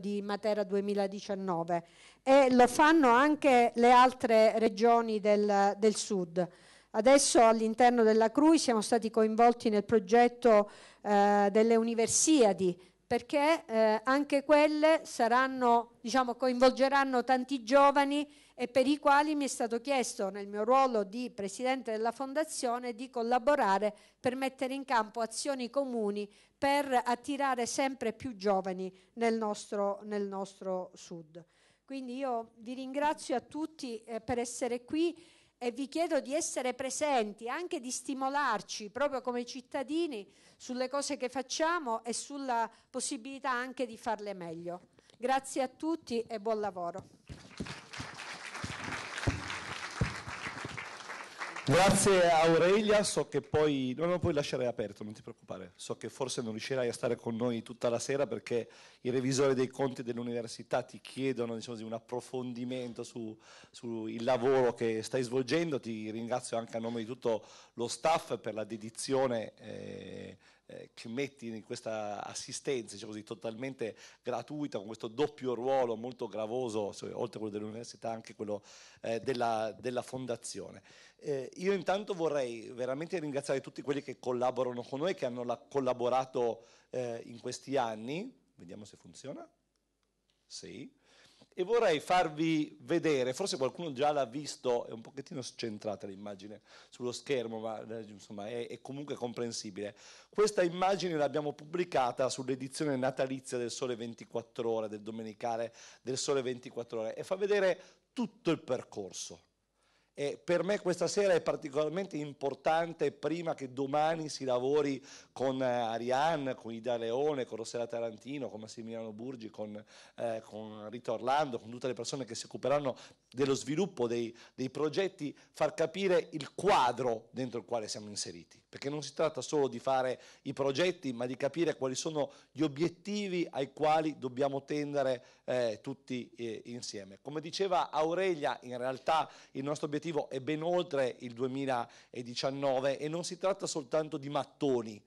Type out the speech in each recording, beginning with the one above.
di Matera 2019 e lo fanno anche le altre regioni del, del sud. Adesso all'interno della CRUI siamo stati coinvolti nel progetto eh, delle Universiadi perché eh, anche quelle saranno, diciamo, coinvolgeranno tanti giovani e per i quali mi è stato chiesto nel mio ruolo di presidente della fondazione di collaborare per mettere in campo azioni comuni per attirare sempre più giovani nel nostro, nel nostro sud. Quindi io vi ringrazio a tutti eh, per essere qui e vi chiedo di essere presenti, anche di stimolarci proprio come cittadini sulle cose che facciamo e sulla possibilità anche di farle meglio. Grazie a tutti e buon lavoro. Grazie Aurelia, so che poi, non lo puoi lasciare aperto, non ti preoccupare, so che forse non riuscirai a stare con noi tutta la sera perché i revisori dei conti dell'università ti chiedono diciamo, un approfondimento sul su lavoro che stai svolgendo, ti ringrazio anche a nome di tutto lo staff per la dedizione. Eh, eh, che metti in questa assistenza diciamo così, totalmente gratuita, con questo doppio ruolo molto gravoso, cioè, oltre a quello dell'università anche quello eh, della, della, fondazione. Eh, io intanto vorrei veramente ringraziare tutti quelli che collaborano con noi, che hanno la, collaborato eh, in questi anni, vediamo se funziona, sì, e vorrei farvi vedere, forse qualcuno già l'ha visto, è un pochettino centrata l'immagine sullo schermo, ma eh, insomma, è, è, comunque comprensibile. Questa immagine l'abbiamo pubblicata sull'edizione natalizia del Sole 24 Ore, del domenicale del Sole 24 Ore, e fa vedere tutto il percorso eh, per me questa sera è particolarmente importante prima che domani si lavori con eh, Ariane, con Ida Leone, con Rossella Tarantino, con Massimiliano Burgi, con, eh, con Rita Orlando, con tutte le persone che si occuperanno dello sviluppo dei, dei progetti, far capire il quadro dentro il quale siamo inseriti perché non si tratta solo di fare i progetti, ma di capire quali sono gli obiettivi ai quali dobbiamo tendere eh, tutti eh, insieme. Come diceva Aurelia, in realtà il nostro obiettivo è ben oltre il 2019 e non si tratta soltanto di mattoni,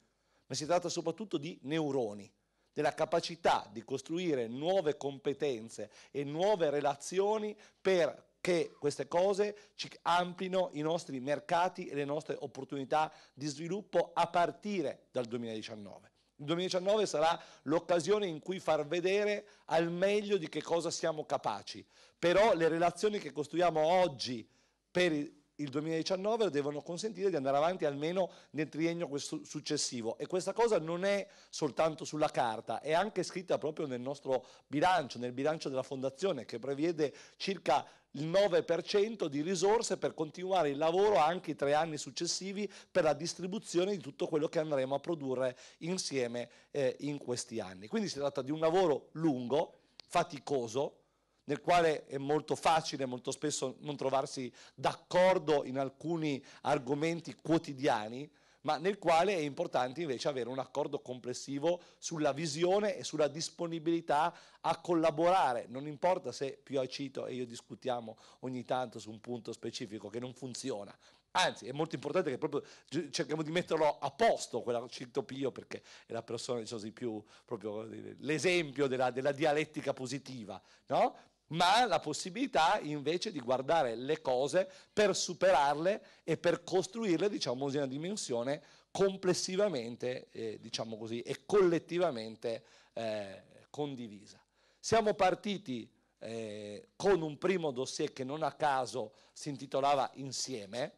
ma si tratta soprattutto di neuroni della capacità di costruire nuove competenze e nuove relazioni per che queste cose ci amplino i nostri mercati e le nostre opportunità di sviluppo a partire dal 2019. Il 2019 sarà l'occasione in cui far vedere al meglio di che cosa siamo capaci, però le relazioni che costruiamo oggi per il 2019 devono consentire di andare avanti almeno nel triennio successivo e questa cosa non è soltanto sulla carta, è anche scritta proprio nel nostro bilancio, nel bilancio della fondazione che prevede circa il 9% di risorse per continuare il lavoro anche i tre anni successivi per la distribuzione di tutto quello che andremo a produrre insieme eh, in questi anni. Quindi si tratta di un lavoro lungo, faticoso, nel quale è molto facile molto spesso non trovarsi d'accordo in alcuni argomenti quotidiani, ma nel quale è importante invece avere un accordo complessivo sulla visione e sulla disponibilità a collaborare. Non importa se più Acito e io discutiamo ogni tanto su un punto specifico che non funziona. Anzi, è molto importante che proprio cerchiamo di metterlo a posto, quella Cito perché è la persona, diciamo così, più proprio eh, l'esempio della, della dialettica positiva, no? ma la possibilità invece di guardare le cose per superarle e per costruirle, diciamo così, una dimensione complessivamente, eh, diciamo così, e collettivamente eh, condivisa. Siamo partiti eh, con un primo dossier che non a caso si intitolava Insieme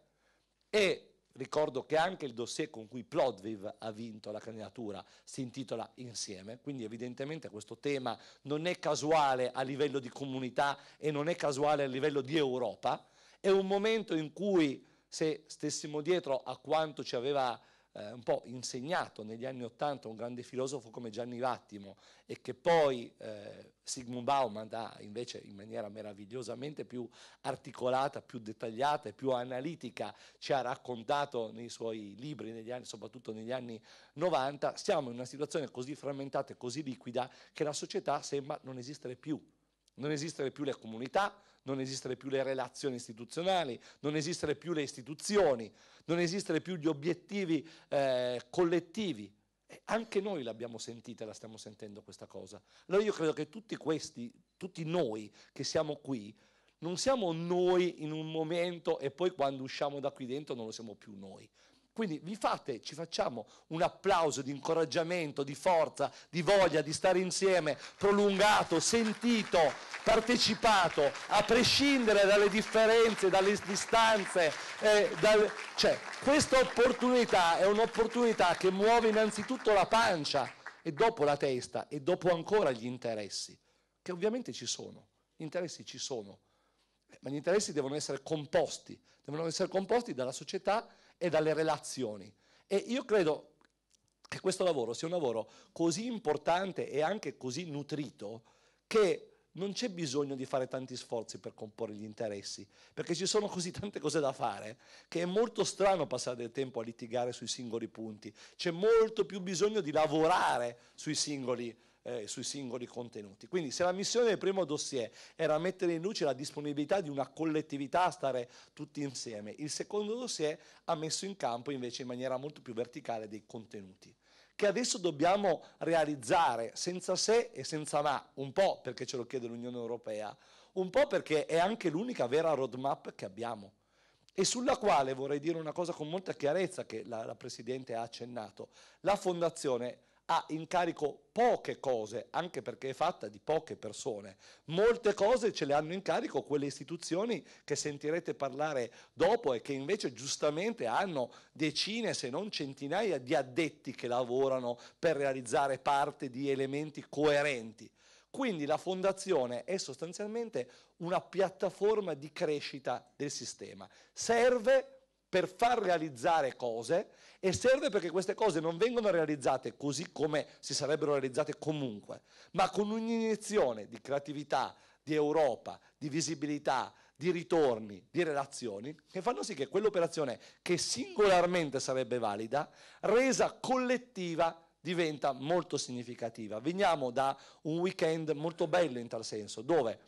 e Ricordo che anche il dossier con cui Plodviv ha vinto la candidatura si intitola Insieme, quindi evidentemente questo tema non è casuale a livello di comunità e non è casuale a livello di Europa, è un momento in cui se stessimo dietro a quanto ci aveva eh, un po' insegnato negli anni Ottanta un grande filosofo come Gianni Vattimo e che poi eh, Sigmund Bauman dà invece in maniera meravigliosamente più articolata, più dettagliata e più analitica ci ha raccontato nei suoi libri, negli anni, soprattutto negli anni 90, siamo in una situazione così frammentata e così liquida che la società sembra non esistere più. Non esistere più le comunità, non esistono più le relazioni istituzionali, non esistono più le istituzioni, non esistono più gli obiettivi eh, collettivi. E anche noi l'abbiamo sentita, e la stiamo sentendo questa cosa. Allora io credo che tutti questi, tutti noi che siamo qui, non siamo noi in un momento e poi quando usciamo da qui dentro non lo siamo più noi, quindi vi fate, ci facciamo un applauso di incoraggiamento, di forza, di voglia di stare insieme, prolungato, sentito, partecipato, a prescindere dalle differenze, dalle distanze. Eh, dal, cioè, questa opportunità è un'opportunità che muove innanzitutto la pancia e dopo la testa e dopo ancora gli interessi, che ovviamente ci sono, gli interessi ci sono, ma gli interessi devono essere composti, devono essere composti dalla società e dalle relazioni. E io credo che questo lavoro sia un lavoro così importante e anche così nutrito che non c'è bisogno di fare tanti sforzi per comporre gli interessi, perché ci sono così tante cose da fare che è molto strano passare del tempo a litigare sui singoli punti, c'è molto più bisogno di lavorare sui singoli punti eh, sui singoli contenuti. Quindi se la missione del primo dossier era mettere in luce la disponibilità di una collettività a stare tutti insieme, il secondo dossier ha messo in campo invece in maniera molto più verticale dei contenuti che adesso dobbiamo realizzare senza se e senza ma, un po' perché ce lo chiede l'Unione Europea, un po' perché è anche l'unica vera roadmap che abbiamo e sulla quale vorrei dire una cosa con molta chiarezza che la, la Presidente ha accennato. La Fondazione ha in carico poche cose, anche perché è fatta di poche persone. Molte cose ce le hanno in carico quelle istituzioni che sentirete parlare dopo e che invece giustamente hanno decine, se non centinaia, di addetti che lavorano per realizzare parte di elementi coerenti. Quindi la fondazione è sostanzialmente una piattaforma di crescita del sistema. Serve per far realizzare cose e serve perché queste cose non vengono realizzate così come si sarebbero realizzate comunque, ma con un'iniezione di creatività, di Europa, di visibilità, di ritorni, di relazioni, che fanno sì che quell'operazione che singolarmente sarebbe valida, resa collettiva, diventa molto significativa. Veniamo da un weekend molto bello in tal senso, dove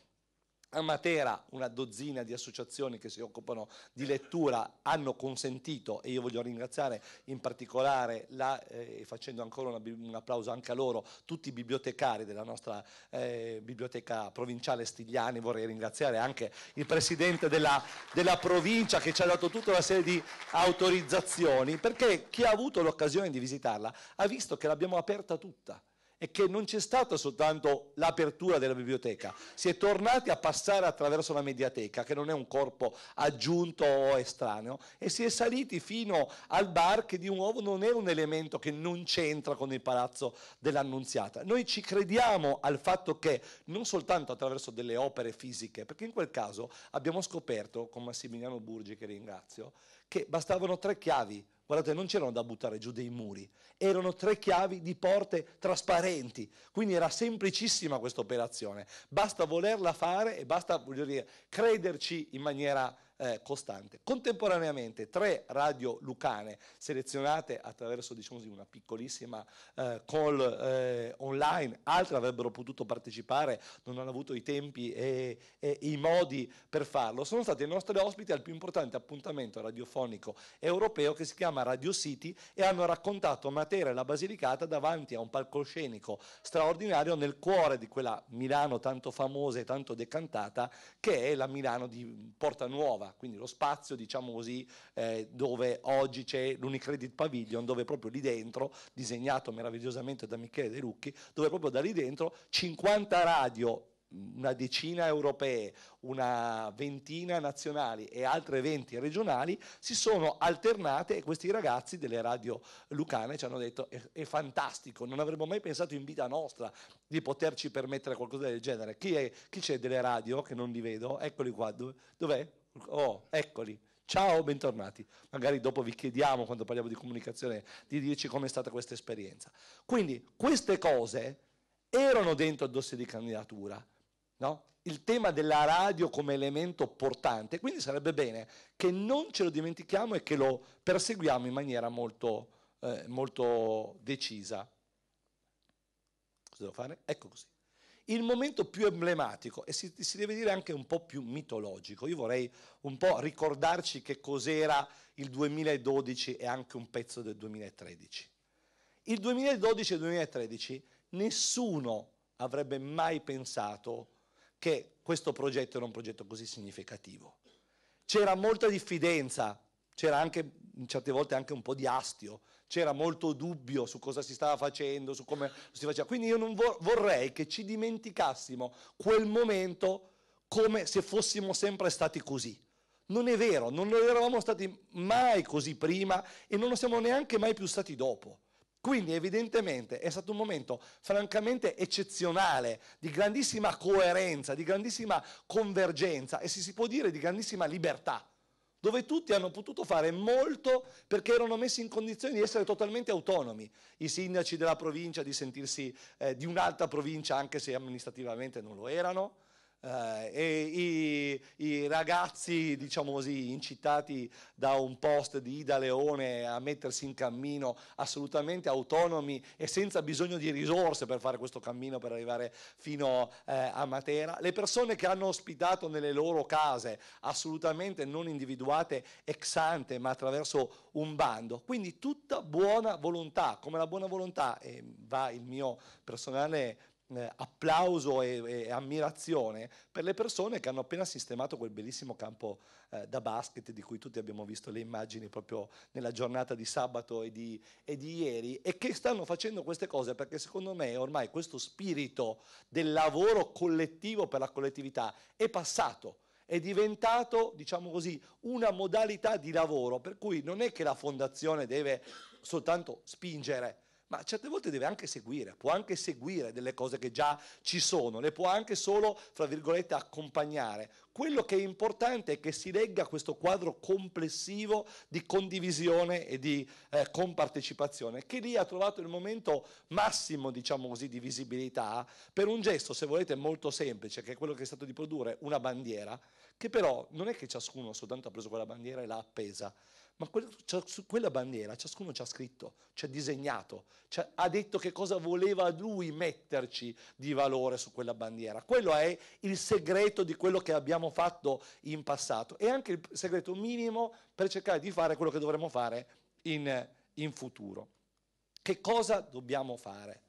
a Matera una dozzina di associazioni che si occupano di lettura hanno consentito e io voglio ringraziare in particolare, la, eh, facendo ancora una, un applauso anche a loro, tutti i bibliotecari della nostra eh, biblioteca provinciale Stigliani, vorrei ringraziare anche il presidente della, della provincia che ci ha dato tutta una serie di autorizzazioni, perché chi ha avuto l'occasione di visitarla ha visto che l'abbiamo aperta tutta è che non c'è stata soltanto l'apertura della biblioteca, si è tornati a passare attraverso la mediateca, che non è un corpo aggiunto o estraneo, e si è saliti fino al bar che di nuovo non è un elemento che non c'entra con il palazzo dell'Annunziata. Noi ci crediamo al fatto che non soltanto attraverso delle opere fisiche, perché in quel caso abbiamo scoperto, con Massimiliano Burgi che ringrazio, che bastavano tre chiavi Guardate, non c'erano da buttare giù dei muri, erano tre chiavi di porte trasparenti, quindi era semplicissima questa operazione. Basta volerla fare e basta dire, crederci in maniera eh, costante. Contemporaneamente tre radio lucane selezionate attraverso diciamo così, una piccolissima eh, call eh, online, altre avrebbero potuto partecipare, non hanno avuto i tempi e, e i modi per farlo, sono state i nostri ospiti al più importante appuntamento radiofonico europeo che si chiama Radio City e hanno raccontato Matera e la Basilicata davanti a un palcoscenico straordinario nel cuore di quella Milano tanto famosa e tanto decantata che è la Milano di Porta Nuova Genova, quindi lo spazio diciamo così eh, dove oggi c'è l'Unicredit Pavilion, dove proprio lì dentro, disegnato meravigliosamente da Michele De Lucchi, dove proprio da lì dentro 50 radio una decina europee, una ventina nazionali e altre 20 regionali si sono alternate e questi ragazzi delle radio lucane ci hanno detto è, è fantastico, non avremmo mai pensato in vita nostra di poterci permettere qualcosa del genere. Chi, è, chi c'è delle radio che non li vedo? Eccoli qua, dov'è? Oh, eccoli. Ciao, bentornati. Magari dopo vi chiediamo, quando parliamo di comunicazione, di dirci com'è stata questa esperienza. Quindi queste cose erano dentro il dossier di candidatura, no? il tema della radio come elemento portante, quindi sarebbe bene che non ce lo dimentichiamo e che lo perseguiamo in maniera molto, eh, molto decisa. Cosa devo fare? Ecco così. Il momento più emblematico e si, si, deve dire anche un po' più mitologico, io vorrei un po' ricordarci che cos'era il 2012 e anche un pezzo del 2013. Il 2012 e il 2013 nessuno avrebbe mai pensato che questo progetto era un progetto così significativo. C'era molta diffidenza, c'era anche certe volte anche un po' di astio, c'era molto dubbio su cosa si stava facendo, su come si faceva. Quindi io non vorrei che ci dimenticassimo quel momento come se fossimo sempre stati così. Non è vero, non lo eravamo stati mai così prima e non lo siamo neanche mai più stati dopo. Quindi evidentemente è stato un momento francamente eccezionale, di grandissima coerenza, di grandissima convergenza e se si può dire di grandissima libertà dove tutti hanno potuto fare molto perché erano messi in condizione di essere totalmente autonomi, i sindaci della provincia di sentirsi eh, di un'altra provincia anche se amministrativamente non lo erano, eh, e i, i, ragazzi, diciamo così, incitati da un post di Ida Leone a mettersi in cammino assolutamente autonomi e senza bisogno di risorse per fare questo cammino per arrivare fino eh, a Matera, le persone che hanno ospitato nelle loro case, assolutamente non individuate ex ante ma attraverso un bando, quindi tutta buona volontà, come la buona volontà, e va il mio personale eh, applauso e, e, ammirazione per le persone che hanno appena sistemato quel bellissimo campo eh, da basket di cui tutti abbiamo visto le immagini proprio nella giornata di sabato e di, e di ieri e che stanno facendo queste cose perché secondo me ormai questo spirito del lavoro collettivo per la collettività è passato è diventato, diciamo così, una modalità di lavoro, per cui non è che la fondazione deve soltanto spingere, ma certe volte deve anche seguire, può anche seguire delle cose che già ci sono, le può anche solo, fra virgolette, accompagnare. Quello che è importante è che si legga questo quadro complessivo di condivisione e di eh, compartecipazione, che lì ha trovato il momento massimo, diciamo così, di visibilità per un gesto, se volete, molto semplice, che è quello che è stato di produrre una bandiera, che però non è che ciascuno soltanto ha preso quella bandiera e l'ha appesa ma quella, su quella bandiera ciascuno ci ha scritto, ci ha disegnato, ci ha, ha detto che cosa voleva lui metterci di valore su quella bandiera. Quello è il segreto di quello che abbiamo fatto in passato e anche il segreto minimo per cercare di fare quello che dovremmo fare in, in futuro. Che cosa dobbiamo fare?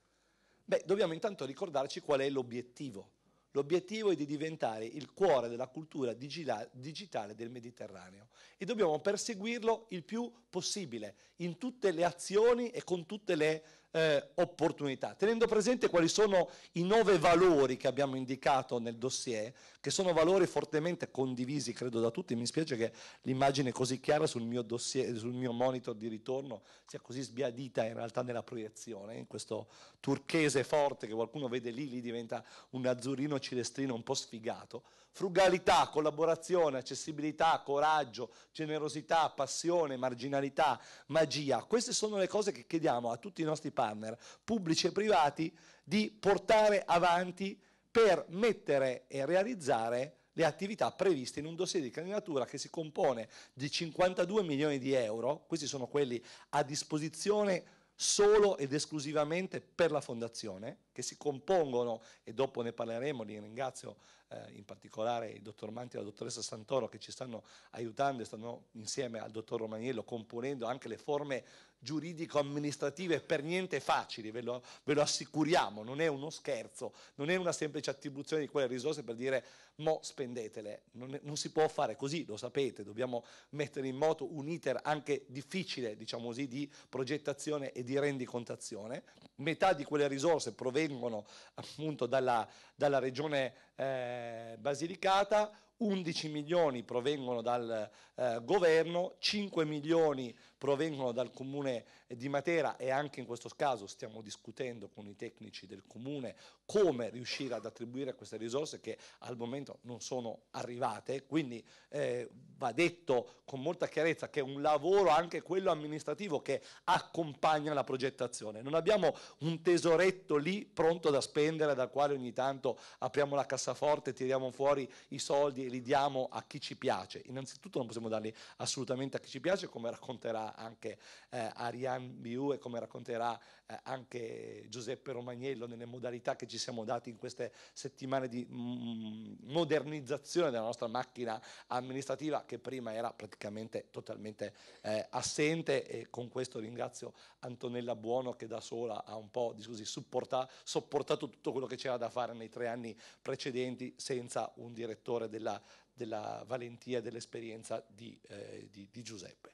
Beh, dobbiamo intanto ricordarci qual è l'obiettivo L'obiettivo è di diventare il cuore della cultura digitale del Mediterraneo e dobbiamo perseguirlo il più possibile in tutte le azioni e con tutte le eh, opportunità, tenendo presente quali sono i nove valori che abbiamo indicato nel dossier, che sono valori fortemente condivisi, credo, da tutti. Mi spiace che l'immagine così chiara sul mio, dossier, sul mio monitor di ritorno sia così sbiadita in realtà nella proiezione, in questo turchese forte che qualcuno vede lì, lì diventa un azzurrino cilestrino un po' sfigato, Frugalità, collaborazione, accessibilità, coraggio, generosità, passione, marginalità, magia. Queste sono le cose che chiediamo a tutti i nostri partner, pubblici e privati, di portare avanti per mettere e realizzare le attività previste in un dossier di candidatura che si compone di 52 milioni di euro, questi sono quelli a disposizione solo ed esclusivamente per la fondazione, che si compongono, e dopo ne parleremo, li ringrazio eh, in particolare il dottor Manti e la dottoressa Santoro che ci stanno aiutando e stanno insieme al dottor Romagnello componendo anche le forme giuridico-amministrative per niente facili, ve lo, ve lo, assicuriamo, non è uno scherzo, non è una semplice attribuzione di quelle risorse per dire mo spendetele, non, è, non si può fare così, lo sapete, dobbiamo mettere in moto un iter anche difficile, diciamo così, di progettazione e di rendicontazione, metà di quelle risorse provengono appunto dalla, dalla regione eh, Basilicata, 11 milioni provengono dal eh, governo, 5 milioni provengono dal comune di Matera e anche in questo caso stiamo discutendo con i tecnici del comune come riuscire ad attribuire queste risorse che al momento non sono arrivate, quindi eh, va detto con molta chiarezza che è un lavoro anche quello amministrativo che accompagna la progettazione. Non abbiamo un tesoretto lì pronto da spendere dal quale ogni tanto apriamo la cassaforte, tiriamo fuori i soldi e li diamo a chi ci piace. Innanzitutto non possiamo darli assolutamente a chi ci piace come racconterà anche eh, Ariane Biu e come racconterà eh, anche Giuseppe Romagnello nelle modalità che ci siamo dati in queste settimane di mm, mm, modernizzazione della nostra macchina amministrativa che prima era praticamente totalmente eh, assente e con questo ringrazio Antonella Buono che da sola ha un po' scusi, supporta, sopportato tutto quello che c'era da fare nei tre anni precedenti senza un direttore della, della valentia e dell'esperienza di, eh, di, di Giuseppe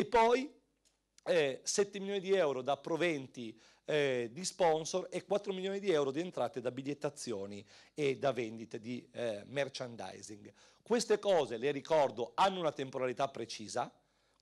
e poi eh, 7 milioni di euro da proventi eh, di sponsor e 4 milioni di euro di entrate da bigliettazioni e da vendite di eh, merchandising. Queste cose, le ricordo, hanno una temporalità precisa,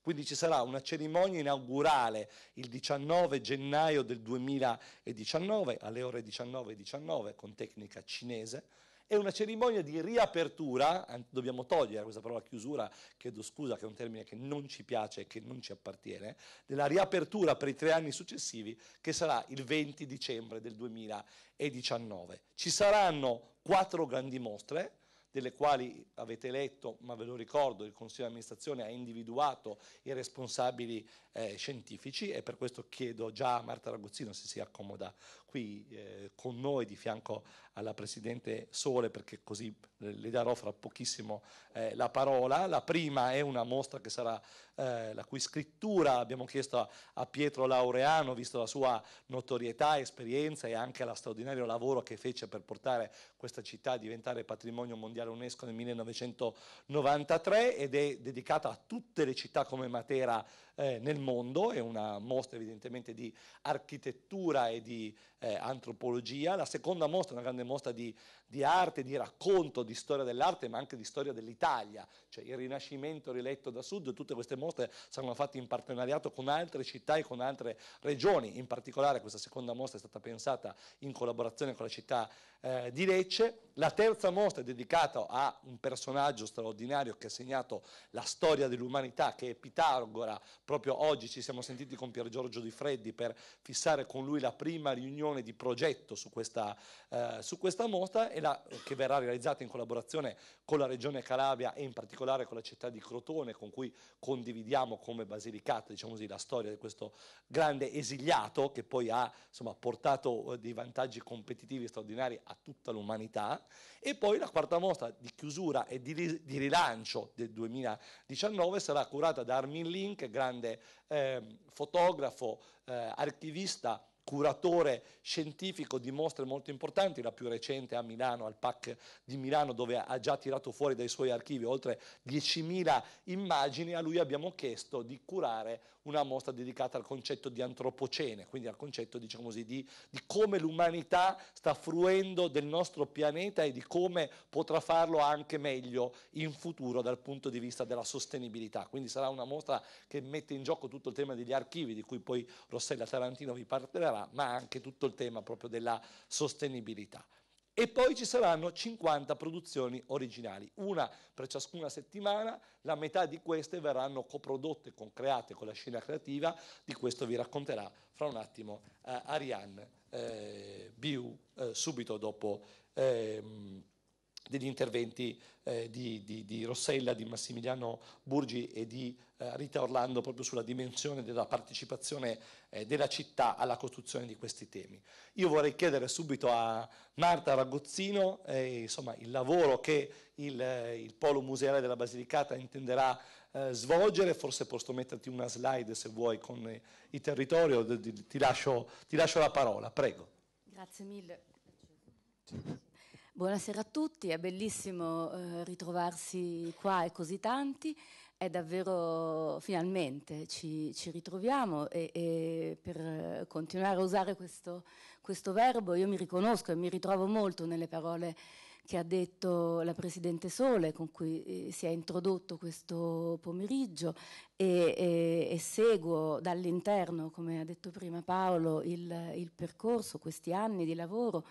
quindi ci sarà una cerimonia inaugurale il 19 gennaio del 2019 alle ore 19.19 19, con tecnica cinese, è una cerimonia di riapertura, dobbiamo togliere questa parola chiusura, chiedo scusa che è un termine che non ci piace e che non ci appartiene, della riapertura per i tre anni successivi che sarà il 20 dicembre del 2019. Ci saranno quattro grandi mostre, delle quali avete letto, ma ve lo ricordo, il Consiglio di amministrazione ha individuato i responsabili eh, scientifici e per questo chiedo già a Marta Ragozzino se si accomoda qui eh, con noi di fianco alla Presidente Sole, perché così le darò fra pochissimo eh, la parola. La prima è una mostra che sarà, eh, la cui scrittura abbiamo chiesto a, a, Pietro Laureano, visto la sua notorietà, esperienza e anche lo straordinario lavoro che fece per portare questa città a diventare patrimonio mondiale UNESCO nel 1993 ed è dedicata a tutte le città come Matera eh, nel mondo, è una mostra evidentemente di architettura e di eh, antropologia, la seconda mostra è una grande mostra di, di, arte, di racconto, di storia dell'arte, ma anche di storia dell'Italia, cioè il Rinascimento riletto da sud, tutte queste mostre saranno fatte in partenariato con altre città e con altre regioni, in particolare questa seconda mostra è stata pensata in collaborazione con la città eh, di Lecce. La terza mostra è dedicata a un personaggio straordinario che ha segnato la storia dell'umanità, che è Pitagora. Proprio oggi ci siamo sentiti con Pier Giorgio Di Freddi per fissare con lui la prima riunione di progetto su questa, eh, su questa mostra, la, che verrà realizzata in collaborazione con la Regione Calabria e in particolare con la città di Crotone, con cui condividiamo come Basilicata diciamo così, la storia di questo grande esiliato che poi ha insomma, portato eh, dei vantaggi competitivi straordinari a tutta l'umanità e poi la quarta mostra di chiusura e di, di rilancio del 2019 sarà curata da Armin Link, grande eh, fotografo, eh, archivista curatore scientifico di mostre molto importanti, la più recente a Milano, al PAC di Milano, dove ha già tirato fuori dai suoi archivi oltre 10.000 immagini, a lui abbiamo chiesto di curare una mostra dedicata al concetto di antropocene, quindi al concetto diciamo così, di, di come l'umanità sta fruendo del nostro pianeta e di come potrà farlo anche meglio in futuro dal punto di vista della sostenibilità. Quindi sarà una mostra che mette in gioco tutto il tema degli archivi, di cui poi Rossella Tarantino vi parlerà sarà, ma anche tutto il tema proprio della sostenibilità. E poi ci saranno 50 produzioni originali, una per ciascuna settimana, la metà di queste verranno coprodotte, create con la scena creativa, di questo vi racconterà fra un attimo eh, Ariane eh, Biu eh, subito dopo. Eh, degli interventi eh, di, di, di, Rossella, di Massimiliano Burgi e di eh, Rita Orlando proprio sulla dimensione della partecipazione eh, della città alla costruzione di questi temi. Io vorrei chiedere subito a Marta Ragozzino eh, insomma, il lavoro che il, eh, il, Polo Museale della Basilicata intenderà eh, svolgere, forse posso metterti una slide se vuoi con il territorio, ti lascio, ti lascio la parola, prego. Grazie mille. Buonasera a tutti, è bellissimo eh, ritrovarsi qua e così tanti, è davvero finalmente ci, ci ritroviamo e, e, per continuare a usare questo, questo, verbo io mi riconosco e mi ritrovo molto nelle parole che ha detto la Presidente Sole con cui eh, si è introdotto questo pomeriggio e, e, e seguo dall'interno, come ha detto prima Paolo, il, il percorso, questi anni di lavoro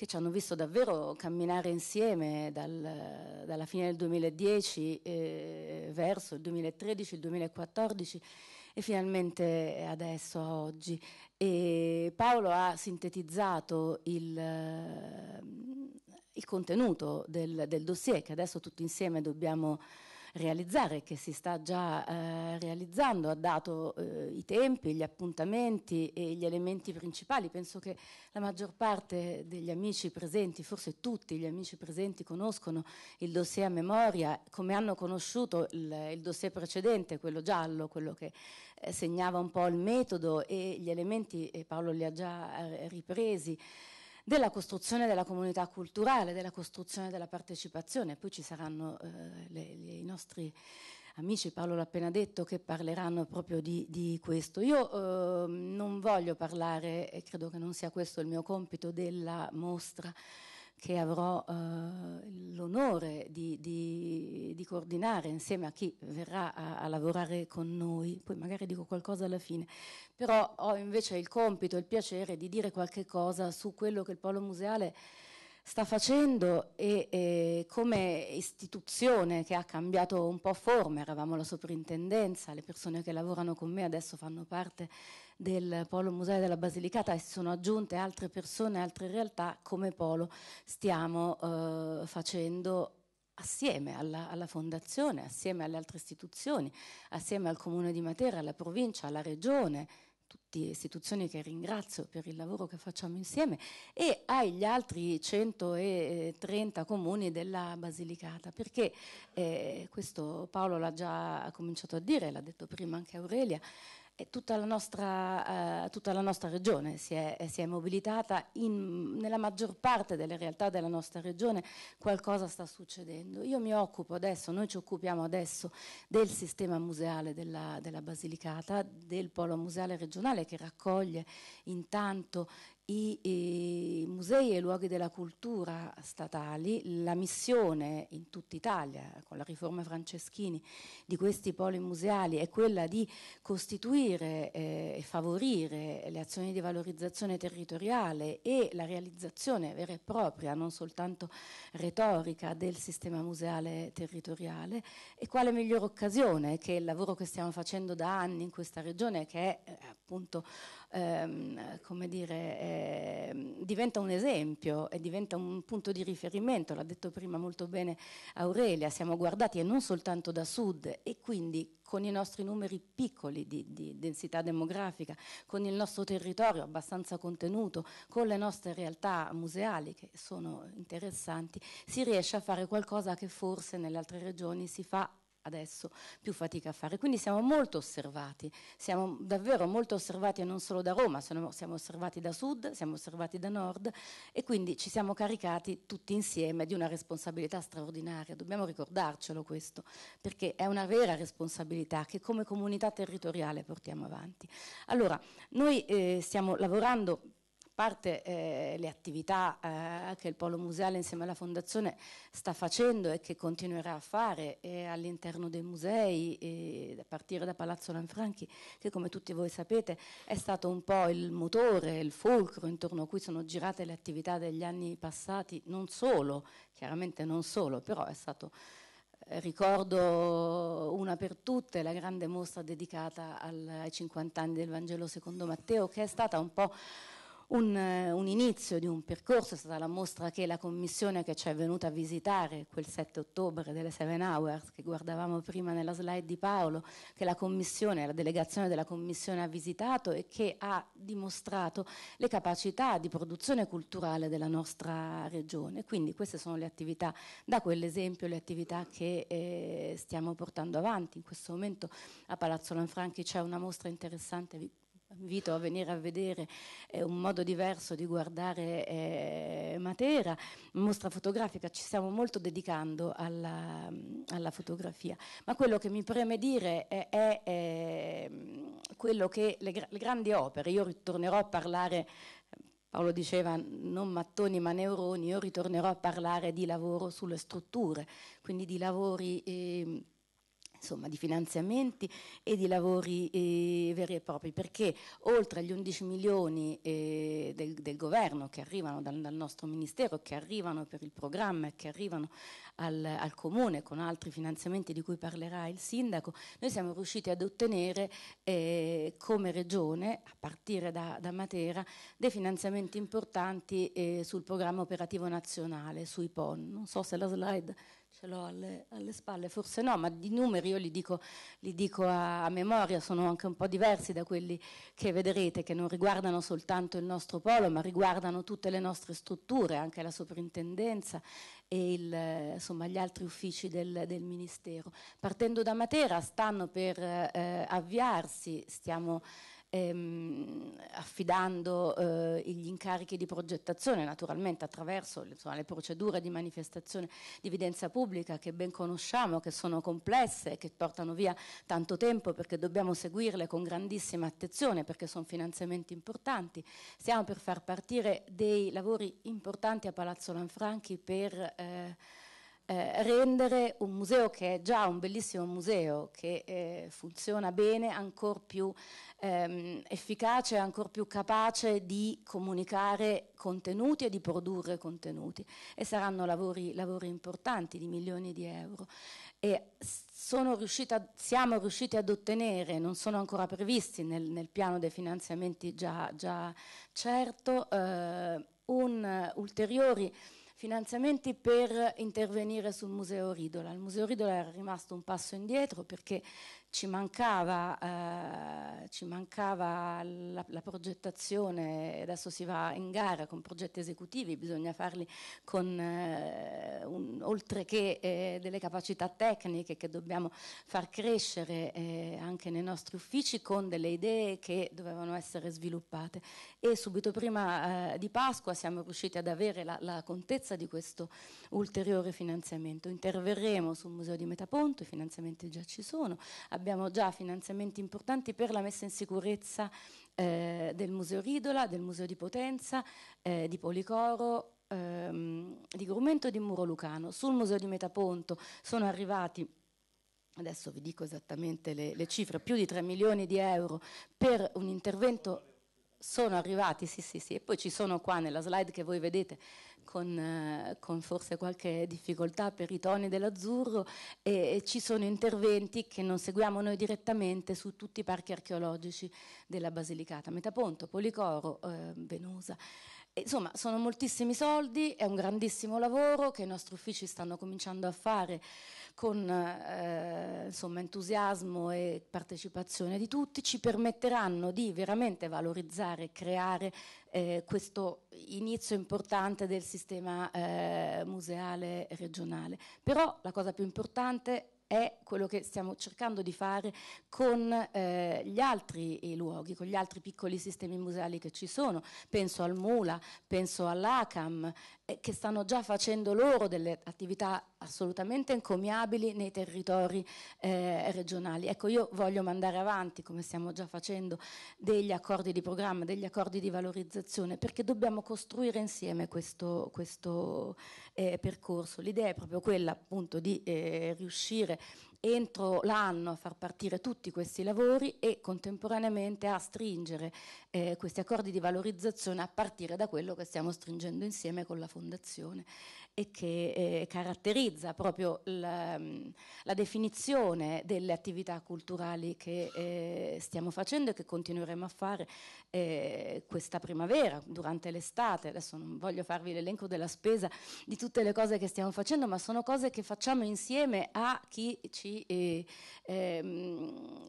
che ci hanno visto davvero camminare insieme dal, dalla fine del 2010 eh, verso il 2013, il 2014 e finalmente adesso, a oggi. E Paolo ha sintetizzato il, eh, il contenuto del, del, dossier che adesso tutti insieme dobbiamo realizzare, che si sta già eh, realizzando, ha dato eh, i tempi, gli appuntamenti e gli elementi principali. Penso che la maggior parte degli amici presenti, forse tutti gli amici presenti, conoscono il dossier a memoria, come hanno conosciuto il, il dossier precedente, quello giallo, quello che eh, segnava un po' il metodo e gli elementi, e Paolo li ha già eh, ripresi della costruzione della comunità culturale, della costruzione della partecipazione. Poi ci saranno eh, le, i nostri amici, Paolo l'ha appena detto, che parleranno proprio di, di questo. Io eh, non voglio parlare, e credo che non sia questo il mio compito, della mostra che avrò eh, l'onore di, di, di, coordinare insieme a chi verrà a, a, lavorare con noi, poi magari dico qualcosa alla fine, però ho invece il compito e il piacere di dire qualche cosa su quello che il Polo Museale sta facendo e, e come istituzione che ha cambiato un po' forma, eravamo la soprintendenza, le persone che lavorano con me adesso fanno parte del Polo Museo della Basilicata e si sono aggiunte altre persone, altre realtà come Polo stiamo eh, facendo assieme alla, alla, fondazione, assieme alle altre istituzioni, assieme al Comune di Matera, alla provincia, alla regione, tutte istituzioni che ringrazio per il lavoro che facciamo insieme e agli altri 130 comuni della Basilicata, perché eh, questo Paolo l'ha già cominciato a dire, l'ha detto prima anche Aurelia, Tutta la, nostra, eh, tutta la nostra, regione si è, eh, si è mobilitata, in, nella maggior parte delle realtà della nostra regione qualcosa sta succedendo. Io mi occupo adesso, noi ci occupiamo adesso del sistema museale della, della Basilicata, del polo museale regionale che raccoglie intanto i, i, musei e i luoghi della cultura statali, la missione in tutta Italia, con la riforma Franceschini, di questi poli museali è quella di costituire eh, e favorire le azioni di valorizzazione territoriale e la realizzazione vera e propria, non soltanto retorica, del sistema museale territoriale. E quale migliore occasione che il lavoro che stiamo facendo da anni in questa regione, che è eh, appunto, ehm, come dire, eh, Ehm, diventa un esempio e diventa un punto di riferimento, l'ha detto prima molto bene Aurelia, siamo guardati e non soltanto da sud e quindi con i nostri numeri piccoli di, di densità demografica, con il nostro territorio abbastanza contenuto, con le nostre realtà museali che sono interessanti, si riesce a fare qualcosa che forse nelle altre regioni si fa adesso più fatica a fare. Quindi siamo molto osservati, siamo davvero molto osservati e non solo da Roma, siamo osservati da sud, siamo osservati da nord e quindi ci siamo caricati tutti insieme di una responsabilità straordinaria, dobbiamo ricordarcelo questo, perché è una vera responsabilità che come comunità territoriale portiamo avanti. Allora, noi eh, stiamo lavorando parte eh, le attività eh, che il Polo Museale insieme alla Fondazione sta facendo e che continuerà a fare eh, all'interno dei musei, eh, a partire da Palazzo Lanfranchi, che come tutti voi sapete è stato un po' il motore, il fulcro intorno a cui sono girate le attività degli anni passati, non solo, chiaramente non solo, però è stato eh, ricordo una per tutte, la grande mostra dedicata al, ai 50 anni del Vangelo secondo Matteo, che è stata un po' un, eh, un, inizio di un percorso, è stata la mostra che la commissione che ci è venuta a visitare quel 7 ottobre delle Seven Hours che guardavamo prima nella slide di Paolo, che la commissione, la delegazione della commissione ha visitato e che ha dimostrato le capacità di produzione culturale della nostra regione. Quindi queste sono le attività, da quell'esempio le attività che eh, stiamo portando avanti. In questo momento a Palazzo Lanfranchi c'è una mostra interessante, vi invito a venire a vedere, è un modo diverso di guardare eh, Matera, mostra fotografica, ci stiamo molto dedicando alla, alla fotografia, ma quello che mi preme dire è, è, è ehm, quello che le, le grandi opere, io ritornerò a parlare Paolo diceva non mattoni ma neuroni, io ritornerò a parlare di lavoro sulle strutture, quindi di lavori eh, insomma, di finanziamenti e di lavori eh, veri e propri, perché oltre agli 11 milioni eh, del, del, governo che arrivano dal, dal, nostro ministero, che arrivano per il programma e che arrivano al, al, comune con altri finanziamenti di cui parlerà il sindaco, noi siamo riusciti ad ottenere eh, come regione, a partire da, da Matera, dei finanziamenti importanti eh, sul programma operativo nazionale, sui PON. Non so se la slide ce l'ho alle, alle, spalle, forse no, ma di numeri io li dico, li dico a, a, memoria, sono anche un po' diversi da quelli che vedrete, che non riguardano soltanto il nostro polo, ma riguardano tutte le nostre strutture, anche la soprintendenza e il, insomma, gli altri uffici del, del, Ministero. Partendo da Matera stanno per eh, avviarsi, stiamo ehm, affidando eh, gli incarichi di progettazione naturalmente attraverso insomma, le procedure di manifestazione di evidenza pubblica che ben conosciamo, che sono complesse, che portano via tanto tempo perché dobbiamo seguirle con grandissima attenzione perché sono finanziamenti importanti. Stiamo per far partire dei lavori importanti a Palazzo Lanfranchi per... Eh, eh, rendere un museo che è già un bellissimo museo, che eh, funziona bene, ancora più ehm, efficace, ancora più capace di comunicare contenuti e di produrre contenuti. E saranno lavori, lavori importanti di milioni di euro. E riuscita, siamo riusciti ad ottenere, non sono ancora previsti nel, nel piano dei finanziamenti già, già certo, eh, un, ulteriori finanziamenti per intervenire sul Museo Ridola. Il Museo Ridola era rimasto un passo indietro perché ci mancava, eh, ci mancava la, la, progettazione, adesso si va in gara con progetti esecutivi, bisogna farli con, eh, un, oltre che eh, delle capacità tecniche che dobbiamo far crescere eh, anche nei nostri uffici con delle idee che dovevano essere sviluppate. E subito prima eh, di Pasqua siamo riusciti ad avere la, la, contezza di questo ulteriore finanziamento. Interverremo sul Museo di Metaponto, i finanziamenti già ci sono abbiamo già finanziamenti importanti per la messa in sicurezza eh, del Museo Ridola, del Museo di Potenza, eh, di Policoro, ehm, di Grumento e di Muro Lucano. Sul Museo di Metaponto sono arrivati adesso vi dico esattamente le, le, cifre, più di 3 milioni di euro per un intervento sono arrivati, sì sì sì, e poi ci sono qua nella slide che voi vedete con, eh, con, forse qualche difficoltà per i toni dell'azzurro e, e, ci sono interventi che non seguiamo noi direttamente su tutti i parchi archeologici della Basilicata, Metaponto, Policoro, eh, Venosa. Insomma, sono moltissimi soldi, è un grandissimo lavoro che i nostri uffici stanno cominciando a fare con eh, insomma, entusiasmo e partecipazione di tutti, ci permetteranno di veramente valorizzare e creare eh, questo inizio importante del sistema eh, museale regionale. Però la cosa più importante è quello che stiamo cercando di fare con eh, gli altri luoghi, con gli altri piccoli sistemi museali che ci sono. Penso al Mula, penso all'ACAM, eh, che stanno già facendo loro delle attività assolutamente encomiabili nei territori eh, regionali. Ecco, io voglio mandare avanti, come stiamo già facendo, degli accordi di programma, degli accordi di valorizzazione, perché dobbiamo costruire insieme questo, questo eh, percorso. L'idea è proprio quella appunto di eh, riuscire entro l'anno a far partire tutti questi lavori e contemporaneamente a stringere eh, questi accordi di valorizzazione a partire da quello che stiamo stringendo insieme con la Fondazione e che eh, caratterizza proprio la, mm, la, definizione delle attività culturali che eh, stiamo facendo e che continueremo a fare eh, questa primavera, durante l'estate. Adesso non voglio farvi l'elenco della spesa di tutte le cose che stiamo facendo, ma sono cose che facciamo insieme a chi ci eh, ehm,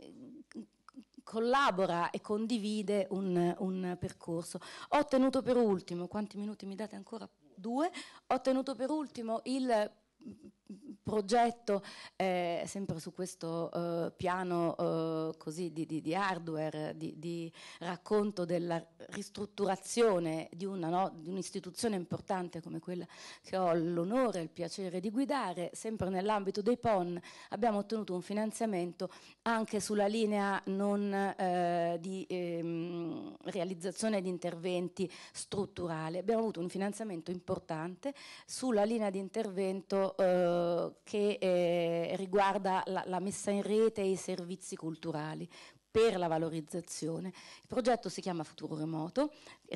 collabora e condivide un, un, percorso. Ho tenuto per ultimo, quanti minuti mi date ancora? 2, ho tenuto per ultimo il progetto eh, sempre su questo eh, piano eh, così di, di, di hardware, di, di, racconto della ristrutturazione di, una, no, di un'istituzione importante come quella che ho l'onore e il piacere di guidare, sempre nell'ambito dei PON abbiamo ottenuto un finanziamento anche sulla linea non eh, di ehm, realizzazione di interventi strutturali, abbiamo avuto un finanziamento importante sulla linea di intervento eh, eh, che eh, riguarda la, la messa in rete e i servizi culturali per la valorizzazione. Il progetto si chiama Futuro Remoto,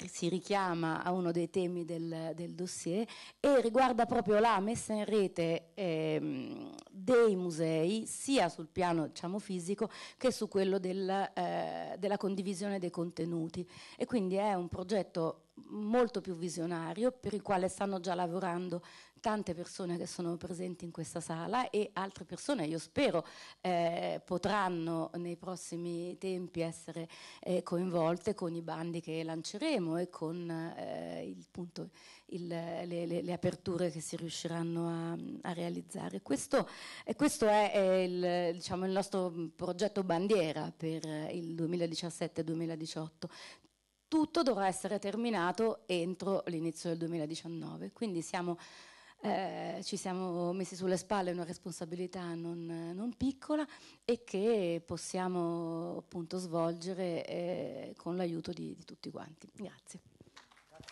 si richiama a uno dei temi del, del dossier e riguarda proprio la messa in rete eh, dei musei, sia sul piano diciamo, fisico che su quello del, eh, della condivisione dei contenuti. E quindi è un progetto molto più visionario per il quale stanno già lavorando tante persone che sono presenti in questa sala e altre persone, io spero, eh, potranno nei prossimi tempi essere eh, coinvolte con i bandi che lanceremo e con eh, il, appunto, il, le, le, le, aperture che si riusciranno a, a realizzare. Questo, questo è, è il, diciamo, il nostro progetto bandiera per il 2017-2018 tutto dovrà essere terminato entro l'inizio del 2019, quindi siamo eh, ci siamo messi sulle spalle una responsabilità non, non piccola e che possiamo appunto svolgere eh, con l'aiuto di, di, tutti quanti. Grazie. Grazie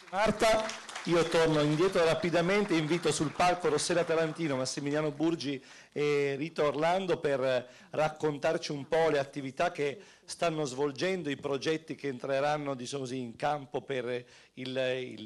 Marta, io torno indietro rapidamente, invito sul palco Rossella Tarantino, Massimiliano Burgi e Rito Orlando per raccontarci un po' le attività che stanno svolgendo i progetti che entreranno diciamo così, in campo per il,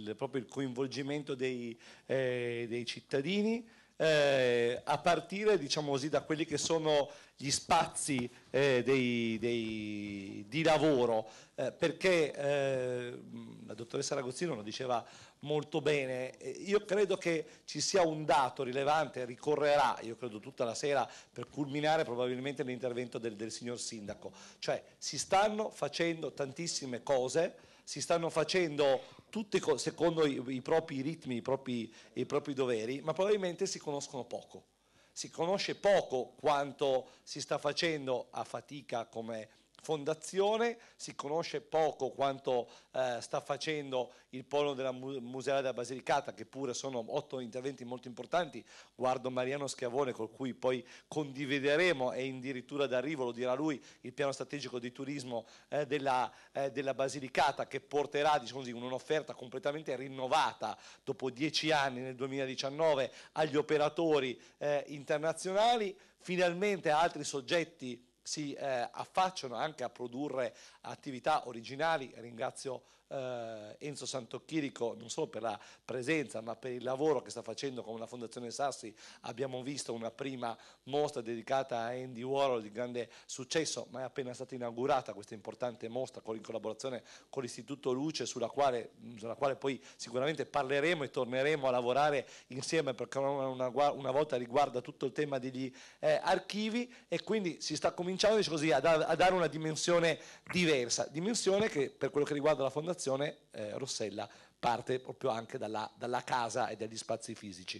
il, proprio il coinvolgimento dei, eh, dei cittadini eh, a partire diciamo così, da quelli che sono gli spazi eh, dei, dei, di lavoro, eh, perché eh, la dottoressa Ragozzino lo diceva molto bene, eh, io credo che ci sia un dato rilevante, ricorrerà, io credo tutta la sera, per culminare probabilmente l'intervento del, del signor sindaco, cioè si stanno facendo tantissime cose, si stanno facendo tutti secondo i, i propri ritmi, i propri, i propri doveri, ma probabilmente si conoscono poco. Si conosce poco quanto si sta facendo a fatica come fondazione, si conosce poco quanto eh, sta facendo il polo della Museale della Basilicata, che pure sono otto interventi molto importanti, guardo Mariano Schiavone con cui poi condivideremo e addirittura d'arrivo, lo dirà lui, il piano strategico di turismo eh, della, eh, della, Basilicata che porterà diciamo così, un'offerta completamente rinnovata dopo dieci anni nel 2019 agli operatori eh, internazionali, finalmente altri soggetti si eh, affacciano anche a produrre attività originali. Ringrazio eh, Enzo Santocchirico, non solo per la presenza ma per il lavoro che sta facendo con la Fondazione Sassi abbiamo visto una prima mostra dedicata a Andy Warhol di grande successo ma è appena stata inaugurata questa importante mostra con, in collaborazione con l'Istituto Luce sulla quale, sulla quale, poi sicuramente parleremo e torneremo a lavorare insieme perché una, una volta riguarda tutto il tema degli eh, archivi e quindi si sta cominciando così, a, da, a dare una dimensione diversa, dimensione che per quello che riguarda la Fondazione situazione eh, Rossella parte proprio anche dalla, dalla casa e dagli spazi fisici.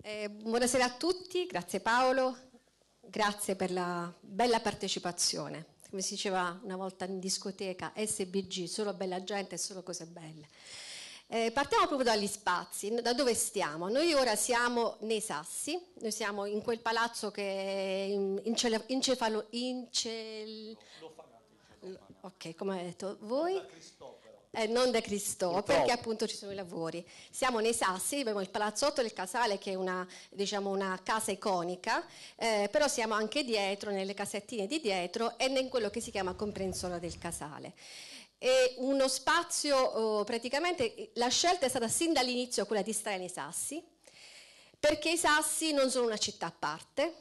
Eh, buonasera a tutti, grazie Paolo, grazie per la bella partecipazione. Come si diceva una volta in discoteca, SBG, solo bella gente e solo cose belle. Eh, partiamo proprio dagli spazi, da dove stiamo? Noi ora siamo nei Sassi, noi siamo in quel palazzo che è in, incefalo, incel, no, Ok, come avete detto voi? Non da Cristoforo. Eh, non da Cristoforo, perché appunto ci sono i lavori. Siamo nei Sassi, abbiamo il Palazzotto del Casale che è una, diciamo, una casa iconica, eh, però siamo anche dietro, nelle casettine di dietro e in quello che si chiama comprensola del Casale è uno spazio oh, praticamente la scelta è stata sin dall'inizio quella di stare nei sassi perché i sassi non sono una città a parte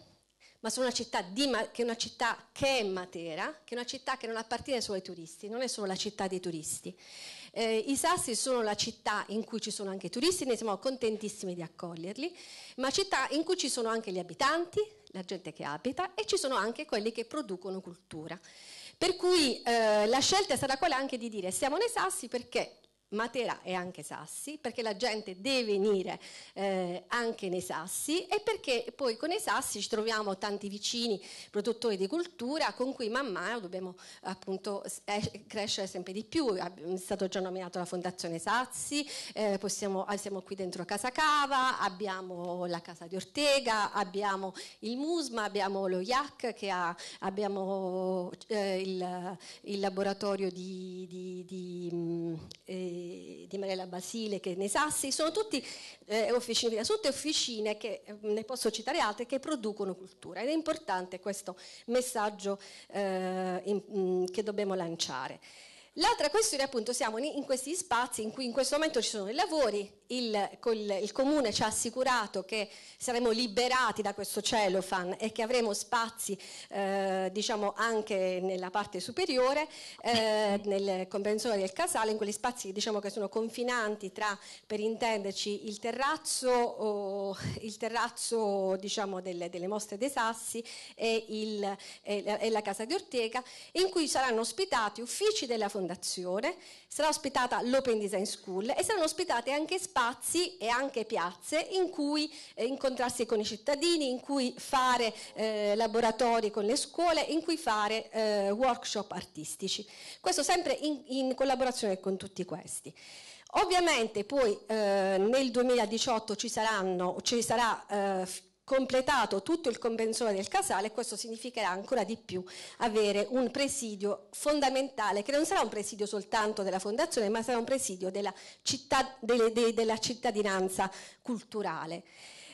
ma sono una città di, che è una città che è Matera, che è una città che non appartiene solo ai turisti, non è solo la città dei turisti. Eh, I Sassi sono la città in cui ci sono anche i turisti, noi siamo contentissimi di accoglierli, ma città in cui ci sono anche gli abitanti, la gente che abita e ci sono anche quelli che producono cultura. Per cui eh, la scelta è stata quella anche di dire siamo nei Sassi perché Matera e anche Sassi, perché la gente deve venire eh, anche nei Sassi e perché poi con i Sassi ci troviamo tanti vicini produttori di cultura con cui man mano dobbiamo appunto eh, crescere sempre di più. È stato già nominato la Fondazione Sassi, eh, possiamo, ah, siamo qui dentro Casa Cava, abbiamo la Casa di Ortega, abbiamo il Musma, abbiamo lo IAC, che ha, abbiamo eh, il, il, laboratorio di... di, di mh, mm, eh, di, di Basile che nei Sassi, sono tutte eh, officine, tutte officine che, eh, ne posso citare altre, che producono cultura ed è importante questo messaggio eh, in, mm, che dobbiamo lanciare. L'altra questione, è appunto, siamo in questi spazi in cui in questo momento ci sono i lavori, il, col, il comune ci ha assicurato che saremo liberati da questo cellophane e che avremo spazi, eh, diciamo, anche nella parte superiore, eh, nel comprensore del casale, in quegli spazi diciamo, che sono confinanti tra, per intenderci, il terrazzo, oh, il terrazzo diciamo, delle, delle, mostre dei sassi e, il, e, la, e la casa di Ortega, in cui saranno ospitati uffici della fondazione fondazione, sarà ospitata l'Open Design School e saranno ospitate anche spazi e anche piazze in cui eh, incontrarsi con i cittadini, in cui fare eh, laboratori con le scuole, in cui fare eh, workshop artistici. Questo sempre in, in collaborazione con tutti questi. Ovviamente poi eh, nel 2018 ci, saranno, ci sarà eh, completato tutto il comprensore del casale e questo significherà ancora di più avere un presidio fondamentale che non sarà un presidio soltanto della fondazione ma sarà un presidio della, città, delle, de, della cittadinanza culturale.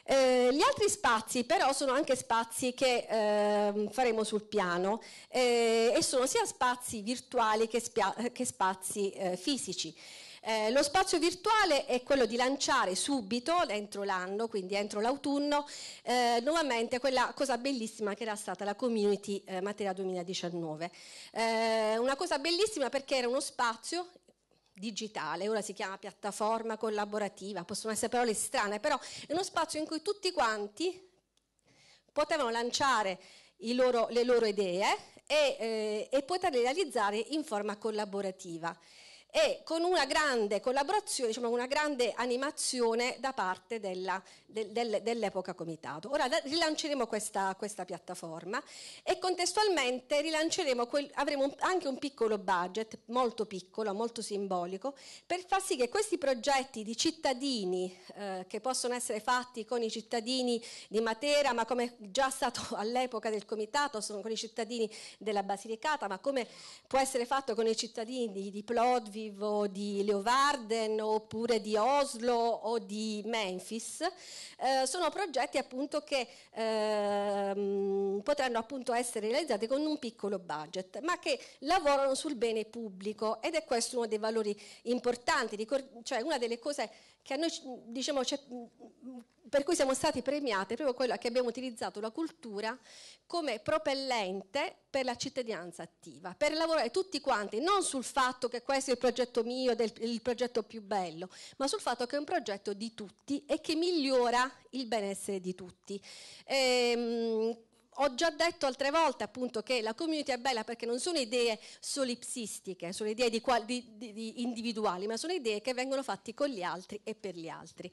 Eh, gli altri spazi però sono anche spazi che eh, faremo sul piano eh, e sono sia spazi virtuali che, che spazi eh, fisici. Eh, lo spazio virtuale è quello di lanciare subito, entro l'anno, quindi entro l'autunno, eh, nuovamente quella cosa bellissima che era stata la Community eh, Materia 2019. Eh, una cosa bellissima perché era uno spazio digitale, ora si chiama piattaforma collaborativa, possono essere parole strane, però è uno spazio in cui tutti quanti potevano lanciare loro, le loro idee e, eh, e poterle realizzare in forma collaborativa e con una grande collaborazione, diciamo una grande animazione da parte della, del, del, dell'epoca comitato. Ora rilanceremo questa, questa piattaforma e contestualmente quel, avremo un, anche un piccolo budget, molto piccolo, molto simbolico, per far sì che questi progetti di cittadini eh, che possono essere fatti con i cittadini di Matera, ma come già stato all'epoca del comitato, sono con i cittadini della Basilicata, ma come può essere fatto con i cittadini di, di Plodvi, Aviv o di Leovarden oppure di Oslo o di Memphis, eh, sono progetti appunto che eh, potranno appunto essere realizzati con un piccolo budget, ma che lavorano sul bene pubblico ed è questo uno dei valori importanti, cioè una delle cose che a noi, diciamo, per cui siamo stati premiati, è proprio quella che abbiamo utilizzato la cultura come propellente per la cittadinanza attiva, per lavorare tutti quanti, non sul fatto che questo è il progetto mio, del, il progetto più bello, ma sul fatto che è un progetto di tutti e che migliora il benessere di tutti. Ehm, ho già detto altre volte appunto che la community è bella perché non sono idee solipsistiche, sono idee di qual, di, di, individuali, ma sono idee che vengono fatte con gli altri e per gli altri.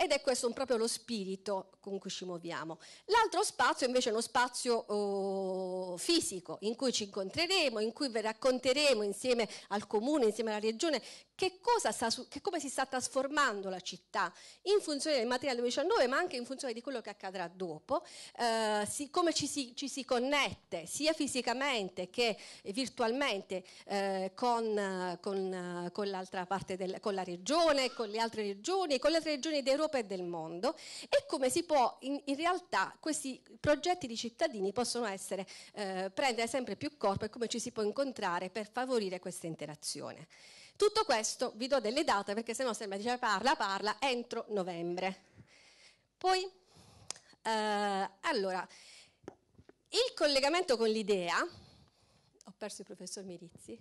Ed è questo proprio lo spirito con cui ci muoviamo. L'altro spazio invece è uno spazio oh, fisico in cui ci incontreremo, in cui vi racconteremo insieme al comune, insieme alla regione, che, cosa sta, che come si sta trasformando la città in funzione del materiale 19, ma anche in funzione di quello che accadrà dopo, eh, si, come ci si, ci si, connette sia fisicamente che virtualmente eh, con, con, con l'altra parte, del, con la regione, con le altre regioni, con le altre regioni d'Europa e del mondo e come si può in, in realtà questi progetti di cittadini possono essere, eh, prendere sempre più corpo e come ci si può incontrare per favorire questa interazione. Tutto questo vi do delle date perché se no sembra dire parla, parla entro novembre. Poi, eh, allora, il collegamento con l'idea, ho perso il professor Mirizzi,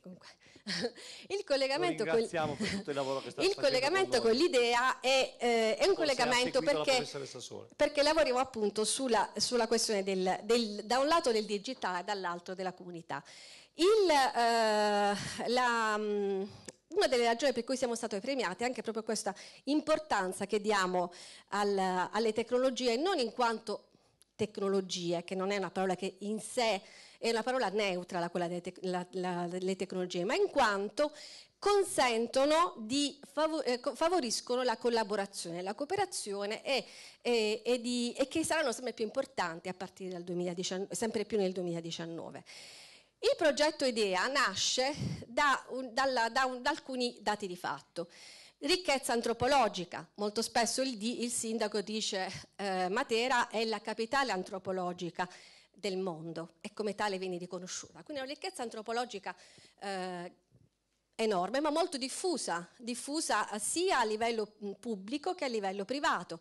comunque, il collegamento, con, il collegamento con, l'idea è, eh, è un Forse collegamento perché, la perché, lavoriamo appunto sulla, sulla questione del, del, da un lato del digitale e dall'altro della comunità. Il, eh, la, mm, una delle ragioni per cui siamo stati premiati è anche proprio questa importanza che diamo al, alle tecnologie, non in quanto tecnologie, che non è una parola che in sé è una parola neutra, quella delle, te, la, la, delle tecnologie, ma in quanto consentono di eh, favoriscono la collaborazione, la cooperazione e, e, e, di, e, che saranno sempre più importanti a partire dal 2019, sempre più nel 2019. Il progetto IDEA nasce da, un, dalla, da, un, da alcuni dati di fatto. Ricchezza antropologica, molto spesso il, il sindaco dice eh, Matera è la capitale antropologica del mondo e come tale viene riconosciuta. Quindi è una ricchezza antropologica eh, enorme ma molto diffusa, diffusa sia a livello pubblico che a livello privato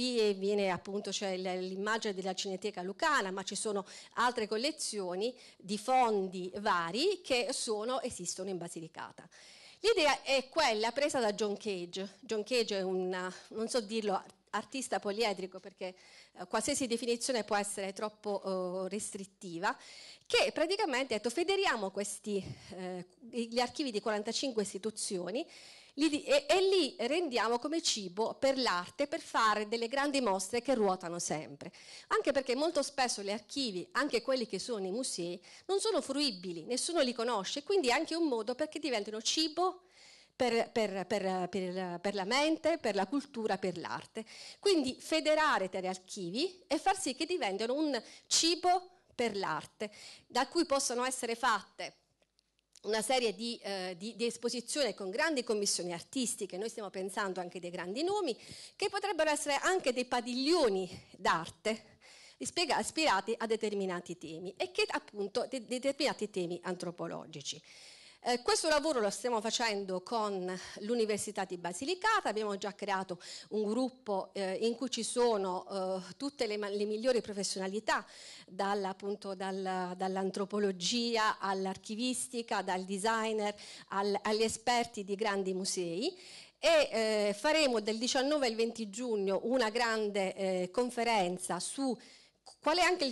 qui viene appunto c'è l'immagine della Cineteca Lucana, ma ci sono altre collezioni di fondi vari che sono, esistono in Basilicata. L'idea è quella presa da John Cage. John Cage è un, non so dirlo, artista poliedrico perché eh, qualsiasi definizione può essere troppo eh, restrittiva, che praticamente ha detto federiamo questi, eh, gli archivi di 45 istituzioni e, e, li rendiamo come cibo per l'arte, per fare delle grandi mostre che ruotano sempre. Anche perché molto spesso gli archivi, anche quelli che sono nei musei, non sono fruibili, nessuno li conosce, quindi è anche un modo perché diventino cibo per, per, per, per, la mente, per la cultura, per l'arte. Quindi federare tali archivi e far sì che diventino un cibo per l'arte, da cui possono essere fatte una serie di, eh, di, di, esposizione con grandi commissioni artistiche, noi stiamo pensando anche dei grandi nomi, che potrebbero essere anche dei padiglioni d'arte ispirati a determinati temi e che appunto de, determinati temi antropologici. Eh, questo lavoro lo stiamo facendo con l'Università di Basilicata, abbiamo già creato un gruppo eh, in cui ci sono eh, tutte le, le, migliori professionalità, dal, dal, dall'antropologia all'archivistica, dal designer al, agli esperti di grandi musei e eh, faremo del 19 al 20 giugno una grande eh, conferenza su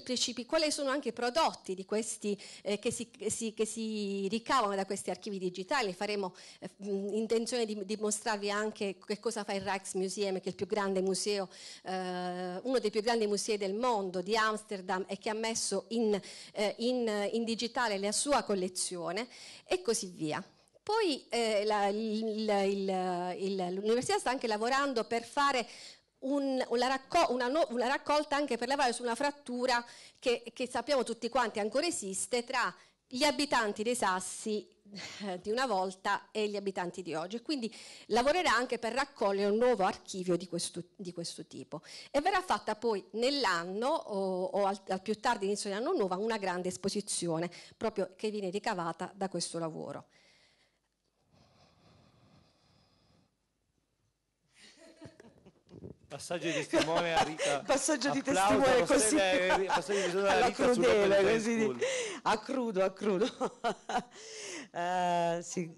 Principi, quali sono anche i prodotti questi, eh, che, si, che, si, che, si, ricavano da questi archivi digitali. Faremo eh, intenzione di, di, mostrarvi anche che cosa fa il Rijksmuseum, che è il più grande museo, eh, uno dei più grandi musei del mondo, di Amsterdam, e che ha messo in, eh, in, in digitale la sua collezione e così via. Poi eh, l'università sta anche lavorando per fare un, una, racco una, no una, raccolta anche per lavare su una frattura che, che sappiamo tutti quanti ancora esiste tra gli abitanti dei sassi eh, di una volta e gli abitanti di oggi. Quindi lavorerà anche per raccogliere un nuovo archivio di questo, di questo tipo. E verrà fatta poi nell'anno o, o al, al, più tardi inizio dell'anno nuovo una grande esposizione proprio che viene ricavata da questo lavoro. passaggio di testimone a Rita passaggio di testimone così le, passaggio di crudele così di, a crudo a crudo uh, sì.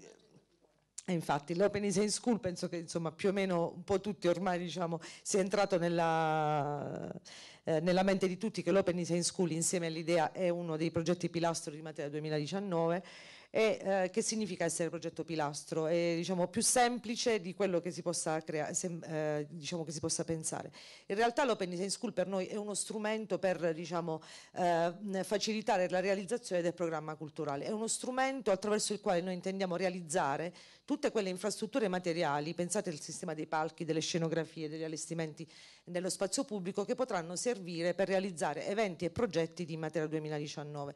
infatti l'Open Design School penso che insomma più o meno un po' tutti ormai diciamo sia entrato nella eh, nella mente di tutti che l'Open Design School insieme all'idea è uno dei progetti pilastro di Matera 2019 e eh, che significa essere progetto pilastro, è diciamo, più semplice di quello che si possa, crea- sem- eh, diciamo che si possa pensare. In realtà l'Open Design School per noi è uno strumento per diciamo, eh, facilitare la realizzazione del programma culturale, è uno strumento attraverso il quale noi intendiamo realizzare tutte quelle infrastrutture materiali, pensate al sistema dei palchi, delle scenografie, degli allestimenti nello spazio pubblico che potranno servire per realizzare eventi e progetti di Matera 2019.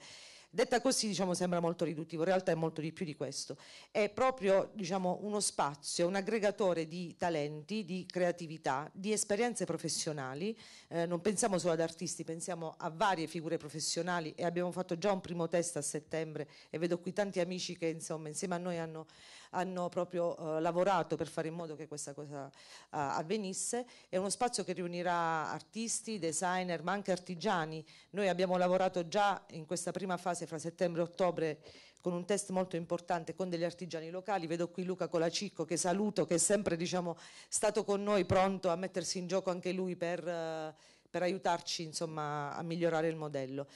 Detta così diciamo, sembra molto riduttivo, in realtà è molto di più di questo. È proprio diciamo, uno spazio, un aggregatore di talenti, di creatività, di esperienze professionali. Eh, non pensiamo solo ad artisti, pensiamo a varie figure professionali e abbiamo fatto già un primo test a settembre e vedo qui tanti amici che insomma, insieme a noi hanno hanno proprio eh, lavorato per fare in modo che questa cosa eh, avvenisse. È uno spazio che riunirà artisti, designer, ma anche artigiani. Noi abbiamo lavorato già in questa prima fase fra settembre e ottobre con un test molto importante con degli artigiani locali. Vedo qui Luca Colacicco che saluto, che è sempre diciamo, stato con noi pronto a mettersi in gioco anche lui per, eh, per aiutarci insomma, a migliorare il modello.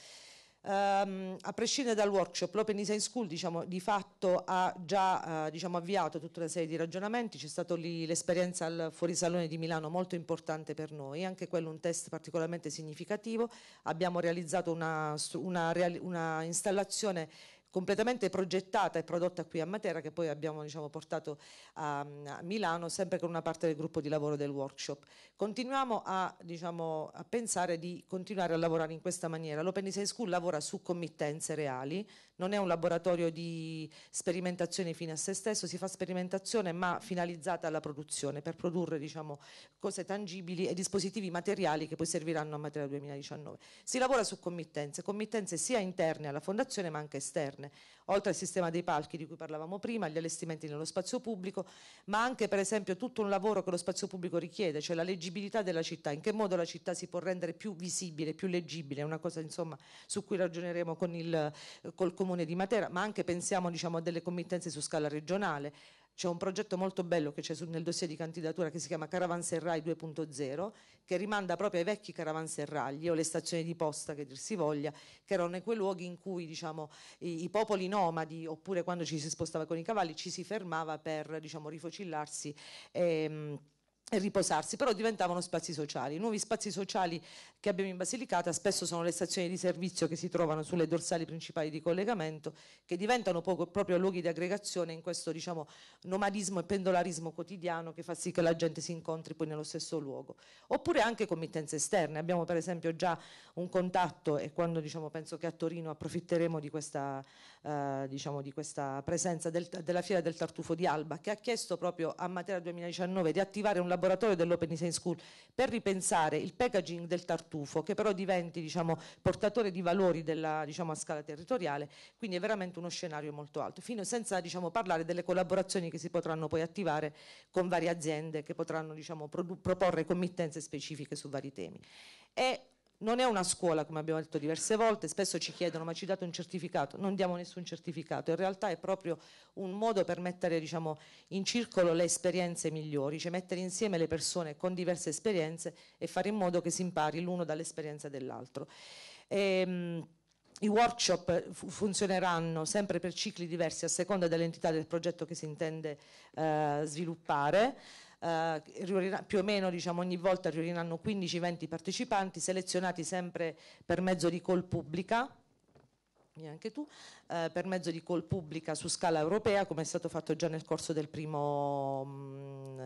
Um, a prescindere dal workshop, l'Open Design School diciamo, di fatto ha già uh, diciamo, avviato tutta una serie di ragionamenti, c'è stata l'esperienza al Fuorisalone di Milano molto importante per noi, anche quello un test particolarmente significativo, abbiamo realizzato una, una, una installazione completamente progettata e prodotta qui a Matera che poi abbiamo diciamo, portato a, a, Milano sempre con una parte del gruppo di lavoro del workshop. Continuiamo a, diciamo, a pensare di continuare a lavorare in questa maniera. L'Open Design School lavora su committenze reali, non è un laboratorio di sperimentazione fine a se stesso, si fa sperimentazione ma finalizzata alla produzione per produrre diciamo, cose tangibili e dispositivi materiali che poi serviranno a Matera 2019. Si lavora su committenze, committenze sia interne alla fondazione ma anche esterne, oltre al sistema dei palchi di cui parlavamo prima, gli allestimenti nello spazio pubblico, ma anche per esempio tutto un lavoro che lo spazio pubblico richiede, cioè la leggibilità della città, in che modo la città si può rendere più visibile, più leggibile, è una cosa insomma su cui ragioneremo con il col Comune di Matera, ma anche pensiamo diciamo, a delle committenze su scala regionale. C'è un progetto molto bello che c'è nel dossier di candidatura che si chiama Caravanserrai 2.0 che rimanda proprio ai vecchi caravanserragli o le stazioni di posta che dir si voglia, che erano quei luoghi in cui diciamo, i, i, popoli nomadi oppure quando ci si spostava con i cavalli ci si fermava per diciamo, rifocillarsi. E, ehm, e riposarsi, però diventavano spazi sociali. I nuovi spazi sociali che abbiamo in Basilicata spesso sono le stazioni di servizio che si trovano sulle dorsali principali di collegamento, che diventano poco, proprio luoghi di aggregazione in questo diciamo, nomadismo e pendolarismo quotidiano che fa sì che la gente si incontri poi nello stesso luogo. Oppure anche committenze esterne, abbiamo per esempio già un contatto e quando diciamo, penso che a Torino approfitteremo di questa eh, diciamo, di questa presenza del, della Fiera del Tartufo di Alba, che ha chiesto proprio a Matera 2019 di attivare un laboratorio dell'Open Design School per ripensare il packaging del tartufo, che però diventi diciamo, portatore di valori della, diciamo, a scala territoriale, quindi è veramente uno scenario molto alto, fino senza diciamo, parlare delle collaborazioni che si potranno poi attivare con varie aziende che potranno diciamo, proporre committenze specifiche su vari temi. E non è una scuola, come abbiamo detto diverse volte, spesso ci chiedono ma ci date un certificato, non diamo nessun certificato, in realtà è proprio un modo per mettere diciamo, in circolo le esperienze migliori, cioè mettere insieme le persone con diverse esperienze e fare in modo che si impari l'uno dall'esperienza dell'altro. Ehm, i workshop funzioneranno sempre per cicli diversi a seconda dell'entità del progetto che si intende eh, sviluppare eh, più o meno diciamo, ogni volta riuniranno 15-20 partecipanti selezionati sempre per mezzo di call pubblica neanche tu, eh, per mezzo di call pubblica su scala europea, come è stato fatto già nel corso del primo mh, mm,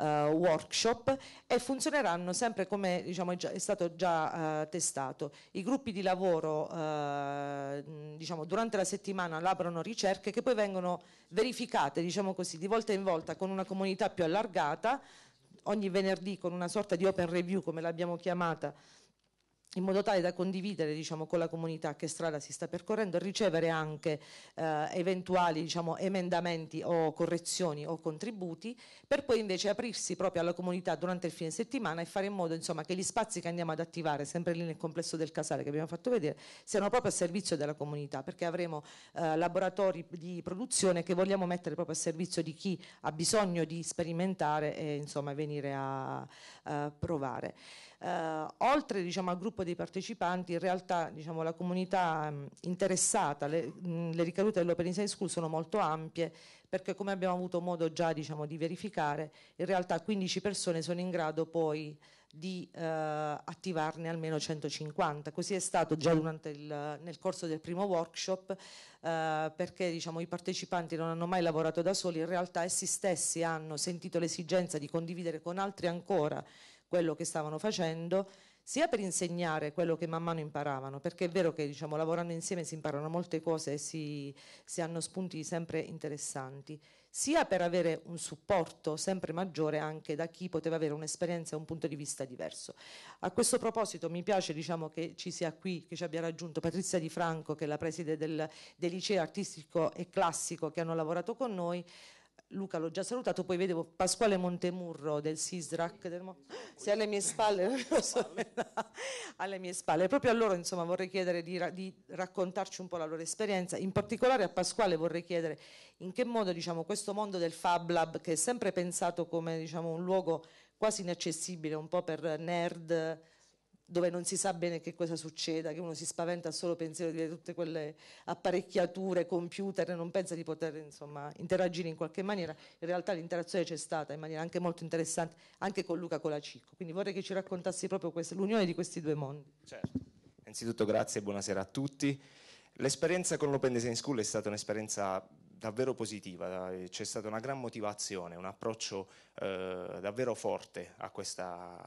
eh, uh, workshop, e funzioneranno sempre come diciamo, è stato già uh, testato. I gruppi di lavoro uh, diciamo, durante la settimana labrano ricerche che poi vengono verificate diciamo così, di volta in volta con una comunità più allargata, ogni venerdì con una sorta di open review, come l'abbiamo chiamata, in modo tale da condividere diciamo, con la comunità che strada si sta percorrendo e ricevere anche eh, eventuali diciamo, emendamenti o correzioni o contributi per poi invece aprirsi proprio alla comunità durante il fine settimana e fare in modo insomma, che gli spazi che andiamo ad attivare sempre lì nel complesso del casale che abbiamo fatto vedere siano proprio a servizio della comunità perché avremo eh, laboratori di produzione che vogliamo mettere proprio a servizio di chi ha bisogno di sperimentare e insomma, venire a, a provare. Eh, oltre diciamo, al gruppo dei partecipanti, in realtà diciamo, la comunità mh, mm, interessata, le, mh, mm, le ricadute dell'Open Design School sono molto ampie perché come abbiamo avuto modo già diciamo, di verificare, in realtà 15 persone sono in grado poi di eh, attivarne almeno 150. Così è stato già il, nel corso del primo workshop, eh, perché diciamo, i partecipanti non hanno mai lavorato da soli, in realtà essi stessi hanno sentito l'esigenza di condividere con altri ancora quello che stavano facendo, sia per insegnare quello che man mano imparavano, perché è vero che diciamo, lavorando insieme si imparano molte cose e si, si hanno spunti sempre interessanti, sia per avere un supporto sempre maggiore anche da chi poteva avere un'esperienza e un punto di vista diverso. A questo proposito mi piace diciamo, che ci sia qui, che ci abbia raggiunto Patrizia Di Franco, che è la preside del, del liceo artistico e classico che hanno lavorato con noi, Luca l'ho già salutato, poi vedevo Pasquale Montemurro del Sisrac, del Mo- se alle mie spalle, so, alle mie spalle. Proprio a loro insomma, vorrei chiedere di, ra- di, raccontarci un po' la loro esperienza, in particolare a Pasquale vorrei chiedere in che modo diciamo, questo mondo del Fab Lab, che è sempre pensato come diciamo, un luogo quasi inaccessibile, un po' per nerd, dove non si sa bene che cosa succeda, che uno si spaventa solo pensiero di tutte quelle apparecchiature, computer, non pensa di poter insomma, interagire in qualche maniera. In realtà l'interazione c'è stata in maniera anche molto interessante, anche con Luca Colacicco. Quindi vorrei che ci raccontassi proprio questo, l'unione di questi due mondi. Certo. Innanzitutto grazie e buonasera a tutti. L'esperienza con l'Open Design School è stata un'esperienza davvero positiva, c'è stata una gran motivazione, un approccio eh, davvero forte a questa,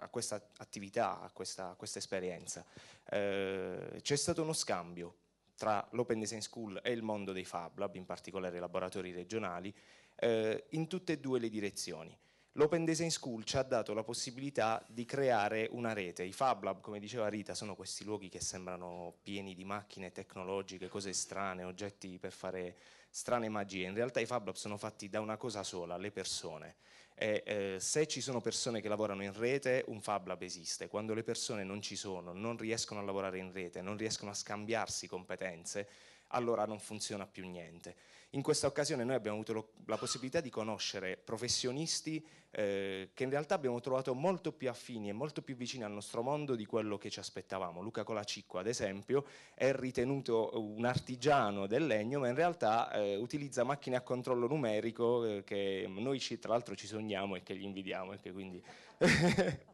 a questa attività, a questa, a questa esperienza. Eh, c'è stato uno scambio tra l'Open Design School e il mondo dei Fab Lab, in particolare i laboratori regionali, eh, in tutte e due le direzioni. L'Open Design School ci ha dato la possibilità di creare una rete. I Fab Lab, come diceva Rita, sono questi luoghi che sembrano pieni di macchine tecnologiche, cose strane, oggetti per fare strane magie. In realtà i Fab Lab sono fatti da una cosa sola, le persone. E, eh, se ci sono persone che lavorano in rete, un Fab Lab esiste. Quando le persone non ci sono, non riescono a lavorare in rete, non riescono a scambiarsi competenze, allora non funziona più niente. In questa occasione noi abbiamo avuto lo, la possibilità di conoscere professionisti eh, che in realtà abbiamo trovato molto più affini e molto più vicini al nostro mondo di quello che ci aspettavamo. Luca Colacicco, ad esempio, è ritenuto un artigiano del legno, ma in realtà eh, utilizza macchine a controllo numerico eh, che noi ci, tra l'altro ci sogniamo e che gli invidiamo e che quindi...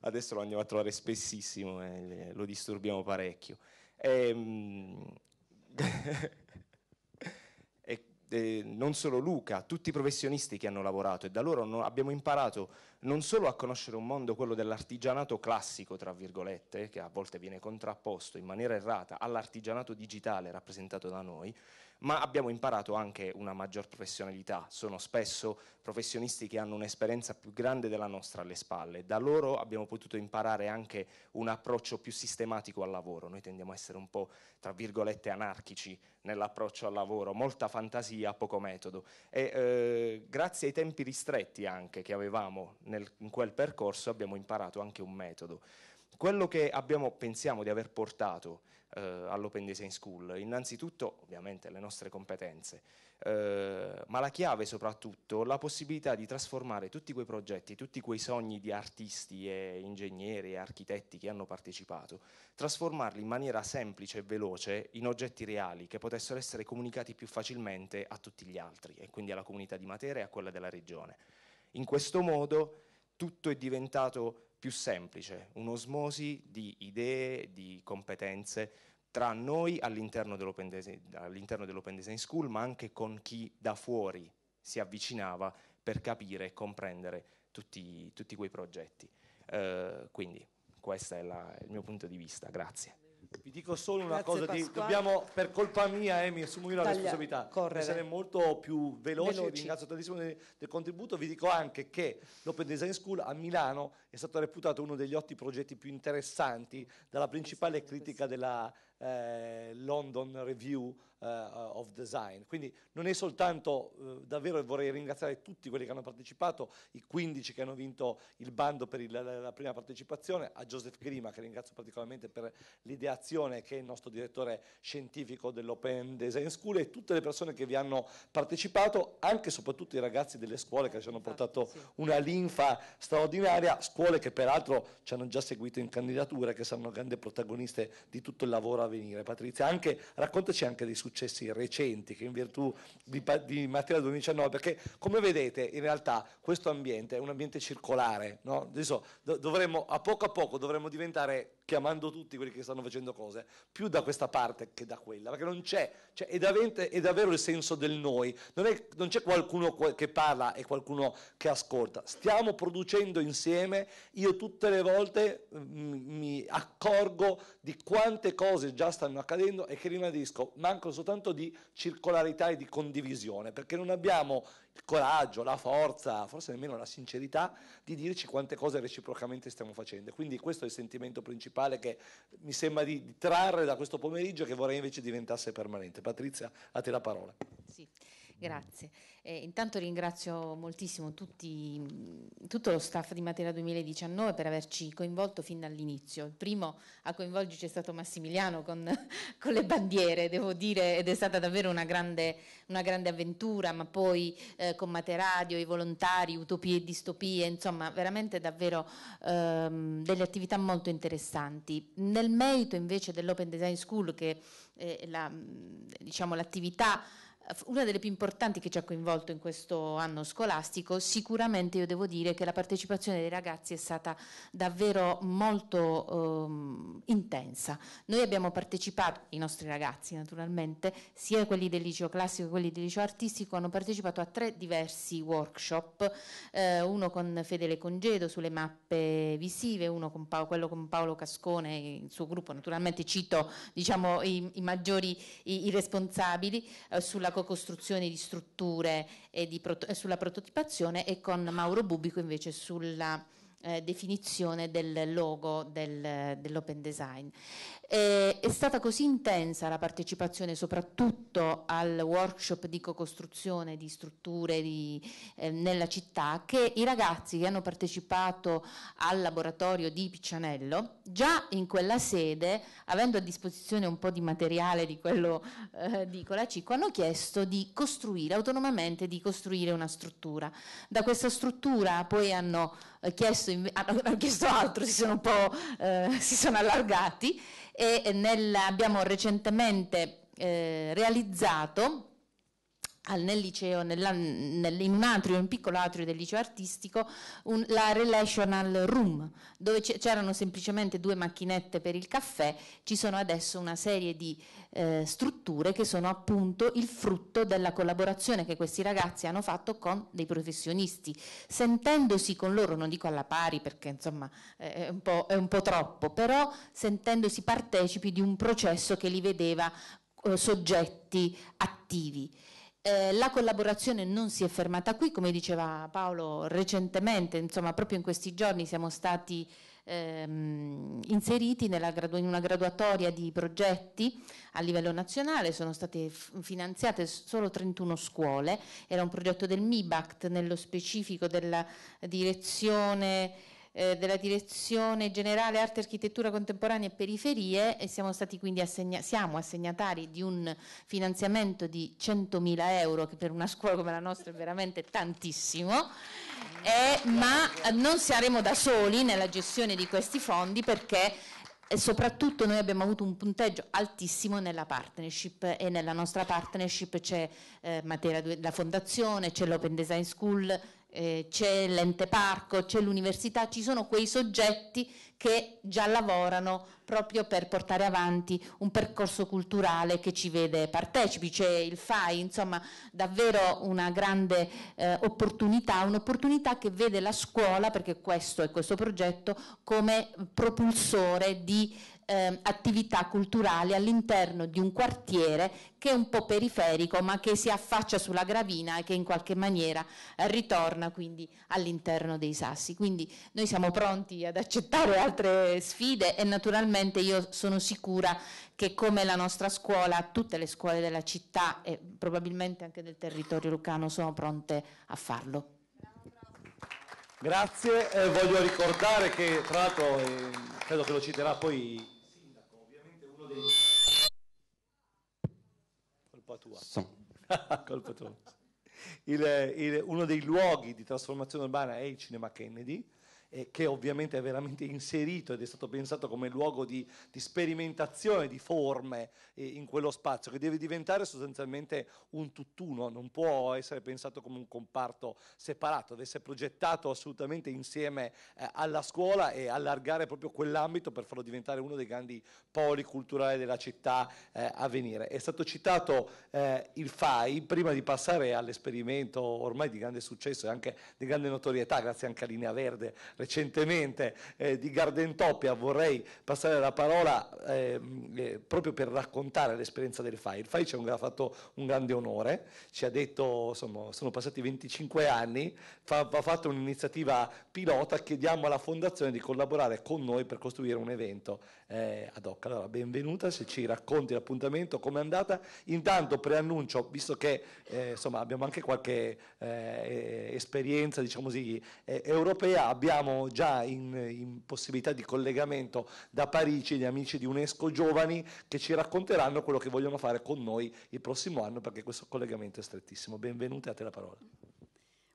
adesso lo andiamo a trovare spessissimo e eh, lo disturbiamo parecchio. Ehm... eh, non solo Luca, tutti i professionisti che hanno lavorato e da loro no, abbiamo imparato non solo a conoscere un mondo, quello dell'artigianato classico, tra virgolette, che a volte viene contrapposto in maniera errata all'artigianato digitale rappresentato da noi, ma abbiamo imparato anche una maggior professionalità. Sono spesso professionisti che hanno un'esperienza più grande della nostra alle spalle. Da loro abbiamo potuto imparare anche un approccio più sistematico al lavoro. Noi tendiamo a essere un po', tra virgolette, anarchici nell'approccio al lavoro, molta fantasia, poco metodo. E, eh, grazie ai tempi ristretti anche che avevamo nel, in quel percorso abbiamo imparato anche un metodo. Quello che abbiamo, pensiamo di aver portato eh, all'Open Design School. Innanzitutto, ovviamente, le nostre competenze, eh, ma la chiave soprattutto la possibilità di trasformare tutti quei progetti, tutti quei sogni di artisti e ingegneri e architetti che hanno partecipato, trasformarli in maniera semplice e veloce in oggetti reali che potessero essere comunicati più facilmente a tutti gli altri e quindi alla comunità di Matera e a quella della regione. In questo modo tutto è diventato più semplice, un'osmosi di idee, di competenze tra noi all'interno dell'Open Design, all'interno dell'open Design, School, ma anche con chi da fuori si avvicinava per capire e comprendere tutti, tutti quei progetti. Eh, quindi questo è la, il mio punto di vista, grazie. Vi dico solo una Grazie cosa, di, dobbiamo, per colpa mia eh, mi assumo io la Taglia, responsabilità, correre. essere molto più veloce, veloci. ringrazio tantissimo del, del, contributo, vi dico anche che l'Open Design School a Milano è stato reputato uno degli ottimi progetti più interessanti dalla principale critica della, eh, London Review eh, of Design. Quindi non è soltanto, eh, davvero vorrei ringraziare tutti quelli che hanno partecipato, i 15 che hanno vinto il bando per il, la, la, prima partecipazione, a Joseph Grima che ringrazio particolarmente per l'ideazione che è il nostro direttore scientifico dell'Open Design School e tutte le persone che vi hanno partecipato, anche e soprattutto i ragazzi delle scuole che ci hanno portato sì. una linfa straordinaria, scuole che peraltro ci hanno già seguito in candidatura e che saranno grandi protagoniste di tutto il lavoro a venire, Patrizia. Anche, raccontaci anche dei successi recenti che in virtù di, di Matera 2019, perché come vedete in realtà questo ambiente è un ambiente circolare. No? Adesso dovremmo, a poco a poco dovremmo diventare chiamando tutti quelli che stanno facendo cose, più da questa parte che da quella, perché non c'è, cioè è, davente, è, davvero il senso del noi, non, è, non c'è qualcuno che parla e qualcuno che ascolta, stiamo producendo insieme, io tutte le volte mm, mi accorgo di quante cose già stanno accadendo e che ribadisco, manco soltanto di circolarità e di condivisione, perché non abbiamo il coraggio, la forza, forse nemmeno la sincerità di dirci quante cose reciprocamente stiamo facendo. Quindi questo è il sentimento principale che mi sembra di, di trarre da questo pomeriggio e che vorrei invece diventasse permanente. Patrizia, a te la parola. Sì. Grazie. Eh, intanto ringrazio moltissimo tutti, tutto lo staff di Matera 2019 per averci coinvolto fin dall'inizio. Il primo a coinvolgerci è stato Massimiliano con, con, le bandiere, devo dire, ed è stata davvero una grande, una grande avventura, ma poi eh, con Materadio, i volontari, utopie e distopie, insomma veramente davvero ehm, delle attività molto interessanti. Nel merito invece dell'Open Design School, che è la, diciamo, l'attività una delle più importanti che ci ha coinvolto in questo anno scolastico, sicuramente io devo dire che la partecipazione dei ragazzi è stata davvero molto ehm, intensa. Noi abbiamo partecipato, i nostri ragazzi naturalmente, sia quelli del liceo classico che quelli del liceo artistico, hanno partecipato a tre diversi workshop, eh, uno con Fedele Congedo sulle mappe visive, uno con Paolo, quello con Paolo Cascone e il suo gruppo, naturalmente cito diciamo, i, i maggiori i, i responsabili eh, sulla costruzione di strutture e di proto sulla prototipazione e con Mauro Bubico invece sulla eh, definizione del logo del, dell'open design. Eh, è stata così intensa la partecipazione soprattutto al workshop di co-costruzione di strutture di, eh, nella città che i ragazzi che hanno partecipato al laboratorio di Piccianello già in quella sede, avendo a disposizione un po' di materiale di quello eh, di Colacicco, hanno chiesto di costruire autonomamente, di costruire una struttura. Da questa struttura poi hanno eh, chiesto, hanno chiesto altro, si sono un po' eh, si sono allargati e nel, abbiamo recentemente eh, realizzato nel liceo, nella, in un atrio, un piccolo atrio del liceo artistico, un, la relational room, dove c'erano semplicemente due macchinette per il caffè, ci sono adesso una serie di eh, strutture che sono appunto il frutto della collaborazione che questi ragazzi hanno fatto con dei professionisti, sentendosi con loro, non dico alla pari perché insomma è un po', è un po troppo, però sentendosi partecipi di un processo che li vedeva eh, soggetti attivi. Eh, la collaborazione non si è fermata qui, come diceva Paolo recentemente, insomma proprio in questi giorni siamo stati ehm, inseriti gradu in una graduatoria di progetti a livello nazionale, sono state finanziate solo 31 scuole, era un progetto del MIBACT, nello specifico della direzione eh, della Direzione Generale Arte, Architettura Contemporanea e Periferie e siamo stati quindi assegna siamo assegnatari di un finanziamento di 100.000 euro che per una scuola come la nostra è veramente tantissimo. Eh, ma non saremo da soli nella gestione di questi fondi perché e eh, soprattutto noi abbiamo avuto un punteggio altissimo nella partnership e nella nostra partnership c'è eh, la fondazione, c'è l'Open Design School, eh, c'è l'ente parco, c'è l'università, ci sono quei soggetti che già lavorano proprio per portare avanti un percorso culturale che ci vede partecipi, c'è il FAI, insomma davvero una grande eh, opportunità, un'opportunità che vede la scuola, perché questo è questo progetto, come propulsore di eh, attività culturali all'interno di un quartiere che è un po' periferico ma che si affaccia sulla gravina e che in qualche maniera eh, ritorna quindi all'interno dei sassi. Quindi noi siamo pronti ad accettare altre sfide e naturalmente io sono sicura che come la nostra scuola, tutte le scuole della città e probabilmente anche del territorio lucano sono pronte a farlo. Grazie, eh, voglio ricordare che tra l'altro eh, credo che lo citerà poi colpa tua. So. colpa tua. Il, il, uno dei luoghi di trasformazione urbana è il Cinema Kennedy, eh, che ovviamente è veramente inserito ed è stato pensato come luogo di, di sperimentazione di forme eh, in quello spazio, che deve diventare sostanzialmente un tutt'uno, non può essere pensato come un comparto separato, deve essere progettato assolutamente insieme eh, alla scuola e allargare proprio quell'ambito per farlo diventare uno dei grandi poli culturali della città eh, a venire. È stato citato eh, il FAI, prima di passare all'esperimento ormai di grande successo e anche di grande notorietà, grazie anche a Linea Verde, recentemente eh, di Gardentoppia, vorrei passare la parola ehm, eh, proprio per raccontare l'esperienza del FAI. Il FAI ci ha fatto un grande onore, ci ha detto, insomma, sono passati 25 anni, fa, ha fatto un'iniziativa pilota, chiediamo alla Fondazione di collaborare con noi per costruire un evento eh, ad hoc. Allora, benvenuta, se ci racconti l'appuntamento, come è andata. Intanto preannuncio, visto che eh, insomma, abbiamo anche qualche eh, eh, esperienza diciamo così, europea, abbiamo abbiamo già in, in, possibilità di collegamento da Parigi gli amici di UNESCO Giovani che ci racconteranno quello che vogliono fare con noi il prossimo anno perché questo collegamento è strettissimo. Benvenuti a te la parola.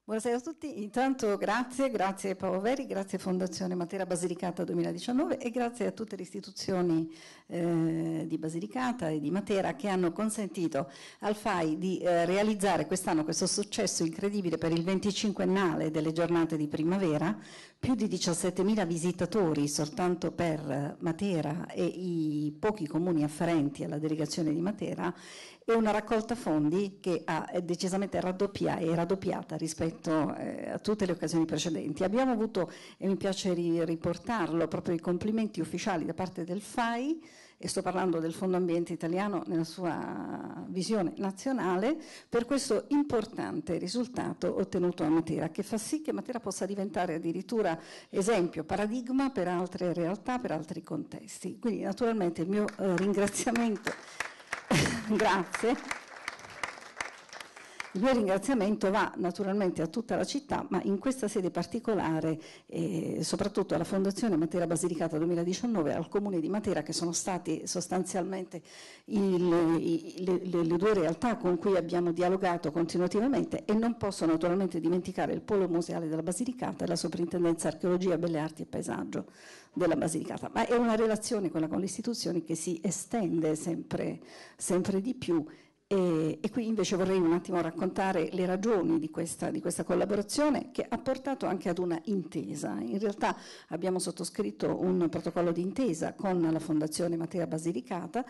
Buonasera a tutti, intanto grazie, grazie Paolo Veri, grazie Fondazione Matera Basilicata 2019 e grazie a tutte le istituzioni eh, di Basilicata e di Matera che hanno consentito al FAI di eh, realizzare quest'anno questo successo incredibile per il 25ennale delle giornate di primavera più di 17.000 visitatori soltanto per Matera e i pochi comuni afferenti alla delegazione di Matera e una raccolta fondi che è decisamente raddoppiata, è raddoppiata rispetto eh, a tutte le occasioni precedenti. Abbiamo avuto, e mi piace riportarlo, proprio i complimenti ufficiali da parte del FAI e sto parlando del Fondo Ambiente Italiano nella sua visione nazionale, per questo importante risultato ottenuto a Matera, che fa sì che Matera possa diventare addirittura esempio, paradigma per altre realtà, per altri contesti. Quindi naturalmente il mio eh, ringraziamento, grazie il mio ringraziamento va naturalmente a tutta la città, ma in questa sede particolare eh, soprattutto alla Fondazione Matera Basilicata 2019 al Comune di Matera che sono stati sostanzialmente il, i, le, le, le, due realtà con cui abbiamo dialogato continuativamente e non posso naturalmente dimenticare il Polo Museale della Basilicata e la Soprintendenza Archeologia, Belle Arti e Paesaggio della Basilicata, ma è una relazione quella con le istituzioni che si estende sempre, sempre di più e, e, qui invece vorrei un attimo raccontare le ragioni di questa, di questa, collaborazione che ha portato anche ad una intesa. In realtà abbiamo sottoscritto un protocollo di intesa con la Fondazione Matea Basilicata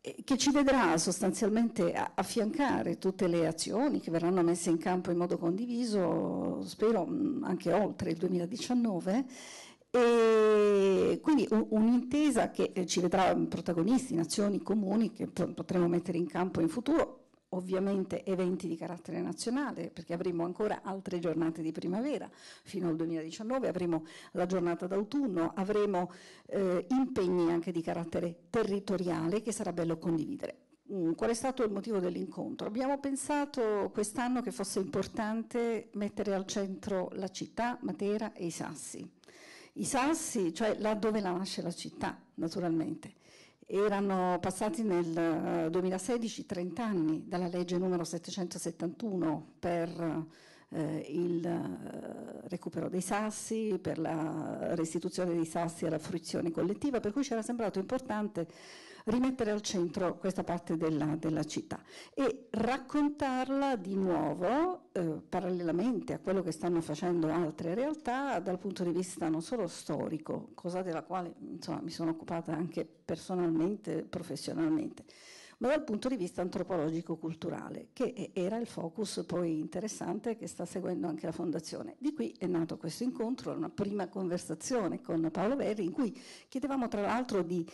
eh, che ci vedrà sostanzialmente affiancare tutte le azioni che verranno messe in campo in modo condiviso, spero anche oltre il 2019 e quindi un'intesa che eh, ci vedrà mm, protagonisti, nazioni, comuni che potremo mettere in campo in futuro, ovviamente eventi di carattere nazionale, perché avremo ancora altre giornate di primavera fino al 2019, avremo la giornata d'autunno, avremo eh, impegni anche di carattere territoriale che sarà bello condividere. Mm, qual è stato il motivo dell'incontro? Abbiamo pensato quest'anno che fosse importante mettere al centro la città, Matera e i Sassi. I sassi, cioè là dove nasce la città, naturalmente. Erano passati nel 2016 eh, 30 anni dalla legge numero 771 per eh, il eh, recupero dei sassi, per la restituzione dei sassi alla fruizione collettiva, per cui ci era sembrato importante rimettere al centro questa parte della, della città e raccontarla di nuovo eh, parallelamente a quello che stanno facendo altre realtà dal punto di vista non solo storico, cosa della quale insomma, mi sono occupata anche personalmente, professionalmente, ma dal punto di vista antropologico-culturale, che era il focus poi interessante che sta seguendo anche la Fondazione. Di qui è nato questo incontro, una prima conversazione con Paolo Verri, in cui chiedevamo tra l'altro di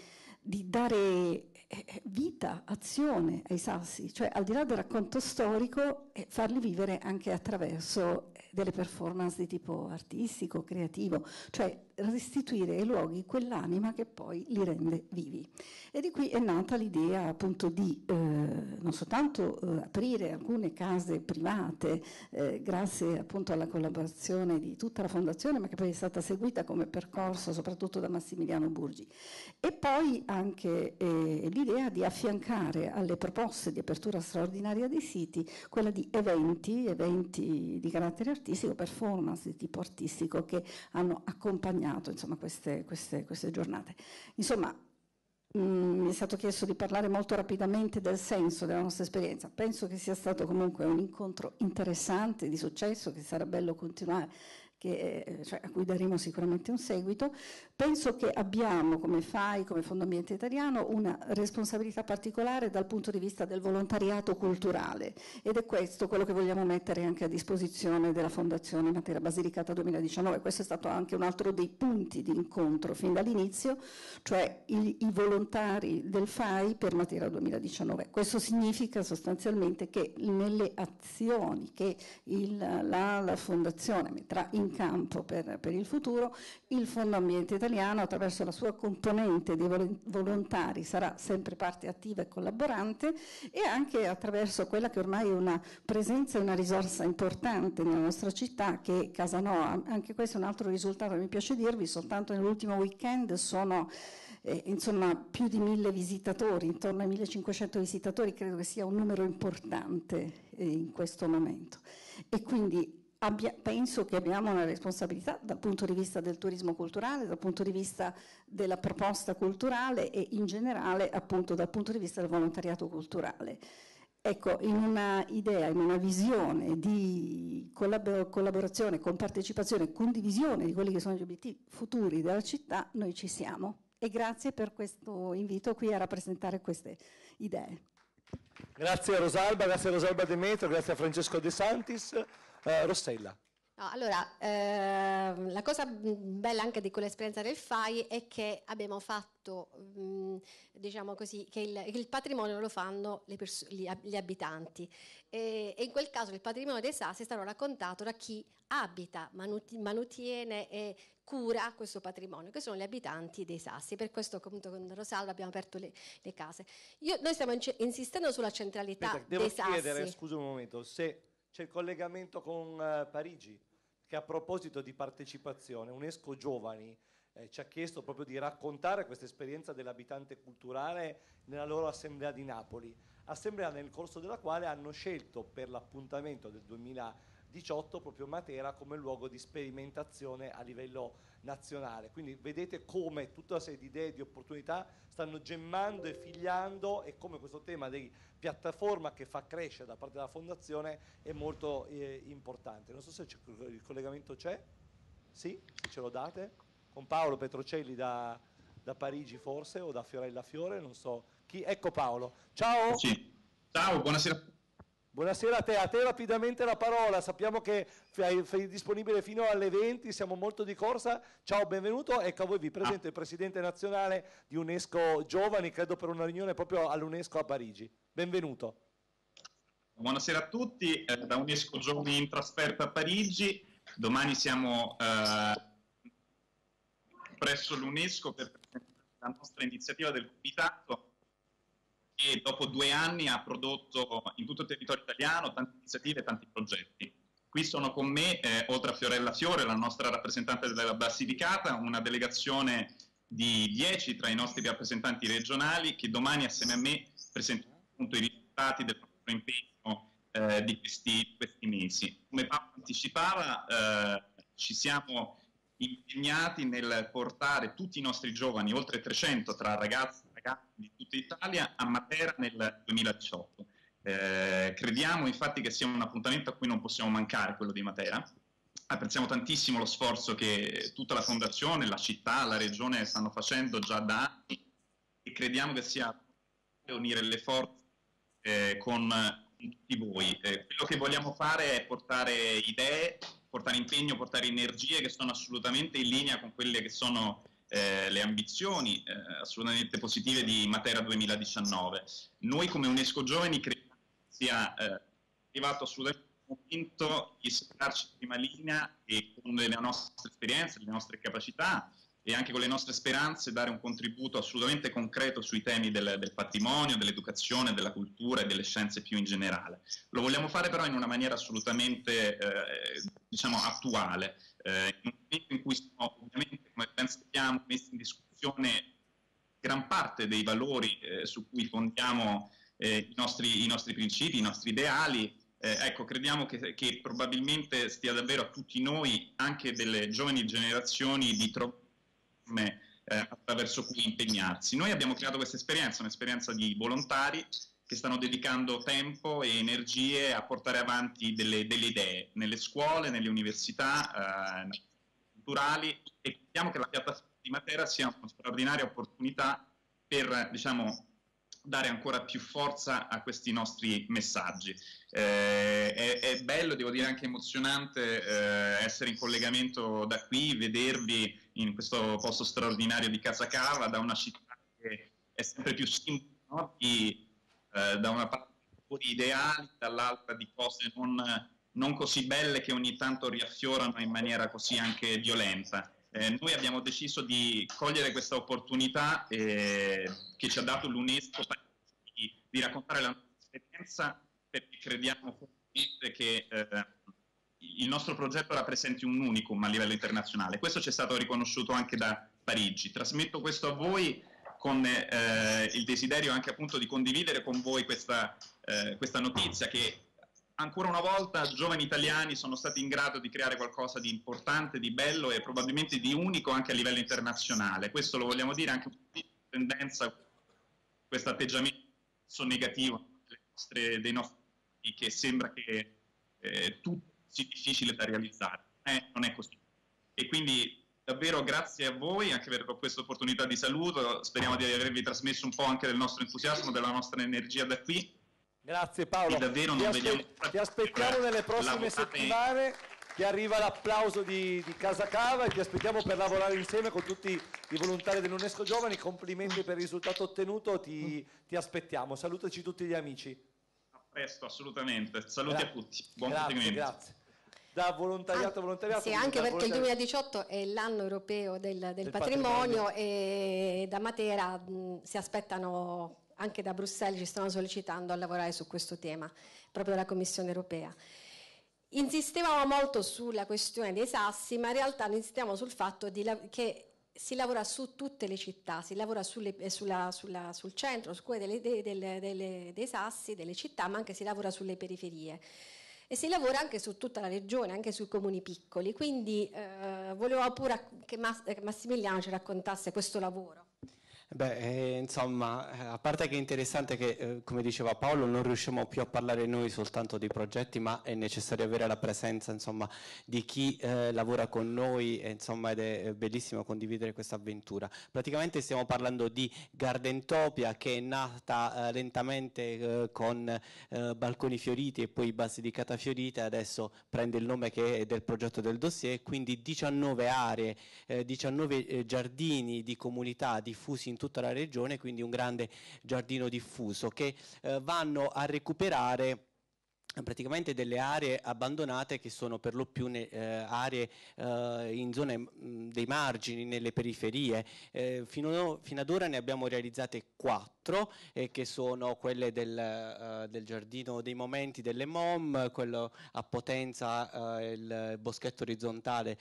di dare eh, eh, vita, azione ai sassi, cioè al di là del racconto storico, eh, farli vivere anche attraverso delle performance di tipo artistico, creativo, cioè restituire ai luoghi quell'anima che poi li rende vivi. E di qui è nata l'idea appunto di eh, non soltanto eh, aprire alcune case private, eh, grazie appunto alla collaborazione di tutta la fondazione, ma che poi è stata seguita come percorso soprattutto da Massimiliano Burgi, e poi anche eh, l'idea di affiancare alle proposte di apertura straordinaria dei siti quella di eventi, eventi di carattere artistico, performance di tipo artistico che hanno accompagnato Senato, insomma, queste, queste, queste giornate. Insomma, mh, mm, mi è stato chiesto di parlare molto rapidamente del senso della nostra esperienza. Penso che sia stato comunque un incontro interessante, di successo, che sarà bello continuare che, eh, cioè, a cui daremo sicuramente un seguito, penso che abbiamo come FAI, come Fondo Ambiente Italiano, una responsabilità particolare dal punto di vista del volontariato culturale ed è questo quello che vogliamo mettere anche a disposizione della Fondazione Matera Basilicata 2019. Questo è stato anche un altro dei punti di incontro fin dall'inizio, cioè i, i volontari del FAI per Matera 2019. Questo significa sostanzialmente che nelle azioni che il, la, la Fondazione metterà in campo per, per, il futuro, il Fondo Ambiente Italiano attraverso la sua componente di volontari sarà sempre parte attiva e collaborante e anche attraverso quella che ormai è una presenza e una risorsa importante nella nostra città che è Casanoa. Anche questo è un altro risultato che mi piace dirvi, soltanto nell'ultimo weekend sono... Eh, insomma più di mille visitatori, intorno ai 1500 visitatori, credo che sia un numero importante eh, in questo momento. E quindi abbia, penso che abbiamo una responsabilità dal punto di vista del turismo culturale, dal punto di vista della proposta culturale e in generale appunto dal punto di vista del volontariato culturale. Ecco, in una idea, in una visione di collaborazione, con compartecipazione, condivisione di quelli che sono gli obiettivi futuri della città, noi ci siamo. E grazie per questo invito qui a rappresentare queste idee. Grazie a Rosalba, grazie a Rosalba Demetrio, grazie a Francesco De Santis. Uh, Rossella. No, allora, eh, la cosa bella anche di quell'esperienza del FAI è che abbiamo fatto, mh, mm, diciamo così, che il, il, patrimonio lo fanno pers- gli, gli, abitanti e, e, in quel caso il patrimonio dei sassi è stato raccontato da chi abita, manuti- manutiene e cura questo patrimonio, che sono gli abitanti dei sassi. Per questo appunto con Rosaldo abbiamo aperto le, le case. Io, noi stiamo in- insistendo sulla centralità Aspetta, dei devo sassi. Devo chiedere, scusa un momento, se c'è il collegamento con eh, Parigi, che a proposito di partecipazione, UNESCO Giovani eh, ci ha chiesto proprio di raccontare questa esperienza dell'abitante culturale nella loro assemblea di Napoli, assemblea nel corso della quale hanno scelto per l'appuntamento del 2020 18 proprio Matera come luogo di sperimentazione a livello nazionale. Quindi vedete come tutta una serie di idee, di opportunità stanno gemmando e figliando e come questo tema di piattaforma che fa crescere da parte della fondazione è molto eh, importante. Non so se il collegamento c'è, sì, se ce lo date, con Paolo Petrocelli da, da Parigi forse o da Fiorella Fiore, non so chi. Ecco Paolo, ciao! Sì. Ciao, buonasera Buonasera a te, a te rapidamente la parola, sappiamo che sei disponibile fino alle 20, siamo molto di corsa, ciao, benvenuto, ecco a voi vi presento ah. il Presidente nazionale di UNESCO Giovani, credo per una riunione proprio all'UNESCO a Parigi, benvenuto. Buonasera a tutti, eh, da UNESCO Giovani in trasferta a Parigi, domani siamo eh, presso l'UNESCO per presentare la nostra iniziativa del Comitato e dopo due anni ha prodotto in tutto il territorio italiano tante iniziative e tanti progetti. Qui sono con me, eh, oltre a Fiorella Fiore, la nostra rappresentante della Basilicata, una delegazione di 10 tra i nostri rappresentanti regionali che domani assieme a me presenteranno i risultati del proprio impegno eh, di questi, questi, mesi. Come Paolo anticipava, eh, ci siamo impegnati nel portare tutti i nostri giovani, oltre 300 tra ragazzi ragazzi di tutta Italia a Matera nel 2018. Eh, crediamo infatti che sia un appuntamento a cui non possiamo mancare, quello di Matera. Apprezziamo tantissimo lo sforzo che tutta la fondazione, la città, la regione stanno facendo già da anni e crediamo che sia unire le forze eh, con eh, tutti voi. Eh, quello che vogliamo fare è portare idee, portare impegno, portare energie che sono assolutamente in linea con quelle che sono eh, le ambizioni eh, assolutamente positive di Matera 2019. Noi come UNESCO Giovani crediamo sia eh, arrivato assolutamente il momento di spararci in prima linea e con le nostre esperienze, le nostre capacità e anche con le nostre speranze dare un contributo assolutamente concreto sui temi del, del patrimonio, dell'educazione, della cultura e delle scienze più in generale. Lo vogliamo fare però in una maniera assolutamente eh, diciamo, attuale, eh, in un momento in cui sono ovviamente, come ben sappiamo, messi in discussione gran parte dei valori eh, su cui fondiamo eh, i, nostri, i, nostri, principi, i nostri ideali, eh, ecco, crediamo che, che, probabilmente stia davvero a tutti noi, anche delle giovani generazioni, di trovare eh, attraverso cui impegnarsi. Noi abbiamo creato questa esperienza, un'esperienza di volontari, che stanno dedicando tempo e energie a portare avanti delle, delle idee nelle scuole, nelle università, eh, culturali e crediamo che la piattaforma di Matera sia una straordinaria opportunità per diciamo, dare ancora più forza a questi nostri messaggi. Eh, è, è, bello, devo dire anche emozionante, eh, essere in collegamento da qui, vedervi in questo posto straordinario di Casa Cava, da una città che è sempre più simbolo no? di eh, da una parte di ideali, dall'altra di cose non, non, così belle che ogni tanto riaffiorano in maniera così anche violenta. Eh, noi abbiamo deciso di cogliere questa opportunità eh, che ci ha dato l'UNESCO di, di, raccontare la nostra esperienza perché crediamo che eh, il nostro progetto rappresenti un unicum a livello internazionale. Questo ci è stato riconosciuto anche da Parigi. Trasmetto questo a voi con eh, il desiderio anche appunto di condividere con voi questa, eh, questa notizia che ancora una volta giovani italiani sono stati in grado di creare qualcosa di importante, di bello e probabilmente di unico anche a livello internazionale. Questo lo vogliamo dire anche un in tendenza, questo atteggiamento negativo nostre, dei nostri che sembra che eh, tutto sia difficile da realizzare. Eh, non è così. E quindi davvero grazie a voi anche per questa opportunità di saluto, speriamo di avervi trasmesso un po' anche del nostro entusiasmo, della nostra energia da qui. Grazie Paolo, e davvero ti, non aspe- ti aspettiamo nelle prossime settimane che arriva l'applauso di, di, Casa Cava e ti aspettiamo per lavorare insieme con tutti i volontari dell'UNESCO Giovani, complimenti per il risultato ottenuto, ti, ti aspettiamo, salutaci tutti gli amici. A presto, assolutamente, saluti Gra- a tutti, buon grazie, da volontariato a volontariato. Sì, anche perché il 2018 è l'anno europeo del, del, del patrimonio, patrimonio, e da Matera mh, si aspettano anche da Bruxelles ci stanno sollecitando a lavorare su questo tema, proprio la Commissione europea. Insistevamo molto sulla questione dei sassi, ma in realtà insistiamo sul fatto di, che si lavora su tutte le città, si lavora sulle, eh, sulla, sulla, sul centro, su quello dei sassi, delle città, ma anche si lavora sulle periferie e si lavora anche su tutta la regione, anche sui comuni piccoli, quindi eh, volevo pure che, che Massimiliano ci raccontasse questo lavoro. Beh, eh, insomma, eh, a parte che è interessante che, eh, come diceva Paolo, non riusciamo più a parlare noi soltanto dei progetti, ma è necessario avere la presenza, insomma, di chi eh, lavora con noi, e, insomma, ed è eh, bellissimo condividere questa avventura. Praticamente stiamo parlando di Gardentopia, che è nata eh, lentamente con balconi fioriti e poi Basilicata fiorita, adesso prende il nome che è del progetto del dossier, quindi 19 aree, 19 giardini di comunità diffusi in tutta la regione, quindi un grande giardino diffuso che eh, vanno a recuperare praticamente delle aree abbandonate che sono per lo più ne, eh, aree eh, in zone mh, mm, dei margini, nelle periferie. Eh, fino, fino, ad ora ne abbiamo realizzate quattro, eh, che sono quelle del, eh, del, Giardino dei Momenti delle MOM, quello a Potenza, eh, il boschetto orizzontale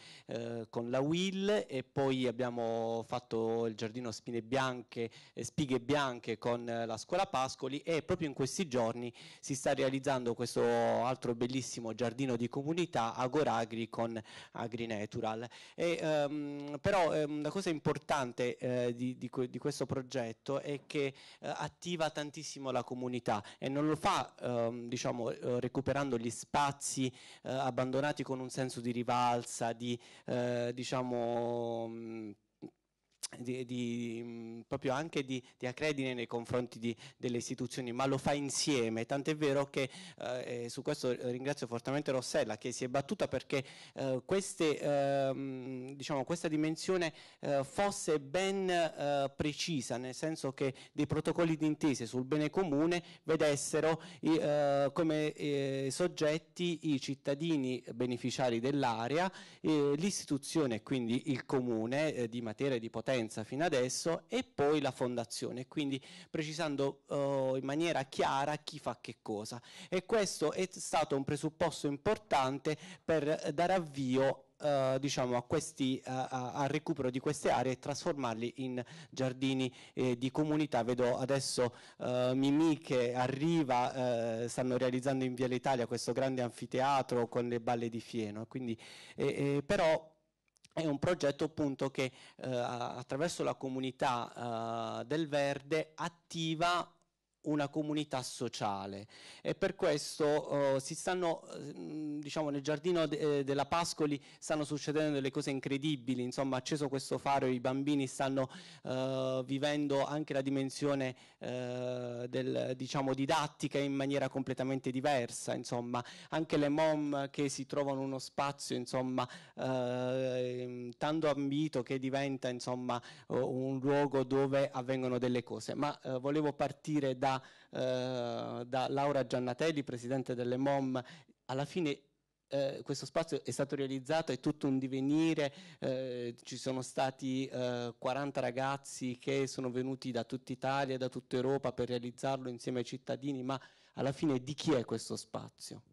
con la WIL e poi abbiamo fatto il Giardino Spine Bianche, Spighe Bianche con la Scuola Pascoli e proprio in questi giorni si sta realizzando questo questo altro bellissimo giardino di comunità Agoragri con Agrinatural. E, ehm, però ehm, la cosa importante eh, di, di, di, questo progetto è che eh, attiva tantissimo la comunità e non lo fa ehm, diciamo, eh, recuperando gli spazi eh, abbandonati con un senso di rivalsa, di eh, diciamo... Mh, mm, di, di, proprio anche di, di, accredine nei confronti delle istituzioni, ma lo fa insieme, tant'è vero che eh, su questo ringrazio fortemente Rossella che si è battuta perché eh, queste, eh, diciamo, questa dimensione eh, fosse ben eh, precisa, nel senso che dei protocolli d'intesa sul bene comune vedessero i, eh, come soggetti i cittadini beneficiari dell'area, l'istituzione, quindi il comune di materia e di potenza, Conoscenza fino adesso e poi la fondazione, quindi precisando uh, in maniera chiara chi fa che cosa. E questo è stato un presupposto importante per dare avvio Uh, diciamo, a questi, uh, al recupero di queste aree e trasformarli in giardini eh, di comunità. Vedo adesso uh, eh, Mimì che arriva, stanno realizzando in Via l'Italia questo grande anfiteatro con le balle di fieno, quindi, eh, eh, però è un progetto appunto che eh, attraverso la comunità eh, del verde attiva una comunità sociale e per questo eh, si stanno mm, diciamo nel giardino de eh, della Pascoli stanno succedendo delle cose incredibili insomma acceso questo faro i bambini stanno eh, vivendo anche la dimensione eh, del, diciamo didattica in maniera completamente diversa insomma anche le mom che si trovano uno spazio insomma eh, tanto ambito che diventa insomma oh, un luogo dove avvengono delle cose ma eh, volevo partire da da, eh, da Laura Giannatelli, presidente delle MOM, alla fine eh, questo spazio è stato realizzato, è tutto un divenire, eh, ci sono stati eh, 40 ragazzi che sono venuti da tutta Italia, da tutta Europa per realizzarlo insieme ai cittadini, ma alla fine di chi è questo spazio?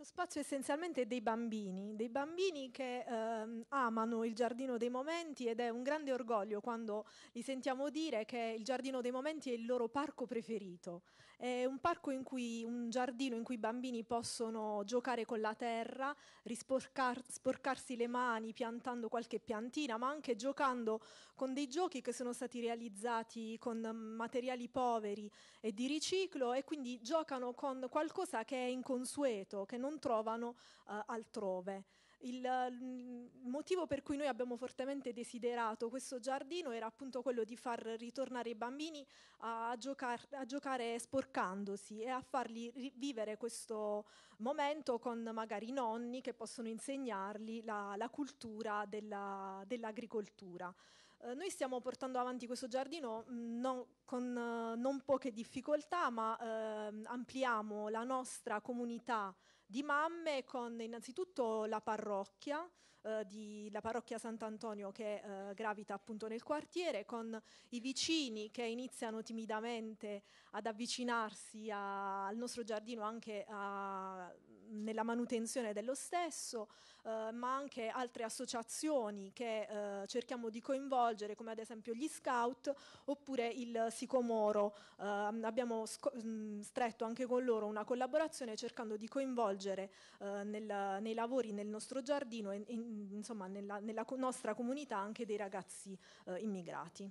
Lo spazio è essenzialmente dei bambini, dei bambini che ehm, amano il Giardino dei Momenti ed è un grande orgoglio quando li sentiamo dire che il Giardino dei Momenti è il loro parco preferito. È un parco in cui, un giardino in cui i bambini possono giocare con la terra, risporcarsi risporcar, le mani piantando qualche piantina, ma anche giocando con dei giochi che sono stati realizzati con materiali poveri e di riciclo e quindi giocano con qualcosa che è inconsueto, che non trovano eh, altrove. Eh, il motivo per cui noi abbiamo fortemente desiderato questo giardino era appunto quello di far ritornare i bambini a, giocar- a giocare sporcandosi e a fargli vivere questo momento con magari i nonni che possono insegnargli la, la cultura della, dell'agricoltura. Eh, noi stiamo portando avanti questo giardino mm, non, con eh, non poche difficoltà, ma eh, ampliamo la nostra comunità di mamme con innanzitutto la parrocchia, eh, di, la parrocchia Sant'Antonio che eh, gravita appunto nel quartiere, con i vicini che iniziano timidamente ad avvicinarsi a, al nostro giardino anche a nella manutenzione dello stesso, eh, ma anche altre associazioni che eh, cerchiamo di coinvolgere, come ad esempio gli scout oppure il Sicomoro. Eh, abbiamo mh, mm, stretto anche con loro una collaborazione cercando di coinvolgere eh, nel, nei lavori nel nostro giardino e in, insomma nella, nella, nostra comunità anche dei ragazzi eh, immigrati.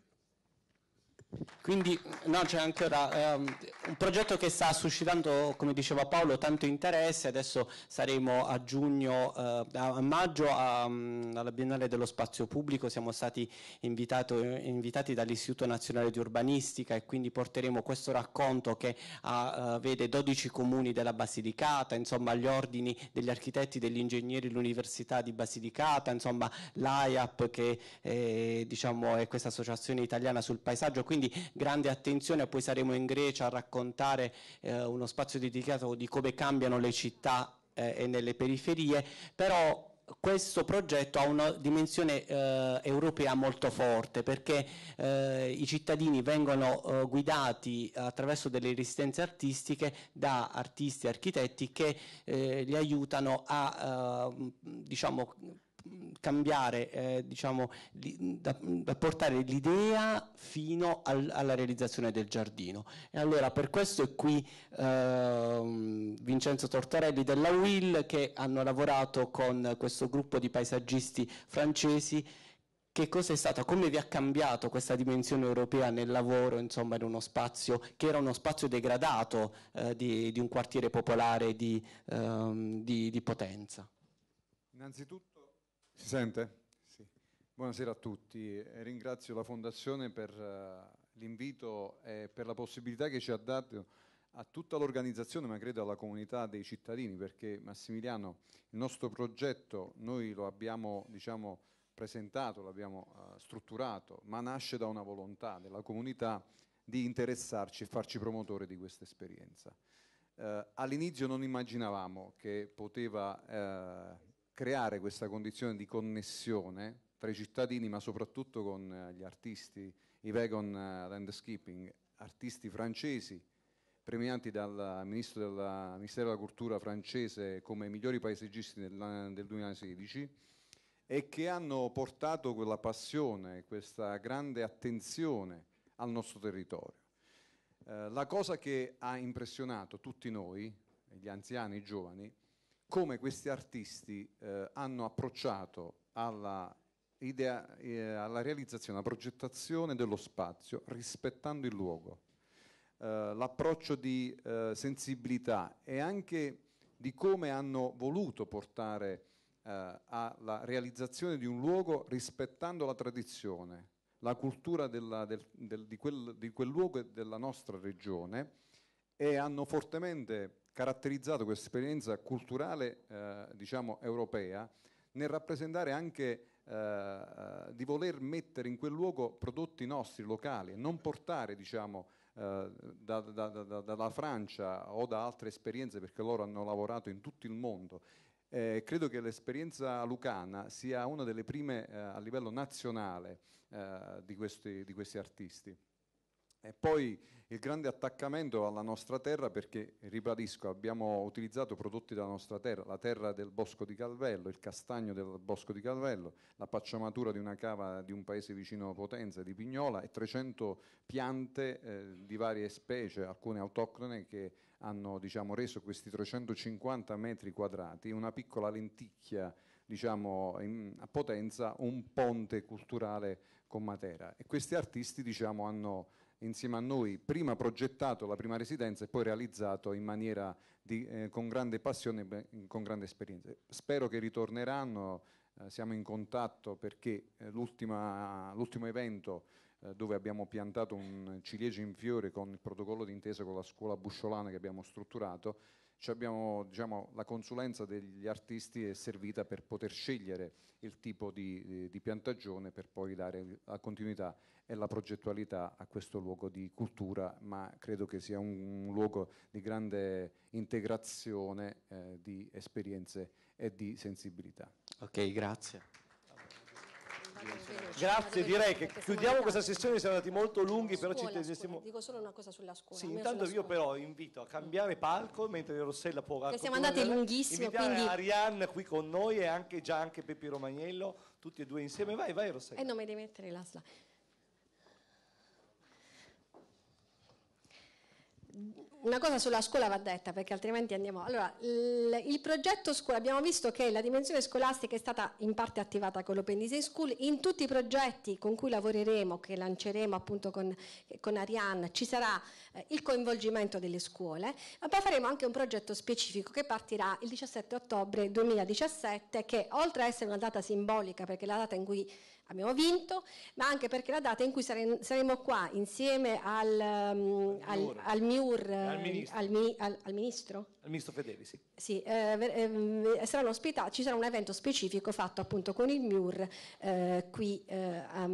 Quindi no, c'è ancora um, ehm, un progetto che sta suscitando, come diceva Paolo, tanto interesse. Adesso saremo a giugno, uh, a maggio um, alla Biennale dello Spazio Pubblico. Siamo stati invitato, invitati dall'Istituto Nazionale di Urbanistica e quindi porteremo questo racconto che uh, vede 12 comuni della Basilicata, insomma, gli ordini degli architetti, degli ingegneri, l'Università di Basilicata, insomma, l'AIAP che eh, diciamo, è questa associazione italiana sul paesaggio. Quindi quindi grande attenzione, poi saremo in Grecia a raccontare eh, uno spazio dedicato di come cambiano le città eh, e nelle periferie, però questo progetto ha una dimensione eh, europea molto forte perché eh, i cittadini vengono eh, guidati attraverso delle resistenze artistiche da artisti e architetti che eh, li aiutano a eh, diciamo cambiare, eh, diciamo, li, da, da, portare l'idea fino al, alla realizzazione del giardino. E allora per questo è qui eh, Vincenzo Tortorelli della Will che hanno lavorato con questo gruppo di paesaggisti francesi che cosa è stata, come vi ha cambiato questa dimensione europea nel lavoro, insomma, in uno spazio che era uno spazio degradato eh, di, di, un quartiere popolare di, ehm, di, di Potenza? Innanzitutto si sente? Sì. Buonasera a tutti, eh, ringrazio la Fondazione per eh, l'invito e per la possibilità che ci ha dato a tutta l'organizzazione, ma credo alla comunità dei cittadini, perché Massimiliano, il nostro progetto noi lo abbiamo diciamo, presentato, l'abbiamo uh, strutturato, ma nasce da una volontà della comunità di interessarci e farci promotore di questa esperienza. Uh, all'inizio non immaginavamo che poteva creare questa condizione di connessione tra i cittadini, ma soprattutto con eh, gli artisti, i vegan eh, landscaping, artisti francesi premiati dal Ministero della, Ministero della Cultura francese come migliori paesaggisti del, del 2016 e che hanno portato quella passione, questa grande attenzione al nostro territorio. Eh, la cosa che ha impressionato tutti noi, gli anziani, i giovani, come questi artisti eh, hanno approcciato alla, idea, eh, alla realizzazione, alla progettazione dello spazio rispettando il luogo. Eh, l'approccio di eh, sensibilità e anche di come hanno voluto portare eh, alla realizzazione di un luogo rispettando la tradizione, la cultura della, del, del, di, quel, di, quel, luogo e della nostra regione e hanno fortemente caratterizzato questa esperienza culturale eh, diciamo, europea nel rappresentare anche eh, eh, di voler mettere in quel luogo prodotti nostri, locali, e non portare diciamo, eh, da, da, da, dalla Francia o da altre esperienze, perché loro hanno lavorato in tutto il mondo. Eh, credo che l'esperienza lucana sia una delle prime eh, a livello nazionale eh, di questi, di questi artisti. E poi il grande attaccamento alla nostra terra perché, ribadisco, abbiamo utilizzato prodotti della nostra terra, la terra del bosco di Calvello, il castagno del bosco di Calvello, la pacciamatura di una cava di un paese vicino a Potenza, di Pignola, e 300 piante eh, di varie specie, alcune autoctone, che hanno diciamo, reso questi 350 metri quadrati una piccola lenticchia diciamo, in, a Potenza, un ponte culturale con Matera. E questi artisti diciamo, hanno insieme a noi, prima progettato la prima residenza e poi realizzato in maniera di, eh, con grande passione e con grande esperienza. Spero che ritorneranno, eh, siamo in contatto perché eh, l'ultimo evento eh, dove abbiamo piantato un ciliegio in fiore con il protocollo d'intesa con la scuola Busciolana che abbiamo strutturato cioè abbiamo, diciamo, la consulenza degli artisti è servita per poter scegliere il tipo di, eh, di, piantagione per poi dare la continuità e la progettualità a questo luogo di cultura, ma credo che sia un, un luogo di grande integrazione eh, di esperienze e di sensibilità. Ok, grazie. Grazie, direi che chiudiamo questa sessione, siamo andati molto lunghi, però ci tendessimo... Dico solo una cosa sulla scuola. Sì, intanto io però invito a cambiare palco, mentre Rossella può... Perché siamo andati lunghissimo, quindi... Arianna qui con noi e anche Gianche Peppi Romagnello, tutti e due insieme. Vai, vai Rossella. E eh, non mi devi mettere la slide una cosa sulla scuola va detta perché altrimenti andiamo. Allora, il, il, progetto scuola, abbiamo visto che la dimensione scolastica è stata in parte attivata con l'Open Design School, in tutti i progetti con cui lavoreremo, che lanceremo appunto con, con Ariane, ci sarà eh, il coinvolgimento delle scuole, ma poi faremo anche un progetto specifico che partirà il 17 ottobre 2017, che oltre a essere una data simbolica, perché è la data in cui abbiamo vinto, ma anche perché la data in cui sare- saremo qua insieme al, um, al, al MIUR, al eh, ministro. Mi- al ministro? Al ministro Fedeli, sì. sì eh, eh, mm, saranno ospitati, ci sarà un evento specifico fatto appunto con il MIUR eh, qui eh, a, a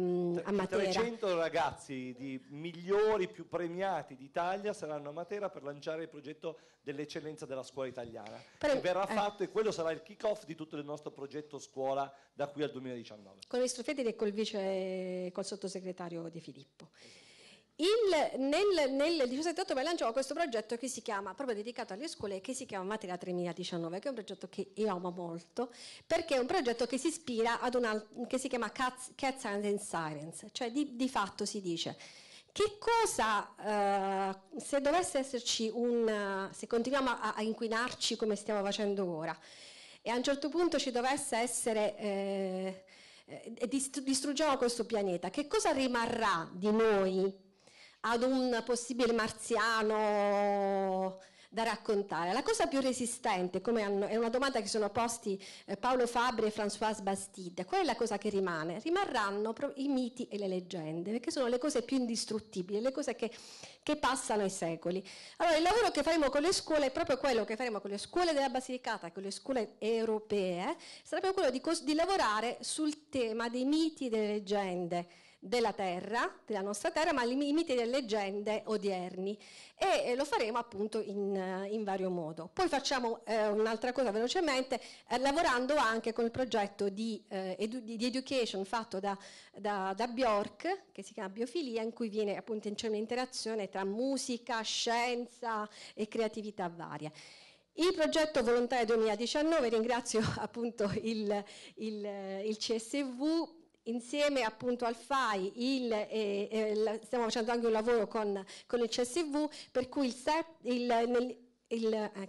Matera. 300 ragazzi di migliori, più premiati d'Italia saranno a Matera per lanciare il progetto dell'eccellenza della scuola italiana. Pre- che verrà eh. fatto e quello sarà il kick-off di tutto il nostro progetto scuola da qui al 2019. Con il ministro Fedeli Ospiti e col, vice, col sottosegretario Di Filippo. Il, nel, nel 17 ottobre lanciò questo progetto che si chiama, proprio dedicato alle scuole, che si chiama Materia 3019, che è un progetto che io amo molto, perché è un progetto che si ispira ad una che si chiama Cats, Cat Science and Science, cioè di, di fatto si dice che cosa, eh, se dovesse esserci un, se continuiamo a, a, inquinarci come stiamo facendo ora, e a un certo punto ci dovesse essere... Eh, eh, e distruggiamo questo pianeta, che cosa rimarrà di noi ad un possibile marziano da raccontare. La cosa più resistente, hanno, è una domanda che sono posti eh, Paolo Fabri e Françoise Bastide, qual è la cosa che rimane? Rimarranno i miti e le leggende, perché sono le cose più indistruttibili, le cose che, che passano i secoli. Allora, il lavoro che faremo con le scuole è proprio quello che faremo con le scuole della Basilicata, con le scuole europee, eh, sarebbe quello di, di lavorare sul tema dei miti e delle leggende della terra, della nostra terra, ma ai limiti delle leggende odierni e lo faremo appunto in, in, vario modo. Poi facciamo eh, un'altra cosa velocemente, eh, lavorando anche con il progetto di, eh, edu di education fatto da, da, da, Bjork, che si chiama Biofilia, in cui viene appunto c'è un'interazione tra musica, scienza e creatività varia. Il progetto Volontaria 2019, ringrazio appunto il, il, il CSV Insieme appunto al FAI il, eh, eh, stiamo facendo anche un lavoro con, con il CSV per cui il, il, nel, il, eh,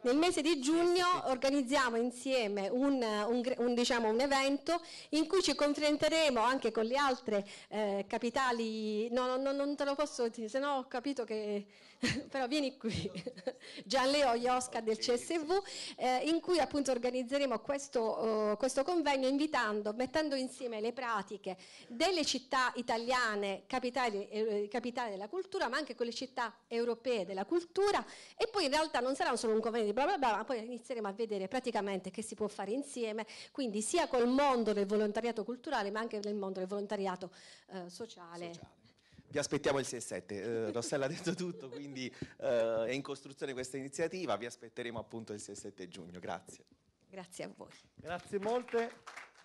nel mese di giugno organizziamo insieme un, un, un, diciamo, un, evento in cui ci confronteremo anche con le altre eh, capitali. No, no, no, non te lo posso dire, se no ho capito che però vieni qui, Gianleo Iosca del CSV, eh, in cui appunto organizzeremo questo, uh, questo, convegno invitando, mettendo insieme le pratiche delle città italiane, eh, capitale, eh, capitali, della cultura, ma anche quelle città europee della cultura e poi in realtà non sarà solo un convegno di bla bla bla, ma poi inizieremo a vedere praticamente che si può fare insieme, quindi sia col mondo del volontariato culturale, ma anche nel mondo del volontariato eh, sociale. sociale vi aspettiamo il 6-7, e eh, Rossella ha detto tutto, quindi eh, è in costruzione questa iniziativa, vi aspetteremo appunto il 6-7 e giugno, grazie. Grazie a voi. Grazie molte.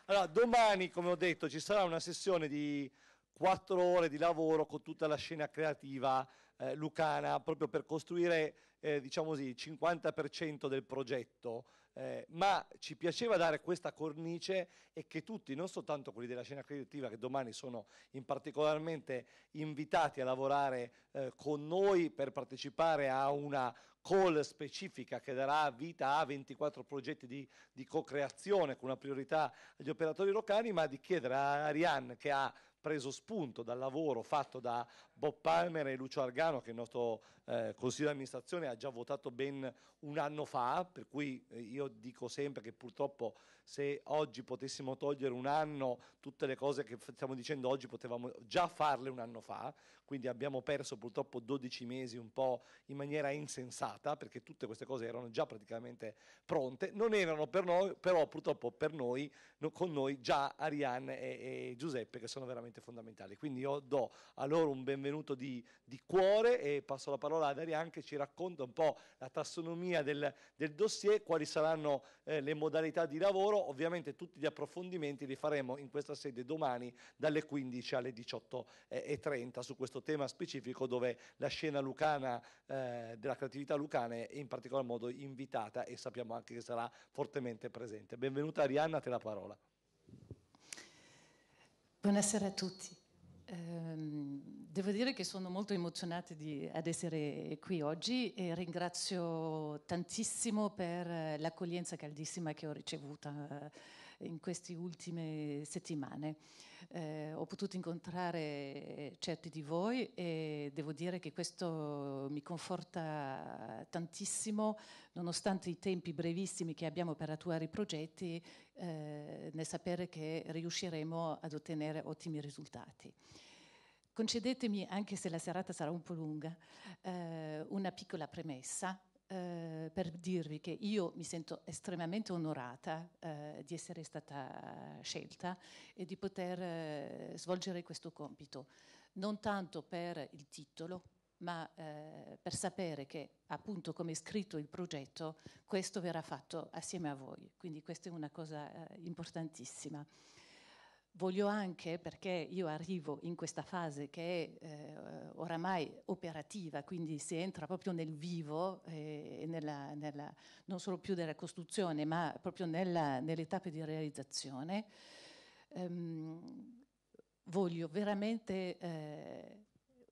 Allora, domani, come ho detto, ci sarà una sessione di quattro ore di lavoro con tutta la scena creativa eh, lucana, proprio per costruire, eh, diciamo così, il 50% del progetto eh, ma ci piaceva dare questa cornice e che tutti, non soltanto quelli della scena creativa che domani sono in particolarmente invitati a lavorare eh, con noi per partecipare a una call specifica che darà vita a 24 progetti di, di co-creazione con una priorità agli operatori locali, ma di chiedere a Ariane che ha preso spunto dal lavoro fatto da Bob Palmer e Lucio Argano, che è il nostro eh, Consiglio di amministrazione ha già votato ben un anno fa, per cui eh, io dico sempre che purtroppo se oggi potessimo togliere un anno tutte le cose che stiamo dicendo oggi potevamo già farle un anno fa, quindi abbiamo perso purtroppo 12 mesi un po' in maniera insensata perché tutte queste cose erano già praticamente pronte, non erano per noi, però purtroppo per noi, con noi già Ariane e, e Giuseppe che sono veramente fondamentali. Quindi io do a loro un benvenuto di, di cuore e passo la parola parola ad Ariane che ci racconta un po' la tassonomia del, del dossier, quali saranno eh, le modalità di lavoro, ovviamente tutti gli approfondimenti li faremo in questa sede domani dalle 15 alle 18.30 eh, su questo tema specifico dove la scena lucana eh, della creatività lucana è in particolar modo invitata e sappiamo anche che sarà fortemente presente. Benvenuta Arianna, a te la parola. Buonasera a tutti. Um, Devo dire che sono molto emozionata di, ad essere qui oggi e ringrazio tantissimo per l'accoglienza caldissima che ho ricevuta eh, in queste ultime settimane. Eh, ho potuto incontrare certi di voi e devo dire che questo mi conforta tantissimo, nonostante i tempi brevissimi che abbiamo per attuare i progetti, eh, nel sapere che riusciremo ad ottenere ottimi risultati. Concedetemi, anche se la serata sarà un po' lunga, eh, una piccola premessa eh, per dirvi che io mi sento estremamente onorata eh, di essere stata scelta e di poter eh, svolgere questo compito, non tanto per il titolo, ma eh, per sapere che, appunto, come è scritto il progetto, questo verrà fatto assieme a voi. Quindi questa è una cosa eh, importantissima. Voglio anche, perché io arrivo in questa fase che è eh, oramai operativa, quindi si entra proprio nel vivo, eh, nella, nella, non solo più della costruzione, ma proprio nelle tappe di realizzazione, ehm, voglio veramente eh,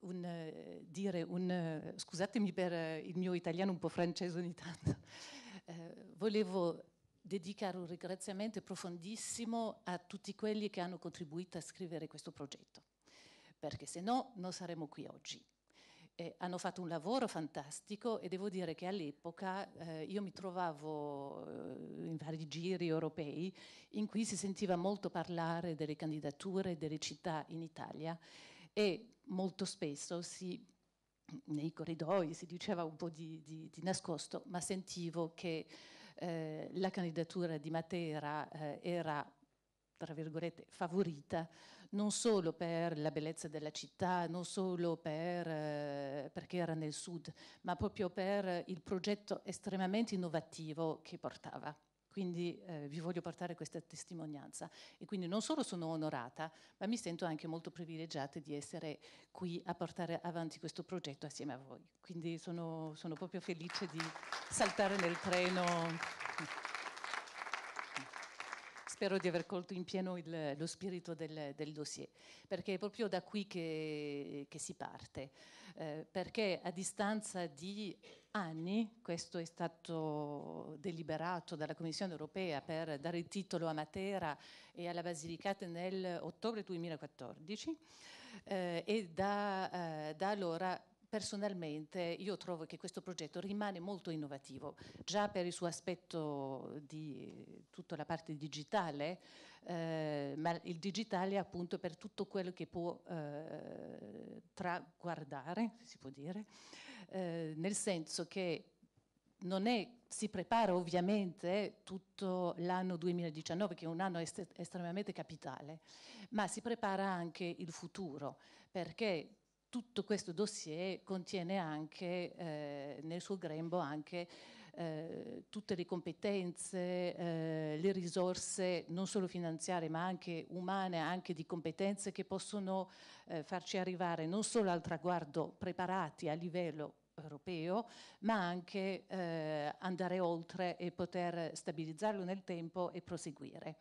un, dire un... scusatemi per il mio italiano un po' francese ogni tanto, eh, volevo dedicare un ringraziamento profondissimo a tutti quelli che hanno contribuito a scrivere questo progetto, perché se no non saremmo qui oggi. Eh, hanno fatto un lavoro fantastico e devo dire che all'epoca eh, io mi trovavo eh, in vari giri europei in cui si sentiva molto parlare delle candidature delle città in Italia e molto spesso si, nei corridoi si diceva un po' di, di, di nascosto, ma sentivo che eh, la candidatura di Matera eh, era tra virgolette, favorita, non solo per la bellezza della città, non solo per, eh, perché era nel sud, ma proprio per il progetto estremamente innovativo che portava. Quindi eh, vi voglio portare questa testimonianza e quindi non solo sono onorata, ma mi sento anche molto privilegiata di essere qui a portare avanti questo progetto assieme a voi. Quindi sono, sono proprio felice di saltare nel treno spero di aver colto in pieno il, lo spirito del, del, dossier, perché è proprio da qui che, che si parte, eh, perché a distanza di anni, questo è stato deliberato dalla Commissione europea per dare il titolo a Matera e alla Basilicata nell'ottobre 2014, eh, e da, eh, da allora personalmente io trovo che questo progetto rimane molto innovativo, già per il suo aspetto di tutta la parte digitale, eh, ma il digitale appunto per tutto quello che può eh, traguardare, si può dire, eh, nel senso che non è, si prepara ovviamente tutto l'anno 2019, che è un anno est estremamente capitale, ma si prepara anche il futuro, perché tutto questo dossier contiene anche eh, nel suo grembo anche eh, tutte le competenze, eh, le risorse non solo finanziarie ma anche umane, anche di competenze che possono eh, farci arrivare non solo al traguardo preparati a livello europeo, ma anche eh, andare oltre e poter stabilizzarlo nel tempo e proseguire.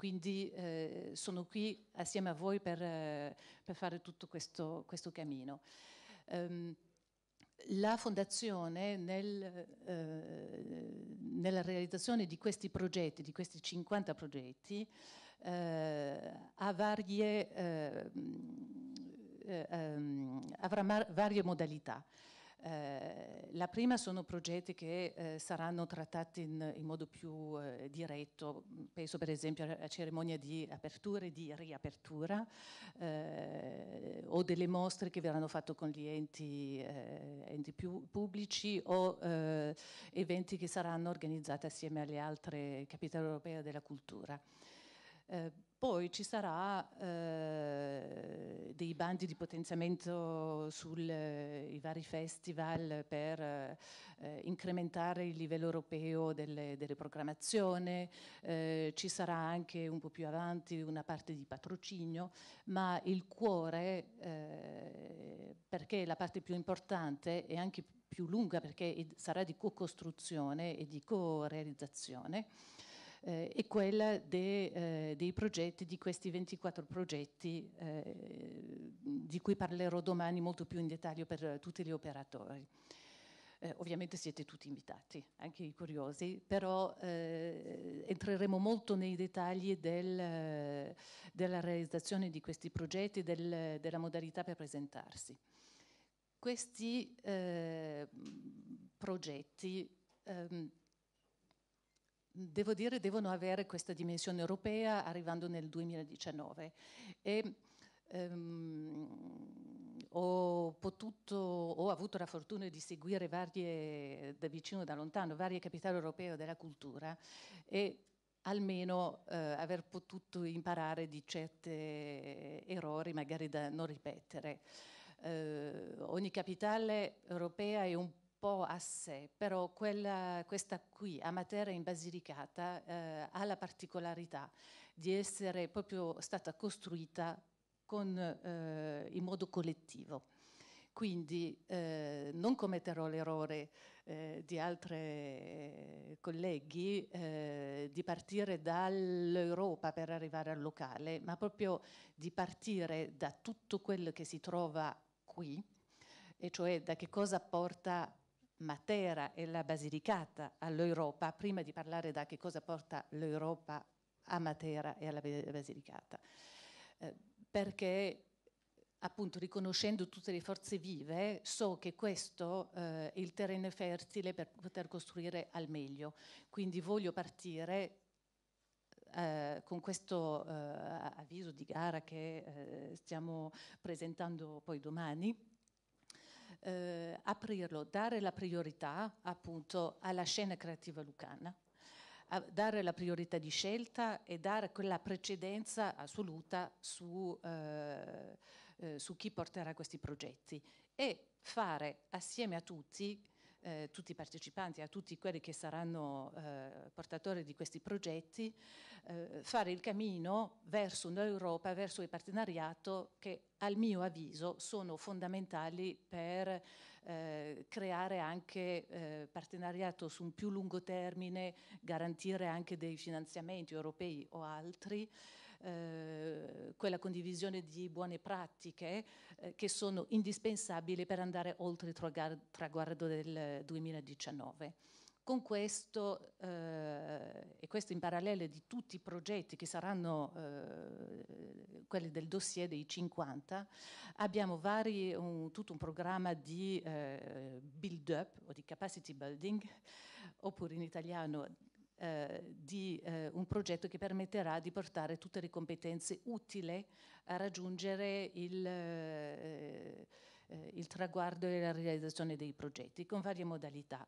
Quindi eh, sono qui assieme a voi per, eh, per fare tutto questo, questo cammino. Um, la Fondazione nel, eh, nella realizzazione di questi progetti, di questi 50 progetti, eh, varie, eh, mm, eh ehm, avrà mar- varie modalità. Eh, la prima sono progetti che eh, saranno trattati in, in modo più eh, diretto, penso per esempio a, a cerimonie di apertura e di riapertura eh, o delle mostre che verranno fatte con gli enti, eh, enti più pubblici o eventi che saranno organizzati assieme alle altre capitali europee della cultura. Poi ci sarà eh, dei bandi di potenziamento sui eh, vari festival per eh, incrementare il livello europeo delle, delle programmazioni, eh, ci sarà anche un po' più avanti una parte di patrocinio, ma il cuore, eh, perché la parte più importante è anche più lunga perché sarà di co-costruzione e di co-realizzazione, eh, e quella de, eh, dei progetti, di questi 24 progetti eh, di cui parlerò domani molto più in dettaglio per tutti gli operatori. Eh, ovviamente siete tutti invitati, anche i curiosi, però eh, entreremo molto nei dettagli del, eh, della realizzazione di questi progetti, del, della modalità per presentarsi. Questi progetti ehm, devo dire, devono avere questa dimensione europea arrivando nel 2019. E, ehm, ho, potuto, ho avuto la fortuna di seguire varie, da vicino e da lontano varie capitali europee della cultura e almeno eh, aver potuto imparare di certi errori magari da non ripetere. Eh, ogni capitale europea è un po' a sé, però quella, questa qui, a Matera in Basilicata, eh, ha la particolarità di essere proprio stata costruita con, eh, in modo collettivo. Quindi eh, non commetterò l'errore eh, di altri colleghi eh, di partire dall'Europa per arrivare al locale, ma proprio di partire da tutto quello che si trova qui, e cioè da che cosa porta Matera e la Basilicata all'Europa, prima di parlare da che cosa porta l'Europa a Matera e alla Basilicata, eh, perché appunto riconoscendo tutte le forze vive, so che questo eh, è il terreno fertile per poter costruire al meglio. Quindi voglio partire eh, con questo eh, avviso di gara che eh, stiamo presentando poi domani eh, aprirlo, dare la priorità appunto alla scena creativa lucana, dare la priorità di scelta e dare quella precedenza assoluta su, eh, eh, su chi porterà questi progetti e fare assieme a tutti eh, tutti i partecipanti, a tutti quelli che saranno eh, portatori di questi progetti, eh, fare il cammino verso un'Europa, verso il partenariato che al mio avviso sono fondamentali per eh, creare anche eh, partenariato su un più lungo termine, garantire anche dei finanziamenti europei o altri eh, quella condivisione di buone pratiche eh, che sono indispensabili per andare oltre il traguardo del 2019. Con questo, eh, e questo in parallelo di tutti i progetti che saranno eh, quelli del dossier dei 50, abbiamo vari, un, tutto un programma di eh, build up o di capacity building, oppure in italiano eh, di eh, un progetto che permetterà di portare tutte le competenze utili a raggiungere il, eh, eh, il traguardo e la realizzazione dei progetti con varie modalità.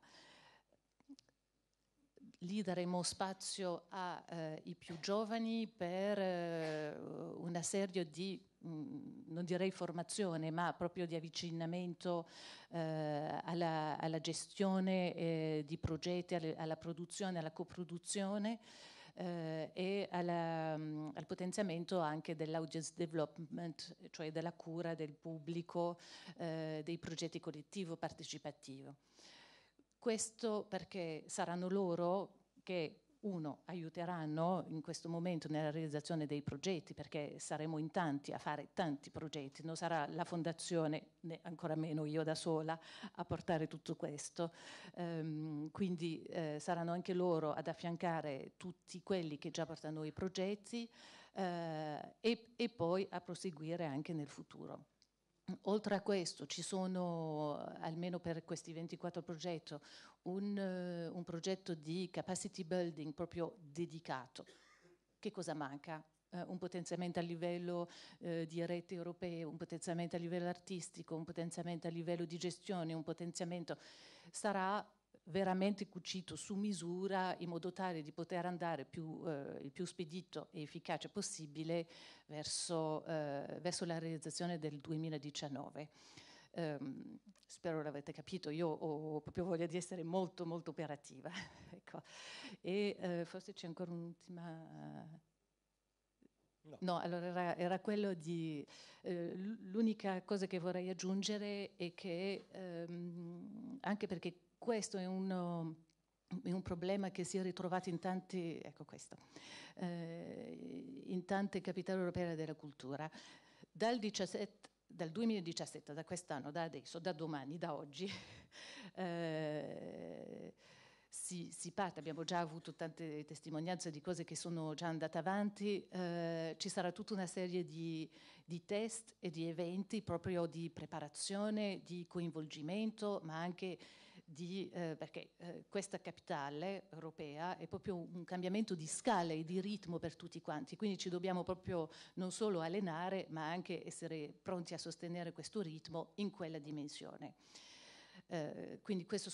Lì daremo spazio ai eh, più giovani per eh, una serie di Mm, non direi formazione, ma proprio di avvicinamento eh, alla, alla, gestione eh, di progetti, alle, alla produzione, alla coproduzione eh, e alla, mm, al potenziamento anche dell'audience development, cioè della cura del pubblico, eh, dei progetti collettivo partecipativo. Questo perché saranno loro che uno, aiuteranno in questo momento nella realizzazione dei progetti, perché saremo in tanti a fare tanti progetti, non sarà la fondazione, né ancora meno io da sola, a portare tutto questo, ehm, quindi eh, saranno anche loro ad affiancare tutti quelli che già portano i progetti eh, e, e poi a proseguire anche nel futuro. Mm, oltre a questo ci sono, eh, almeno per questi 24 progetti, un, eh, un progetto di capacity building proprio dedicato. Che cosa manca? Eh, un potenziamento a livello eh, di rete europea, un potenziamento a livello artistico, un potenziamento a livello di gestione, un potenziamento sarà veramente cucito su misura in modo tale di poter andare più, eh, il più spedito e efficace possibile verso, eh, verso la realizzazione del 2019. Um, ehm, spero l'avete capito, io ho proprio voglia di essere molto molto operativa. ecco. E eh, forse c'è ancora un'ultima... No. no, allora era, era quello di... Eh, l'unica cosa che vorrei aggiungere è che ehm, anche perché questo è un, um, è un problema che si è ritrovato in, tanti, ecco questo, eh, in tante capitali europee della cultura. Dal, 17, dal, 2017, da quest'anno, da adesso, da domani, da oggi, eh, si, si, parte, abbiamo già avuto tante testimonianze di cose che sono già andate avanti, eh, ci sarà tutta una serie di, di, test e di eventi proprio di preparazione, di coinvolgimento, ma anche di, eh, perché eh, questa capitale europea è proprio un cambiamento di scala e di ritmo per tutti quanti, quindi ci dobbiamo proprio non solo allenare ma anche essere pronti a sostenere questo ritmo in quella dimensione. Eh, quindi questa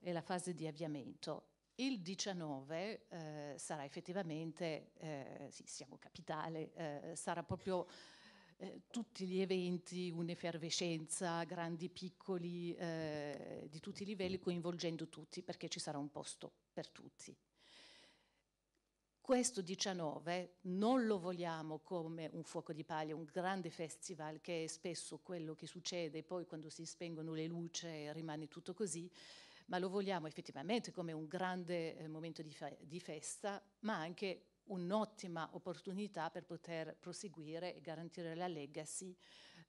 è la fase di avviamento. Il 19 eh, sarà effettivamente, eh, sì, siamo capitale, eh, sarà proprio eh, tutti gli eventi, un'effervescenza, grandi, piccoli, eh, di tutti i livelli, coinvolgendo tutti, perché ci sarà un posto per tutti. Questo 19 non lo vogliamo come un fuoco di paglia, un grande festival che è spesso quello che succede, poi quando si spengono le luci rimane tutto così, ma lo vogliamo effettivamente come un grande eh, momento di, festa, ma anche un'ottima opportunità per poter proseguire e garantire la legacy.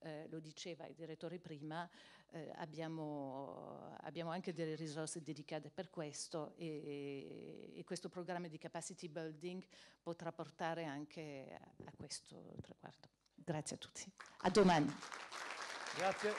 Eh, lo diceva il direttore prima, eh, abbiamo, abbiamo, anche delle risorse dedicate per questo e, e, questo programma di capacity building potrà portare anche a, questo traguardo. Grazie a tutti. A domani. Grazie.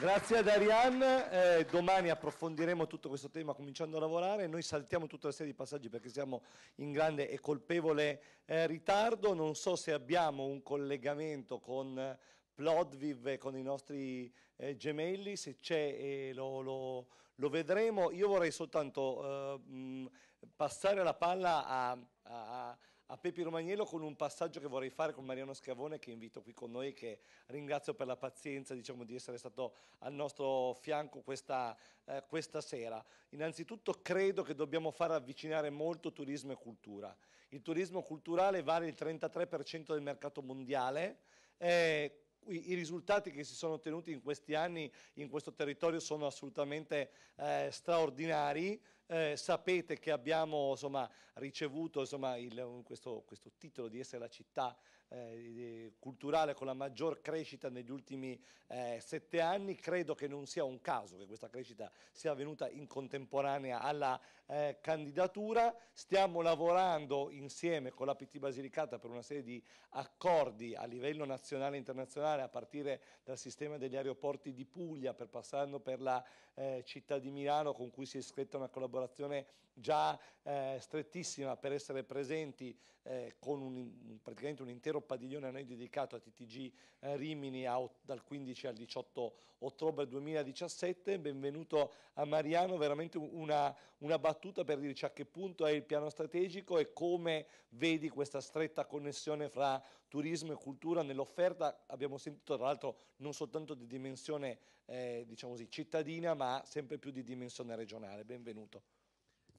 Grazie ad Ariane, eh, domani approfondiremo tutto questo tema cominciando a lavorare, noi saltiamo tutta la serie di passaggi perché siamo in grande e colpevole eh, ritardo, non so se abbiamo un collegamento con Plodviv e con i nostri eh, gemelli, se c'è eh, lo, lo, lo, vedremo, io vorrei soltanto eh, mh, passare la palla a, a a Pepi Romagnello con un passaggio che vorrei fare con Mariano Schiavone che invito qui con noi e che ringrazio per la pazienza diciamo, di essere stato al nostro fianco questa, eh, questa sera. Innanzitutto credo che dobbiamo far avvicinare molto turismo e cultura. Il turismo culturale vale il 33% del mercato mondiale. Eh, i risultati che si sono ottenuti in questi anni in questo territorio sono assolutamente eh, straordinari, eh, sapete che abbiamo insomma, ricevuto insomma, il, questo, questo, titolo di essere la città eh, eh, culturale con la maggior crescita negli ultimi eh, sette anni, credo che non sia un caso che questa crescita sia avvenuta in contemporanea alla eh, candidatura. Stiamo lavorando insieme con la PT Basilicata per una serie di accordi a livello nazionale e internazionale a partire dal sistema degli aeroporti di Puglia per passando per la eh, città di Milano con cui si è iscritta una collaborazione già eh, strettissima per essere presenti eh, con un, praticamente un intero padiglione a noi dedicato a TTG eh, Rimini a, dal 15 al 18 ottobre 2017. Benvenuto a Mariano, veramente una, una battuta per dirci a che punto è il piano strategico e come vedi questa stretta connessione fra turismo e cultura nell'offerta. Abbiamo sentito tra l'altro non soltanto di dimensione eh, diciamo così, cittadina ma sempre più di dimensione regionale. Benvenuto.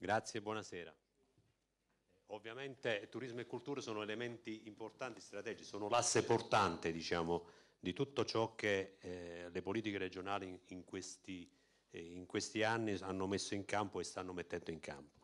Grazie e buonasera. Ovviamente turismo e cultura sono elementi importanti, strategici, sono l'asse portante diciamo, di tutto ciò che eh, le politiche regionali in questi, eh, in questi, anni hanno messo in campo e stanno mettendo in campo.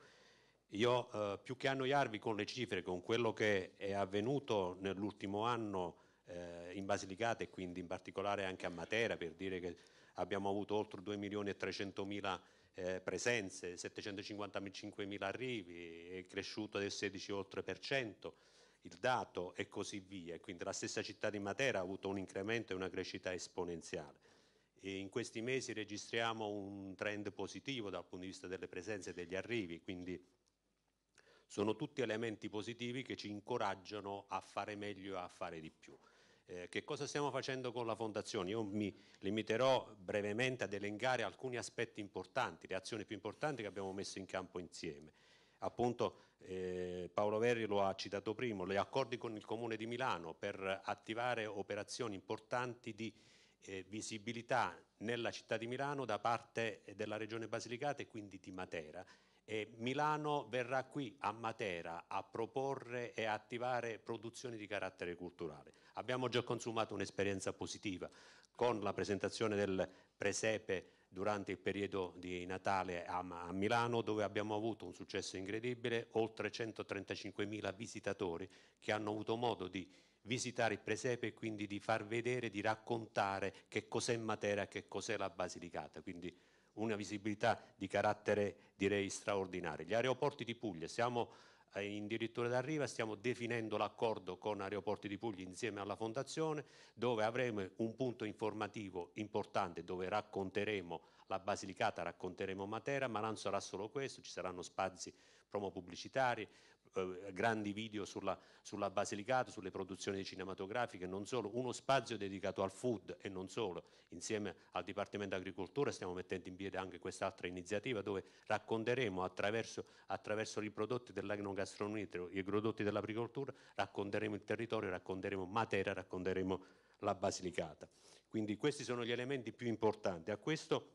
Io eh, più che annoiarvi con le cifre, con quello che è avvenuto nell'ultimo anno eh, in Basilicata e quindi in particolare anche a Matera, per dire che abbiamo avuto oltre 2 milioni e 300 mila eh, presenze, 755.000 arrivi, è cresciuto del 16 oltre per cento il dato e così via. Quindi la stessa città di Matera ha avuto un incremento e una crescita esponenziale. E in questi mesi registriamo un trend positivo dal punto di vista delle presenze e degli arrivi, quindi sono tutti elementi positivi che ci incoraggiano a fare meglio e a fare di più. Eh, che cosa stiamo facendo con la Fondazione? Io mi limiterò brevemente ad elencare alcuni aspetti importanti, le azioni più importanti che abbiamo messo in campo insieme. Appunto eh, Paolo Verri lo ha citato prima, gli accordi con il Comune di Milano per attivare operazioni importanti di eh, visibilità nella città di Milano da parte della Regione Basilicata e quindi di Matera e Milano verrà qui a Matera a proporre e attivare produzioni di carattere culturale. Abbiamo già consumato un'esperienza positiva con la presentazione del presepe durante il periodo di Natale a, Milano dove abbiamo avuto un successo incredibile, oltre 135.000 visitatori che hanno avuto modo di visitare il presepe e quindi di far vedere, di raccontare che cos'è Matera, che cos'è la Basilicata. Quindi una visibilità di carattere direi straordinario. Gli aeroporti di Puglia, siamo eh, in dirittura d'arriva, stiamo definendo l'accordo con Aeroporti di Puglia insieme alla Fondazione dove avremo un punto informativo importante dove racconteremo la Basilicata, racconteremo Matera, ma non sarà solo questo, ci saranno spazi promo pubblicitari, eh, grandi video sulla, sulla, Basilicata, sulle produzioni cinematografiche, non solo, uno spazio dedicato al food e non solo, insieme al Dipartimento Agricoltura stiamo mettendo in piedi anche quest'altra iniziativa dove racconteremo attraverso, attraverso i prodotti dell'agnogastronomia, i prodotti dell'agricoltura, racconteremo il territorio, racconteremo Matera, racconteremo la Basilicata. Quindi questi sono gli elementi più importanti. A questo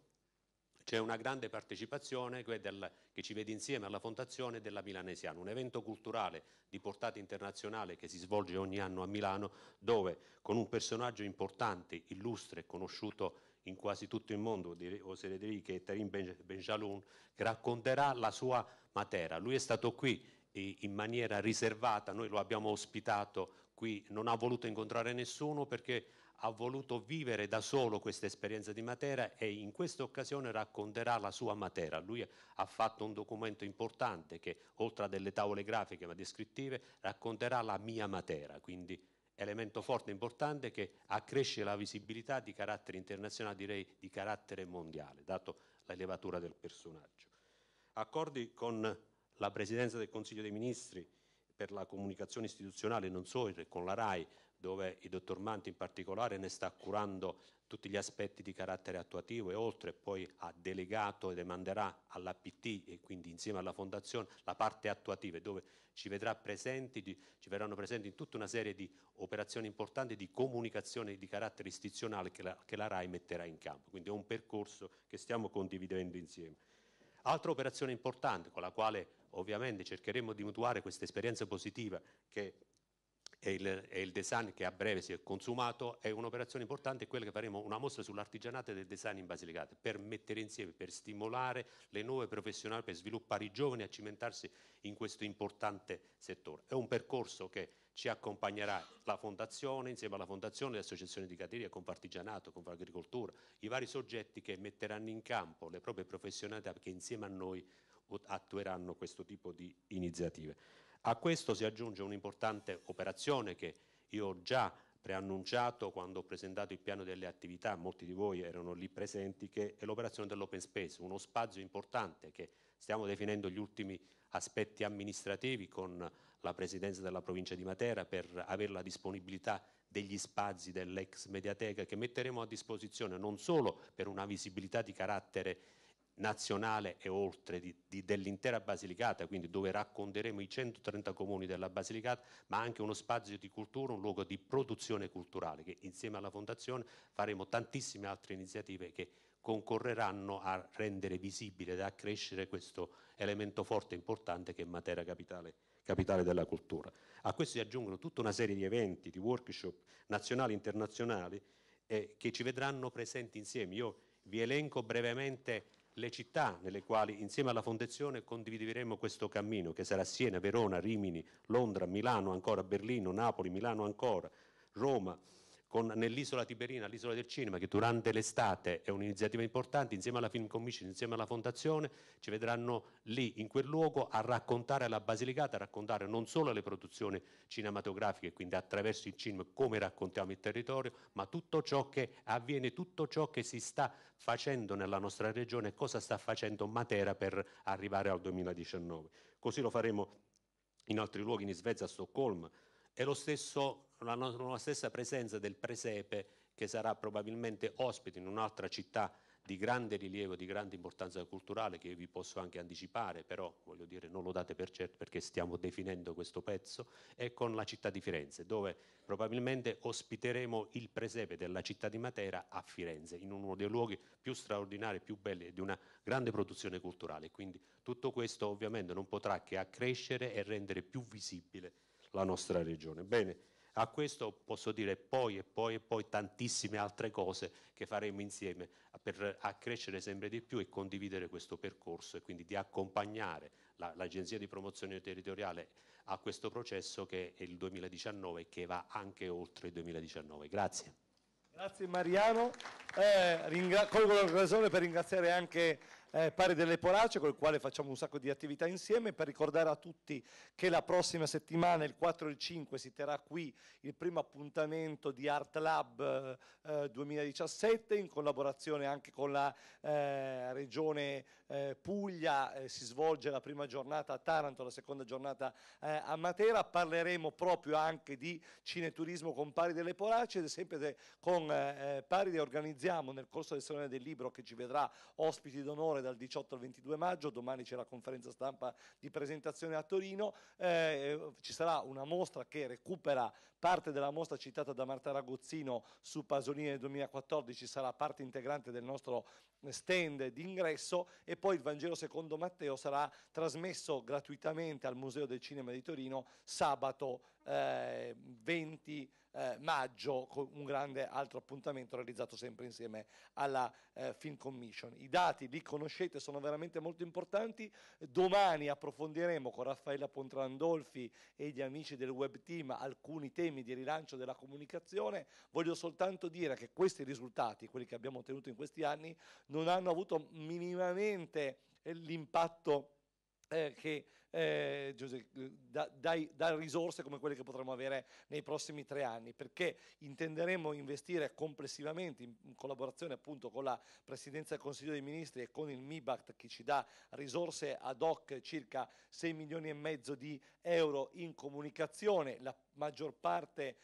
c'è una grande partecipazione che ci vede insieme alla Fondazione della Milanesiana, un evento culturale di portata internazionale che si svolge ogni anno a Milano, dove con un personaggio importante, illustre e conosciuto in quasi tutto il mondo, oserei dire che è Tarim Benjaloun, che racconterà la sua Matera. Lui è stato qui eh, in maniera riservata, noi lo abbiamo ospitato qui, non ha voluto incontrare nessuno perché ha voluto vivere da solo questa esperienza di Matera e in questa occasione racconterà la sua Matera. Lui ha fatto un documento importante che, oltre a delle tavole grafiche ma descrittive, racconterà la mia Matera, quindi elemento forte e importante che accresce la visibilità di carattere internazionale, direi di carattere mondiale, dato l'elevatura del personaggio. Accordi con la Presidenza del Consiglio dei Ministri per la comunicazione istituzionale, non solo con la RAI, dove il dottor Manti in particolare ne sta curando tutti gli aspetti di carattere attuativo e oltre poi ha delegato e demanderà all'APT e quindi insieme alla Fondazione la parte attuativa dove ci, presenti, ci, verranno presenti in tutta una serie di operazioni importanti di comunicazione di carattere istituzionale che la, che la RAI metterà in campo, quindi è un percorso che stiamo condividendo insieme. Altra operazione importante con la quale ovviamente cercheremo di mutuare questa esperienza positiva che e il, e il, design che a breve si è consumato è un'operazione importante, quella che faremo una mostra sull'artigianato del design in Basilicata per mettere insieme, per stimolare le nuove professionali, per sviluppare i giovani a cimentarsi in questo importante settore. È un percorso che ci accompagnerà la Fondazione, insieme alla Fondazione, le associazioni di categoria, con agricoltura, i vari soggetti che metteranno in campo le proprie professionalità che insieme a noi attueranno questo tipo di iniziative. A questo si aggiunge un'importante operazione che io ho già preannunciato quando ho presentato il piano delle attività, molti di voi erano lì presenti, che è l'operazione dell'open space, uno spazio importante che stiamo definendo gli ultimi aspetti amministrativi con la presidenza della provincia di Matera per avere la disponibilità degli spazi dell'ex mediateca che metteremo a disposizione non solo per una visibilità di carattere nazionale e oltre di, di, dell'intera Basilicata, quindi dove racconteremo i 130 comuni della Basilicata, ma anche uno spazio di cultura, un luogo di produzione culturale, che insieme alla Fondazione faremo tantissime altre iniziative che concorreranno a rendere visibile ed accrescere questo elemento forte e importante che è Matera Capitale capitale della cultura. A questo si aggiungono tutta una serie di eventi, di workshop nazionali e internazionali eh, che ci vedranno presenti insieme. Io vi elenco brevemente le città nelle quali insieme alla Fondazione condivideremo questo cammino che sarà Siena, Verona, Rimini, Londra, Milano ancora, Berlino, Napoli, Milano ancora, Roma, nell'isola Tiberina, l'isola del cinema, che durante l'estate è un'iniziativa importante, insieme alla Film Commission, insieme alla Fondazione, ci vedranno lì, in quel luogo, a raccontare alla Basilicata, a raccontare non solo le produzioni cinematografiche, quindi attraverso il cinema, come raccontiamo il territorio, ma tutto ciò che avviene, tutto ciò che si sta facendo nella nostra regione cosa sta facendo Matera per arrivare al 2019. Così lo faremo in altri luoghi, in Svezia, a Stoccolma. E lo stesso la, no- la stessa presenza del presepe che sarà probabilmente ospite in un'altra città di grande rilievo, di grande importanza culturale, che vi posso anche anticipare, però voglio dire non lo date per certo perché stiamo definendo questo pezzo, è con la città di Firenze, dove probabilmente ospiteremo il presepe della città di Matera a Firenze, in uno dei luoghi più straordinari, più belli, di una grande produzione culturale. Quindi tutto questo ovviamente non potrà che accrescere e rendere più visibile la nostra regione. Bene, a questo posso dire poi e poi e poi tantissime altre cose che faremo insieme per accrescere sempre di più e condividere questo percorso e quindi di accompagnare la, l'Agenzia di promozione territoriale a questo processo che è il 2019 e che va anche oltre il 2019. Grazie. Grazie Mariano, eh, ringra- colgo l'occasione per ringraziare anche eh, Pari delle Porace, con il quale facciamo un sacco di attività insieme, per ricordare a tutti che la prossima settimana, il 4 e il 5, si terrà qui il primo appuntamento di Art Lab eh, 2017, eh, in collaborazione anche con la eh, Regione eh, Puglia, eh, si svolge la prima giornata a Taranto, la seconda giornata a Matera, parleremo proprio anche di cineturismo con Pari delle Porace, ed è sempre de, con Pari organizziamo nel corso del Salone del Libro che ci vedrà ospiti d'onore Torre dal 18 al 22 maggio, domani c'è la conferenza stampa di presentazione a Torino, eh, ci sarà una mostra che recupera parte della mostra citata da Marta Ragozzino su Pasolini nel 2014, sarà parte integrante del nostro stand d'ingresso e poi il Vangelo secondo Matteo sarà trasmesso gratuitamente al Museo del Cinema di Torino sabato eh, 20 eh, maggio con un grande altro appuntamento realizzato sempre insieme alla eh, Film Commission. I dati li conoscete, sono veramente molto importanti. Domani approfondiremo con Raffaella Pontrandolfi e gli amici del web team alcuni temi di rilancio della comunicazione. Voglio soltanto dire che questi risultati, quelli che abbiamo ottenuto in questi anni, non hanno avuto minimamente eh, l'impatto eh, che eh, Giuseppe, da, dai, da risorse come quelle che potremo avere nei prossimi tre anni, perché intenderemo investire complessivamente in collaborazione appunto con la Presidenza del Consiglio dei Ministri e con il MIBACT che ci dà risorse ad hoc circa 6 milioni e mezzo di euro in comunicazione, la maggior parte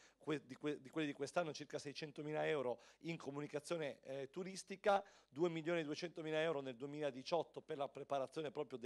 di, quelli di quest'anno, circa 600.000 euro in comunicazione eh, turistica, 2.200.000 euro nel 2018 per la preparazione proprio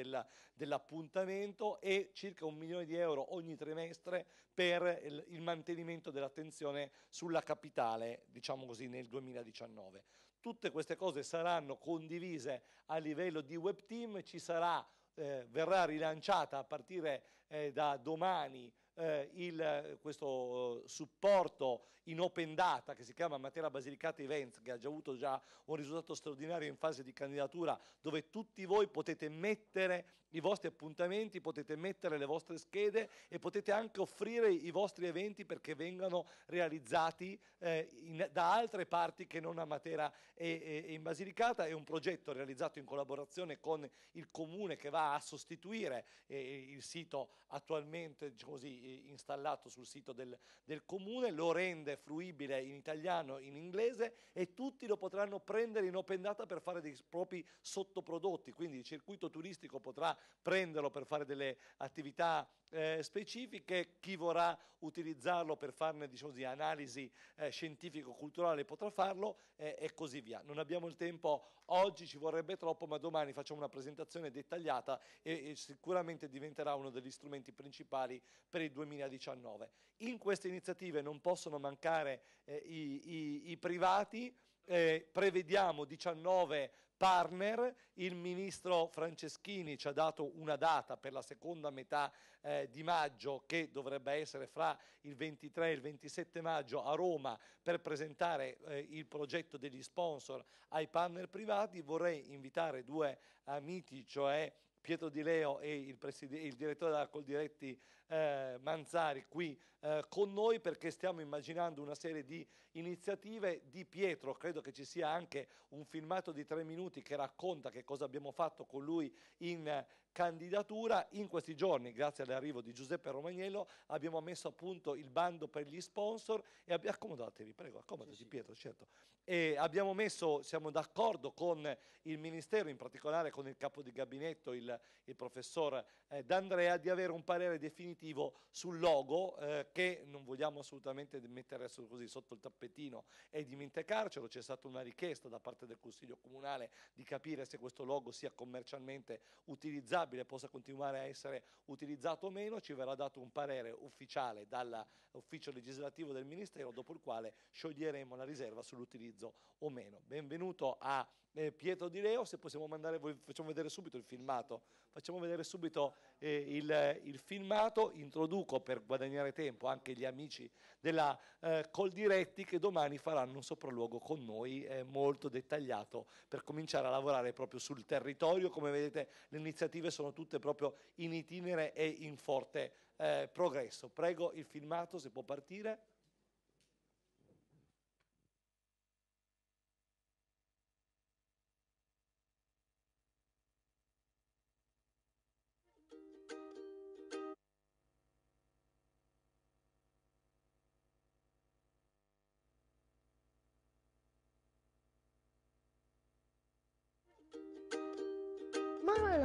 dell'appuntamento e circa un milione di euro ogni trimestre per il, il mantenimento dell'attenzione sulla capitale, diciamo così, nel 2019. Tutte queste cose saranno condivise a livello di web team, ci sarà eh, verrà rilanciata a partire eh, da domani eh, il, questo supporto in open data che si chiama Matera Basilicata Events, che ha già avuto già un risultato straordinario in fase di candidatura, dove tutti voi potete mettere i vostri appuntamenti, potete mettere le vostre schede e potete anche offrire i vostri eventi perché vengano realizzati eh, in, da altre parti che non a Matera e, e, in Basilicata. È un progetto realizzato in collaborazione con il comune che va a sostituire eh, il sito attualmente così, eh, installato sul sito del, del comune, lo rende fruibile in italiano, e in inglese e tutti lo potranno prendere in open data per fare dei propri sottoprodotti, quindi il circuito turistico potrà prenderlo per fare delle attività eh, specifiche, chi vorrà utilizzarlo per farne diciamo così, analisi eh, scientifico-culturale potrà farlo eh, e così via. Non abbiamo il tempo oggi, ci vorrebbe troppo, ma domani facciamo una presentazione dettagliata e, e sicuramente diventerà uno degli strumenti principali per il 2019. In queste iniziative non possono mancare eh, i, i, i privati, eh, prevediamo 19 partner, il ministro Franceschini ci ha dato una data per la seconda metà eh, di maggio che dovrebbe essere fra il 23 e il 27 maggio a Roma per presentare eh, il progetto degli sponsor ai partner privati. Vorrei invitare due amici, cioè Pietro Di Leo e il, preside- il direttore della Coldiretti eh, Manzari qui eh, con noi perché stiamo immaginando una serie di iniziative di Pietro, credo che ci sia anche un filmato di tre minuti che racconta che cosa abbiamo fatto con lui in candidatura. In questi giorni, grazie all'arrivo di Giuseppe Romagnello, abbiamo messo a punto il bando per gli sponsor e abbiamo accomodatevi, prego, accomodati sì, sì. Pietro, certo. E abbiamo messo, siamo d'accordo con il Ministero, in particolare con il capo di gabinetto, il, il professor eh, D'Andrea, di avere un parere definitivo sul logo eh, che non vogliamo assolutamente mettere così sotto il tappetino e dimenticarcelo. C'è stata una richiesta da parte del Consiglio Comunale di capire se questo logo sia commercialmente utilizzato utilizzabile possa continuare a essere utilizzato o meno, ci verrà dato un parere ufficiale dall'ufficio legislativo del Ministero, dopo il quale scioglieremo la riserva sull'utilizzo o meno. Benvenuto a eh, Pietro di Leo, se possiamo mandare, facciamo vedere subito il filmato, facciamo vedere subito eh, il, il, filmato, introduco per guadagnare tempo anche gli amici della eh, Coldiretti che domani faranno un sopralluogo con noi eh, molto dettagliato per cominciare a lavorare proprio sul territorio, come vedete le iniziative sono tutte proprio in itinere e in forte eh, progresso. Prego il filmato se può partire.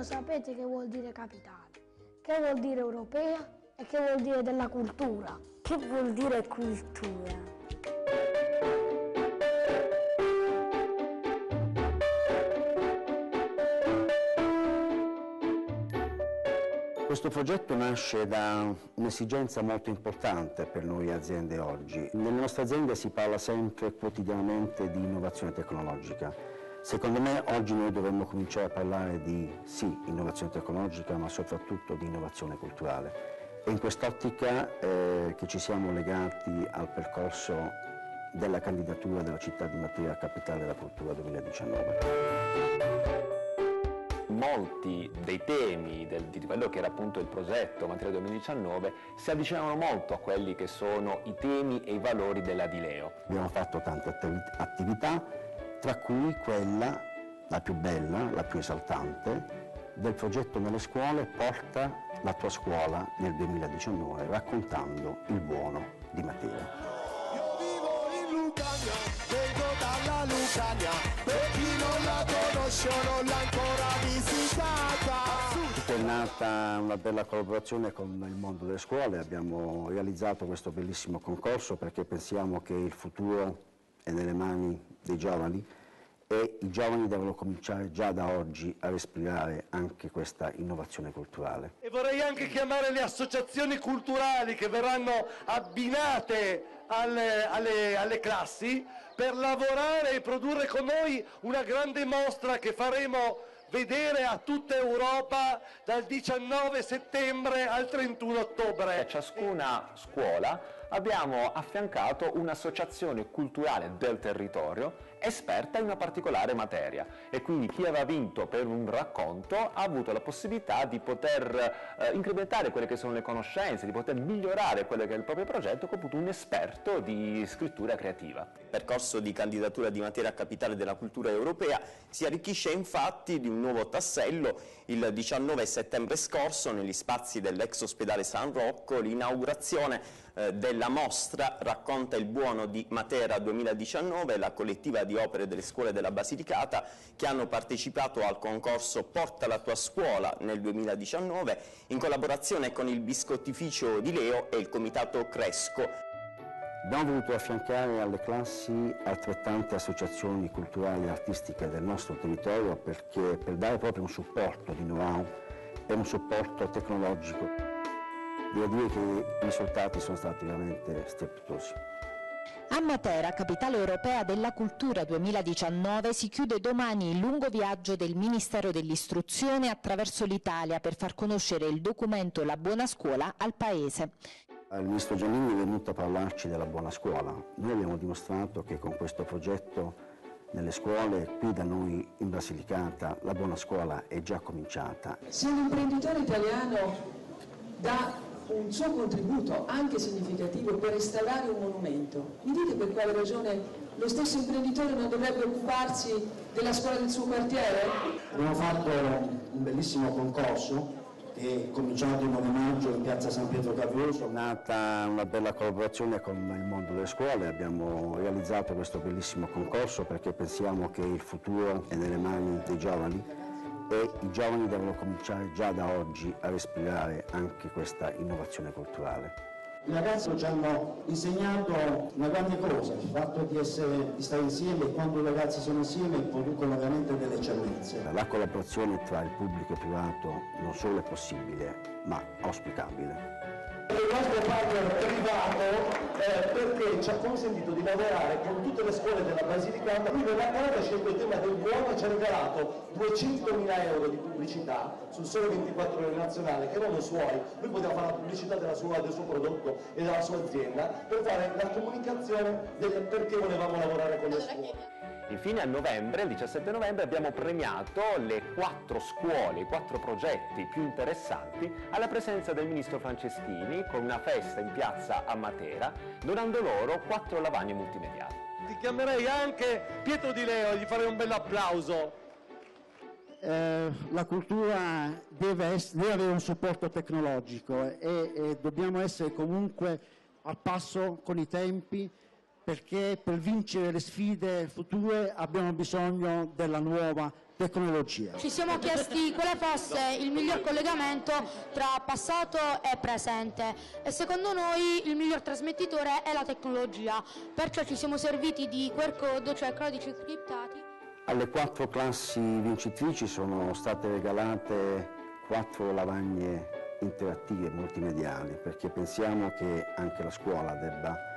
sapete che vuol dire capitale, che vuol dire europea e che vuol dire della cultura. Che vuol dire cultura? Questo progetto nasce da un'esigenza molto importante per noi aziende oggi. Nelle nostre aziende si parla sempre quotidianamente di innovazione tecnologica Secondo me oggi noi dovremmo cominciare a parlare di sì, innovazione tecnologica, ma soprattutto di innovazione culturale. È in quest'ottica eh, che ci siamo legati al percorso della candidatura della città di Matera Capitale della Cultura 2019 molti dei temi del, di quello che era appunto il progetto Materia 2019 si avvicinavano molto a quelli che sono i temi e i valori della Dileo. Abbiamo fatto tante attività tra cui quella, la più bella, la più esaltante, del progetto nelle scuole Porta la tua scuola nel 2019, raccontando il buono di Matera. Io vivo in Lucania, vengo dalla Lucania, per chi non la conosce non l'ha ancora visitata è nata una bella collaborazione con il mondo delle scuole, abbiamo realizzato questo bellissimo concorso perché pensiamo che il futuro è nelle mani dei giovani e i giovani devono cominciare già da oggi a respirare anche questa innovazione culturale. E vorrei anche chiamare le associazioni culturali che verranno abbinate alle, alle, alle classi per lavorare e produrre con noi una grande mostra che faremo vedere a tutta Europa dal 19 settembre al 31 ottobre. A ciascuna scuola abbiamo affiancato un'associazione culturale del territorio esperta in una particolare materia e quindi chi aveva vinto per un racconto ha avuto la possibilità di poter eh, incrementare quelle che sono le conoscenze, di poter migliorare quello che è il proprio progetto con un esperto di scrittura creativa. Il percorso di candidatura di materia capitale della cultura europea si arricchisce infatti di un nuovo tassello. Il 19 settembre scorso negli spazi dell'ex ospedale San Rocco l'inaugurazione eh, della mostra Racconta il buono di Matera 2019, la collettiva di opere delle scuole della Basilicata che hanno partecipato al concorso Porta la tua scuola nel 2019 in collaborazione con il biscottificio di Leo e il comitato Cresco. Abbiamo voluto affiancare alle classi altrettante associazioni culturali e artistiche del nostro territorio perché, per dare proprio un supporto di know-how e un supporto tecnologico devo dire che i risultati sono stati veramente strepitosi. A Matera, capitale europea della cultura 2019, si chiude domani il lungo viaggio del Ministero dell'Istruzione attraverso l'Italia per far conoscere il documento La buona scuola al Paese. Il ministro Giannini è venuto a parlarci della buona scuola. Noi abbiamo dimostrato che con questo progetto nelle scuole, qui da noi in Basilicata, la buona scuola è già cominciata. Se un imprenditore italiano da un suo contributo anche significativo per installare un monumento. Mi dite per quale ragione lo stesso imprenditore non dovrebbe occuparsi della scuola del suo quartiere? Abbiamo fatto un bellissimo concorso che è cominciato il 9 maggio in piazza San Pietro Cavioso. È nata una bella collaborazione con il mondo delle scuole, abbiamo realizzato questo bellissimo concorso perché pensiamo che il futuro è nelle mani dei giovani e i giovani devono cominciare già da oggi a respirare anche questa innovazione culturale. I ragazzi ci hanno insegnato una grande cosa, il fatto di, essere, di stare insieme e quando i ragazzi sono insieme producono veramente delle eccellenze. La collaborazione tra il pubblico e il privato non solo è possibile, ma auspicabile il nostro partner privato eh, perché ci ha consentito di lavorare con tutte le scuole della Basilicata, lui non ha ancora scelto il tema del buono e ci ha regalato 200.000 euro di pubblicità sul solo 24 ore nazionale che erano suoi, lui poteva fare la pubblicità sua, del suo prodotto e della sua azienda per fare la comunicazione del perché volevamo lavorare con le scuole. Infine a novembre, il 17 novembre, abbiamo premiato le quattro scuole, i quattro progetti più interessanti alla presenza del ministro Franceschini con una festa in piazza a Matera, donando loro quattro lavagne multimediali. Ti chiamerei anche Pietro Di Leo, gli farei un bel applauso. Eh, la cultura deve, essere, deve, avere un supporto tecnologico e, e dobbiamo essere comunque al passo con i tempi perché per vincere le sfide future abbiamo bisogno della nuova tecnologia. Ci siamo chiesti quale fosse il miglior collegamento tra passato e presente e secondo noi il miglior trasmettitore è la tecnologia, perciò ci siamo serviti di QR code, cioè codici criptati. Alle quattro classi vincitrici sono state regalate quattro lavagne interattive multimediali perché pensiamo che anche la scuola debba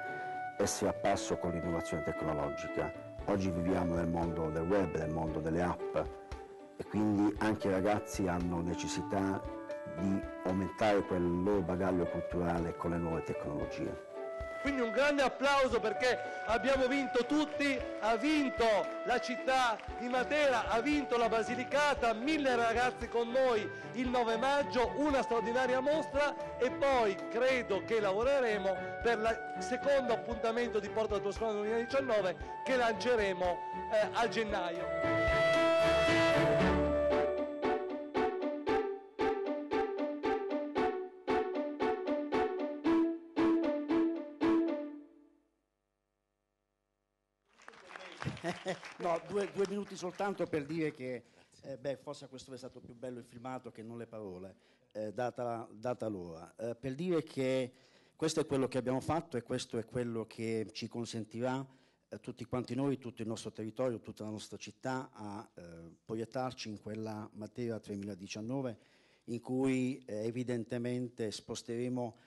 e sia a passo con l'innovazione tecnologica. Oggi viviamo nel mondo del web, nel mondo delle app e quindi anche i ragazzi hanno necessità di aumentare quel loro bagaglio culturale con le nuove tecnologie. Quindi un grande applauso perché abbiamo vinto tutti, ha vinto la città di Matera, ha vinto la Basilicata, mille ragazzi con noi il 9 maggio, una straordinaria mostra e poi credo che lavoreremo per il secondo appuntamento di Porta del Toscana 2019 che lanceremo eh, a gennaio. no, due, due, minuti soltanto per dire che eh, beh, forse questo è stato più bello il filmato che non le parole, eh, data, data, l'ora. Eh, per dire che questo è quello che abbiamo fatto e questo è quello che ci consentirà eh, tutti quanti noi, tutto il nostro territorio, tutta la nostra città a eh, proiettarci in quella materia 2019 in cui eh, evidentemente sposteremo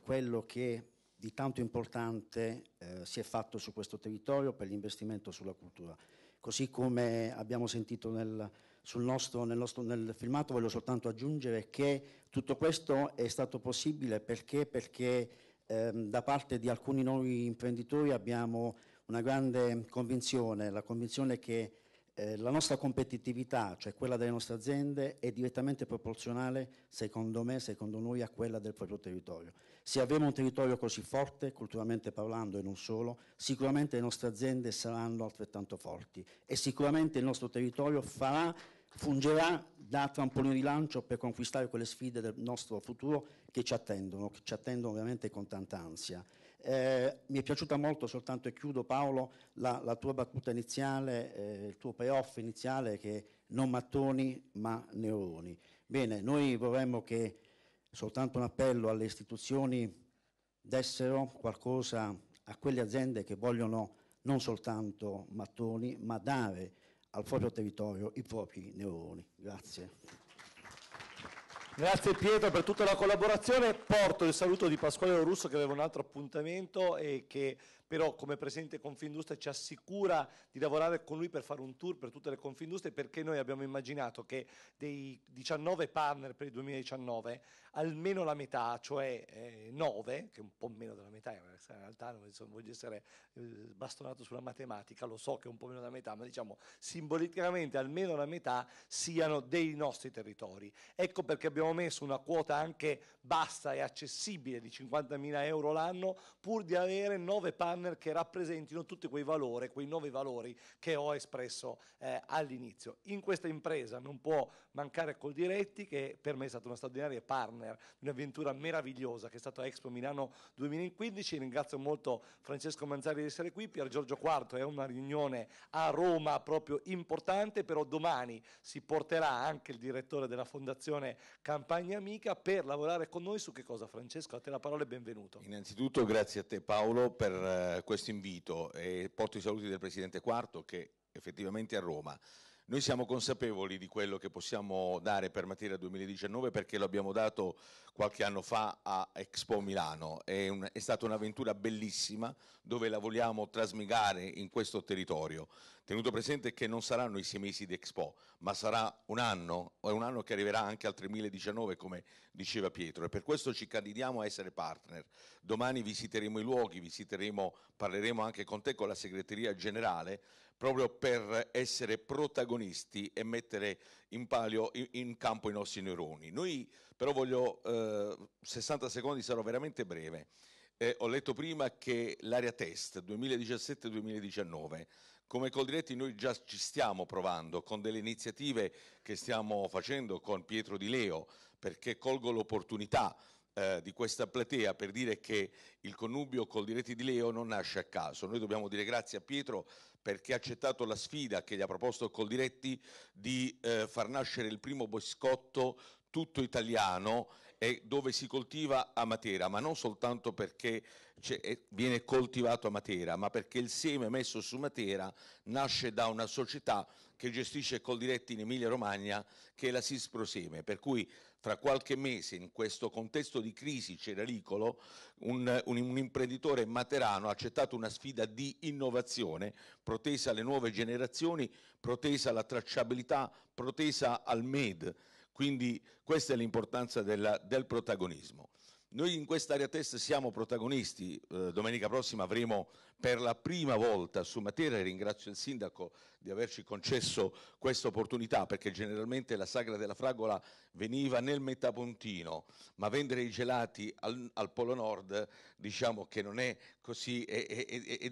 quello che di tanto importante eh, si è fatto su questo territorio per l'investimento sulla cultura. Così come abbiamo sentito nel, nostro, nel, nostro, nel, filmato, voglio soltanto aggiungere che tutto questo è stato possibile perché, perché ehm, da parte di alcuni nuovi imprenditori abbiamo una grande convinzione, la convinzione che eh, la nostra competitività, cioè quella delle nostre aziende, è direttamente proporzionale, secondo me, secondo noi, a quella del proprio territorio. Se avremo un territorio così forte, culturalmente parlando e non solo, sicuramente le nostre aziende saranno altrettanto forti e sicuramente il nostro territorio farà, fungerà da trampolino di lancio per conquistare quelle sfide del nostro futuro che ci attendono, che ci attendono veramente con tanta ansia. Eh, mi è piaciuta molto, soltanto e chiudo Paolo, la, la tua battuta iniziale, eh, il tuo payoff iniziale che è non mattoni ma neuroni. Bene, noi vorremmo che soltanto un appello alle istituzioni dessero qualcosa a quelle aziende che vogliono non soltanto mattoni ma dare al proprio territorio i propri neuroni. Grazie. Grazie Pietro per tutta la collaborazione. Porto il saluto di Pasquale Russo che aveva un altro appuntamento e che però come Presidente Confindustria ci assicura di lavorare con lui per fare un tour per tutte le Confindustrie perché noi abbiamo immaginato che dei 19 partner per il 2019 almeno la metà, cioè eh, 9, che è un po' meno della metà, in realtà non voglio essere eh, bastonato sulla matematica, lo so che è un po' meno della metà, ma diciamo simbolicamente almeno la metà siano dei nostri territori. Ecco perché abbiamo messo una quota anche bassa e accessibile di 50.000 euro l'anno pur di avere 9 partner partner che rappresentino tutti quei valori, quei nuovi valori che ho espresso eh, all'inizio. In questa impresa non può mancare Coldiretti che per me è stata una straordinaria partner, un'avventura meravigliosa che è stata Expo Milano 2015, ringrazio molto Francesco Manzari di essere qui, Pier Giorgio Quarto è una riunione a Roma proprio importante, però domani si porterà anche il direttore della Fondazione Campagna Amica per lavorare con noi su che cosa Francesco? A te la parola e benvenuto. Innanzitutto grazie a te Paolo per eh, eh, questo invito e porto i saluti del Presidente Quarto che effettivamente a Roma noi siamo consapevoli di quello che possiamo dare per Matera 2019 perché lo abbiamo dato qualche anno fa a Expo Milano. È, un, è stata un'avventura bellissima dove la vogliamo trasmigare in questo territorio. Tenuto presente che non saranno i sei mesi di Expo, ma sarà un anno, è un anno che arriverà anche al 2019 come diceva Pietro e per questo ci candidiamo a essere partner. Domani visiteremo i luoghi, visiteremo, parleremo anche con te, con la segreteria generale, proprio per essere protagonisti e mettere in palio, in, in campo i nostri neuroni. Noi però voglio, eh, 60 secondi sarò veramente breve, eh, ho letto prima che l'area test 2017-2019, come Coldiretti noi già ci stiamo provando con delle iniziative che stiamo facendo con Pietro Di Leo, perché colgo l'opportunità eh, di questa platea per dire che il connubio col Diretti di Leo non nasce a caso. Noi dobbiamo dire grazie a Pietro perché ha accettato la sfida che gli ha proposto col Diretti di eh, far nascere il primo boscotto tutto italiano è dove si coltiva a Matera, ma non soltanto perché eh, viene coltivato a Matera, ma perché il seme messo su Matera nasce da una società che gestisce Coldiretti in Emilia Romagna, che è la Sisproseme, per cui fra qualche mese in questo contesto di crisi ceralicolo, un, un, un imprenditore materano ha accettato una sfida di innovazione protesa alle nuove generazioni, protesa alla tracciabilità, protesa al MED, quindi questa è l'importanza della, del protagonismo. Noi in quest'area test siamo protagonisti, eh, domenica prossima avremo per la prima volta su materia, ringrazio il sindaco di averci concesso questa opportunità, perché generalmente la sagra della fragola veniva nel metapontino, ma vendere i gelati al, al Polo Nord diciamo che non è così è, è,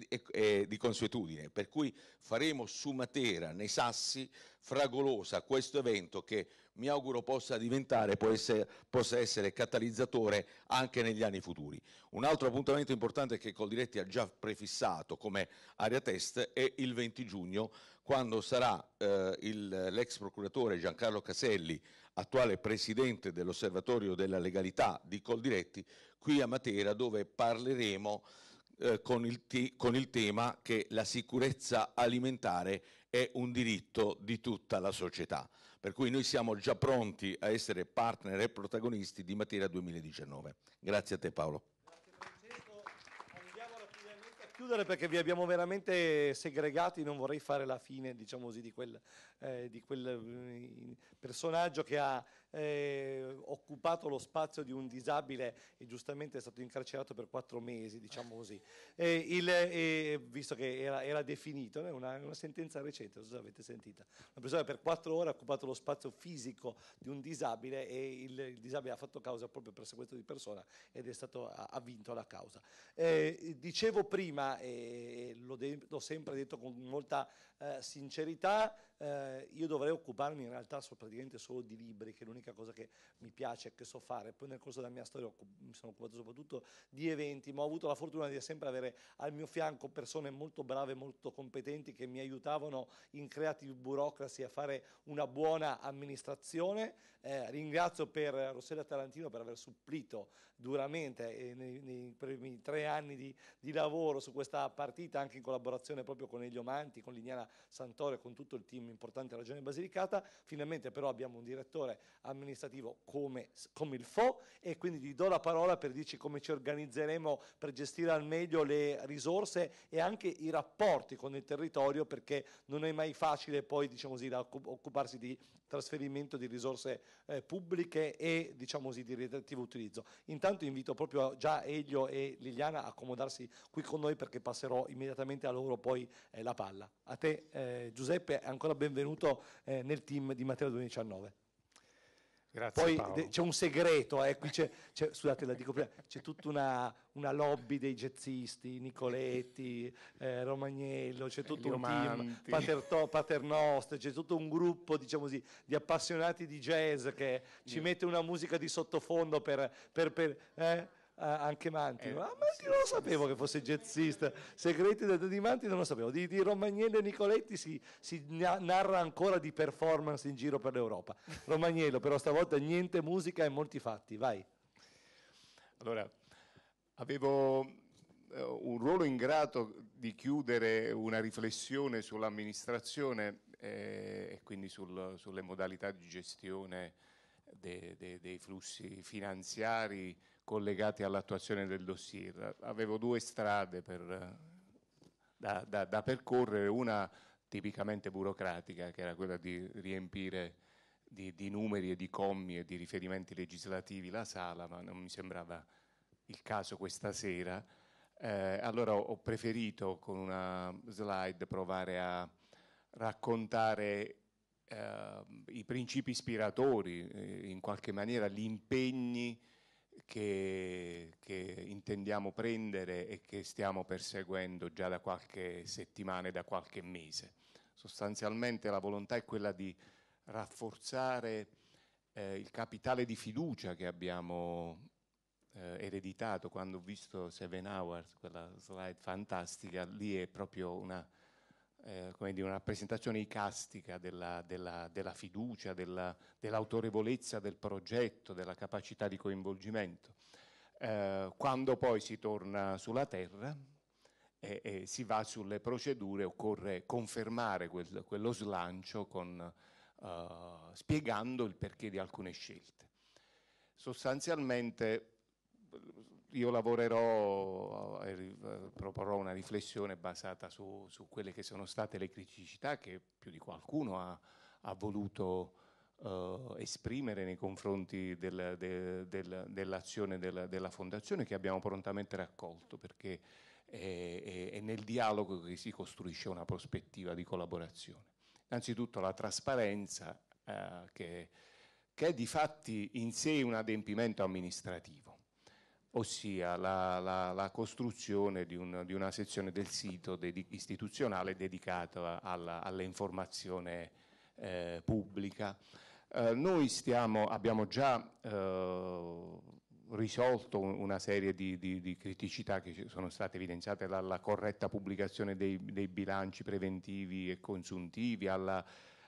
è, è di consuetudine, per cui faremo su Matera, nei sassi, fragolosa questo evento che mi auguro possa diventare, essere, possa essere catalizzatore anche negli anni futuri. Un altro appuntamento importante che Coldiretti ha già prefissato fissato come area test è il 20 giugno, quando sarà eh, il, l'ex procuratore Giancarlo Caselli, attuale presidente dell'Osservatorio della Legalità di Coldiretti, qui a Matera, dove parleremo eh, con, il te- con il tema che la sicurezza alimentare è un diritto di tutta la società. Per cui noi siamo già pronti a essere partner e protagonisti di Matera 2019. Grazie a te Paolo chiudere perché vi abbiamo veramente segregati, non vorrei fare la fine, diciamo così, di quel eh, di quel mm, personaggio che ha eh, occupato lo spazio di un disabile e giustamente è stato incarcerato per quattro mesi, diciamo così, e il, e, visto che era, era definito, è una, una, sentenza recente, non so se avete sentito, una persona per quattro ore ha occupato lo spazio fisico di un disabile e il, il disabile ha fatto causa proprio per sequestro di persona ed è stato, ha, ha vinto la causa. Eh, dicevo prima, e l'ho, de- l'ho sempre detto con molta eh, sincerità eh, io dovrei occuparmi in realtà so, praticamente solo di libri, che è l'unica cosa che mi piace e che so fare. Poi nel corso della mia storia mi sono occupato soprattutto di eventi, ma ho avuto la fortuna di sempre avere al mio fianco persone molto brave, molto competenti che mi aiutavano in Creative Bureaucracy a fare una buona amministrazione. Eh, ringrazio per Rossella Tarantino per aver supplito duramente eh, nei, nei, primi tre anni di, di, lavoro su questa partita, anche in collaborazione proprio con Elio Manti, con Lignana Santorio, con tutto il team importante della Regione Basilicata. Finalmente però abbiamo un direttore amministrativo come, come il FO e quindi gli do la parola per dirci come ci organizzeremo per gestire al meglio le risorse e anche i rapporti con il territorio perché non è mai facile poi diciamo così, occuparsi di trasferimento di risorse eh, pubbliche e diciamo così, di relativo utilizzo. Intanto invito proprio già Elio e Liliana a accomodarsi qui con noi perché passerò immediatamente a loro poi eh, la palla. A te eh, Giuseppe, ancora benvenuto eh, nel team di Matera 2019. Grazie, Poi Paolo. c'è un segreto, eh, c'è, c'è, scusate la dico prima, c'è tutta una, una lobby dei jazzisti, Nicoletti, eh, Romagnello, c'è tutto Gli un amanti. team, Paterto, Paternost, c'è tutto un gruppo diciamo così, di appassionati di jazz che ci mette una musica di sottofondo per... per, per eh? anche Manti. Eh, ma sì, non lo sapevo sì. che fosse jazzista. Segreti di Manti non lo sapevo. Di, di Romagnello e Nicoletti si, si, narra ancora di performance in giro per l'Europa. Romagnello, però stavolta niente musica e molti fatti. Vai. Allora, avevo eh, un ruolo in grado di chiudere una riflessione sull'amministrazione eh, e quindi sul, sulle modalità di gestione de, de, dei flussi finanziari collegati all'attuazione del dossier. Avevo due strade per, da, da, da, percorrere, una tipicamente burocratica, che era quella di riempire di, di, numeri e di commi e di riferimenti legislativi la sala, ma non mi sembrava il caso questa sera. Eh, allora ho preferito con una slide provare a raccontare eh, i principi ispiratori, eh, in qualche maniera gli impegni che, che, intendiamo prendere e che stiamo perseguendo già da qualche settimana e da qualche mese. Sostanzialmente la volontà è quella di rafforzare eh, il capitale di fiducia che abbiamo eh, ereditato quando ho visto Seven Hours, quella slide fantastica, lì è proprio una eh, come dire, una presentazione icastica della, della, della fiducia, della, dell'autorevolezza del progetto, della capacità di coinvolgimento. Eh, quando poi si torna sulla terra e, e si va sulle procedure occorre confermare quel, quello slancio con, eh, spiegando il perché di alcune scelte. Sostanzialmente io lavorerò, eh, e eh, proporrò una riflessione basata su, su, quelle che sono state le criticità che più di qualcuno ha, ha voluto eh, esprimere nei confronti del, de, del, dell'azione della, della, Fondazione che abbiamo prontamente raccolto perché è, è, è nel dialogo che si costruisce una prospettiva di collaborazione. Innanzitutto la trasparenza eh, che, che è di fatti in sé un adempimento amministrativo ossia la, la, la costruzione di, un, di, una sezione del sito dedi- istituzionale dedicata alla, all'informazione eh, pubblica. Eh, noi stiamo, abbiamo già eh, risolto una serie di, di, di, criticità che sono state evidenziate dalla corretta pubblicazione dei, dei bilanci preventivi e consuntivi, alla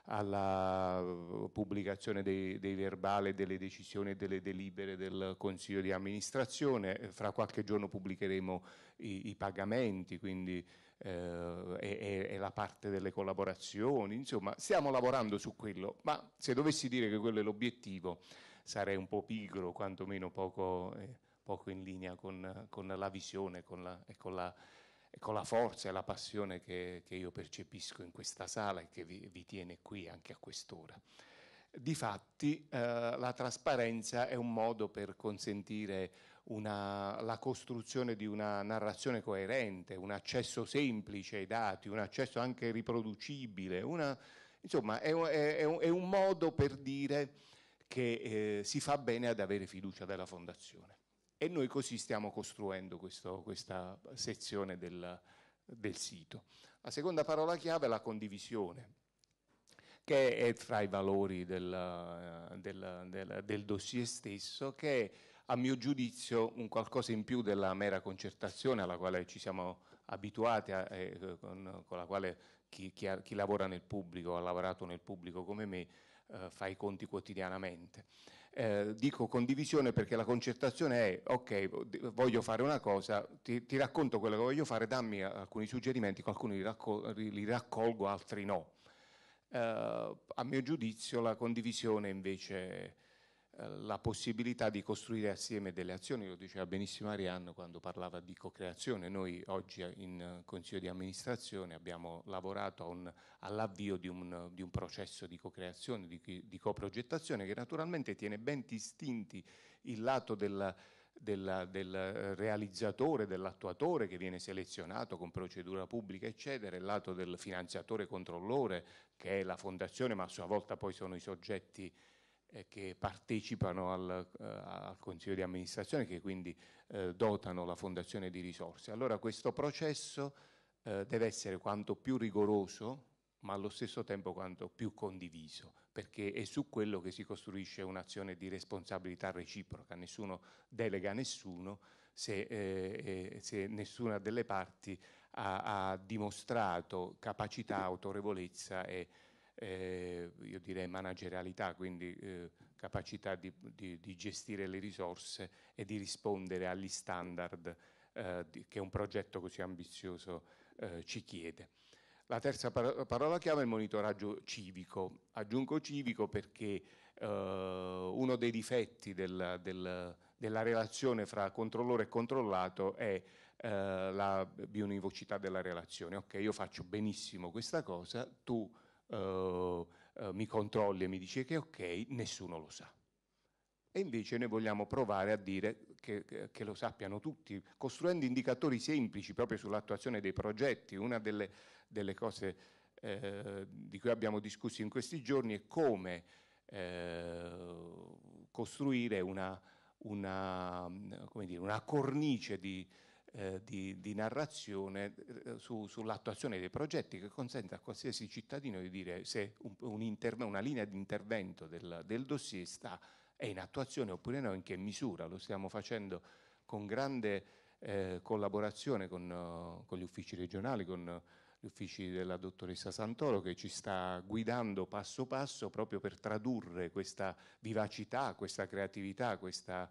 alla uh, pubblicazione dei, dei verbali, delle decisioni e delle delibere del Consiglio di amministrazione. Eh, fra qualche giorno pubblicheremo i, i pagamenti, quindi eh, e, e la parte delle collaborazioni. Insomma, stiamo lavorando su quello, ma se dovessi dire che quello è l'obiettivo sarei un po' pigro, quantomeno poco, eh, poco in linea con, con la visione con la, e con la con la forza e la passione che, che io percepisco in questa sala e che vi, vi tiene qui anche a quest'ora. Difatti eh, la trasparenza è un modo per consentire una, la costruzione di una narrazione coerente, un accesso semplice ai dati, un accesso anche riproducibile, una, insomma è, è, è, un modo per dire che eh, si fa bene ad avere fiducia della Fondazione e noi così stiamo costruendo questo, questa sezione del, del sito. La seconda parola chiave è la condivisione che è fra i valori del, del, del, del, dossier stesso, che è a mio giudizio un qualcosa in più della mera concertazione alla quale ci siamo abituati, a, eh, eh, con, con, la quale chi, chi, ha, chi, lavora nel pubblico, ha lavorato nel pubblico come me, eh, fa i conti quotidianamente. Eh, dico condivisione perché la concertazione è ok, voglio fare una cosa, ti, ti racconto quello che voglio fare, dammi eh, alcuni suggerimenti, alcuni li, raccol- li raccolgo, altri no. Eh, a mio giudizio la condivisione invece eh, la possibilità di costruire assieme delle azioni, lo diceva benissimo Arianno quando parlava di co-creazione, noi oggi eh, in eh, Consiglio di amministrazione abbiamo lavorato un, all'avvio di un, di un, processo di co-creazione, di, di coprogettazione che naturalmente tiene ben distinti il lato della, della, del realizzatore, dell'attuatore che viene selezionato con procedura pubblica, eccetera, il lato del finanziatore controllore che è la fondazione, ma a sua volta poi sono i soggetti eh, che partecipano al, eh, al, Consiglio di amministrazione, che quindi eh, dotano la Fondazione di risorse. Allora questo processo eh, deve essere quanto più rigoroso, ma allo stesso tempo quanto più condiviso, perché è su quello che si costruisce un'azione di responsabilità reciproca, nessuno delega a nessuno se, eh, eh, se nessuna delle parti ha, ha dimostrato capacità, autorevolezza e eh, io direi managerialità, quindi eh, capacità di, di, di, gestire le risorse e di rispondere agli standard eh, di, che un progetto così ambizioso eh, ci chiede. La terza parola chiave è il monitoraggio civico. Aggiungo civico perché eh, uno dei difetti del, del, della relazione fra controllore e controllato è eh, la bionivocità della relazione. Ok, io faccio benissimo questa cosa, tu eh, eh, mi controlli e mi dici che ok, nessuno lo sa. E invece noi vogliamo provare a dire che, che lo sappiano tutti, costruendo indicatori semplici proprio sull'attuazione dei progetti. Una delle, delle cose eh, di cui abbiamo discusso in questi giorni è come eh, costruire una, una, dire, una cornice di, eh, di, di, narrazione eh, su, sull'attuazione dei progetti che consente a qualsiasi cittadino di dire se un, un una linea di intervento del, del dossier sta, è in attuazione oppure no, in che misura. Lo stiamo facendo con grande eh, collaborazione con, con, gli uffici regionali, con gli uffici della dottoressa Santoro che ci sta guidando passo passo proprio per tradurre questa vivacità, questa creatività, questa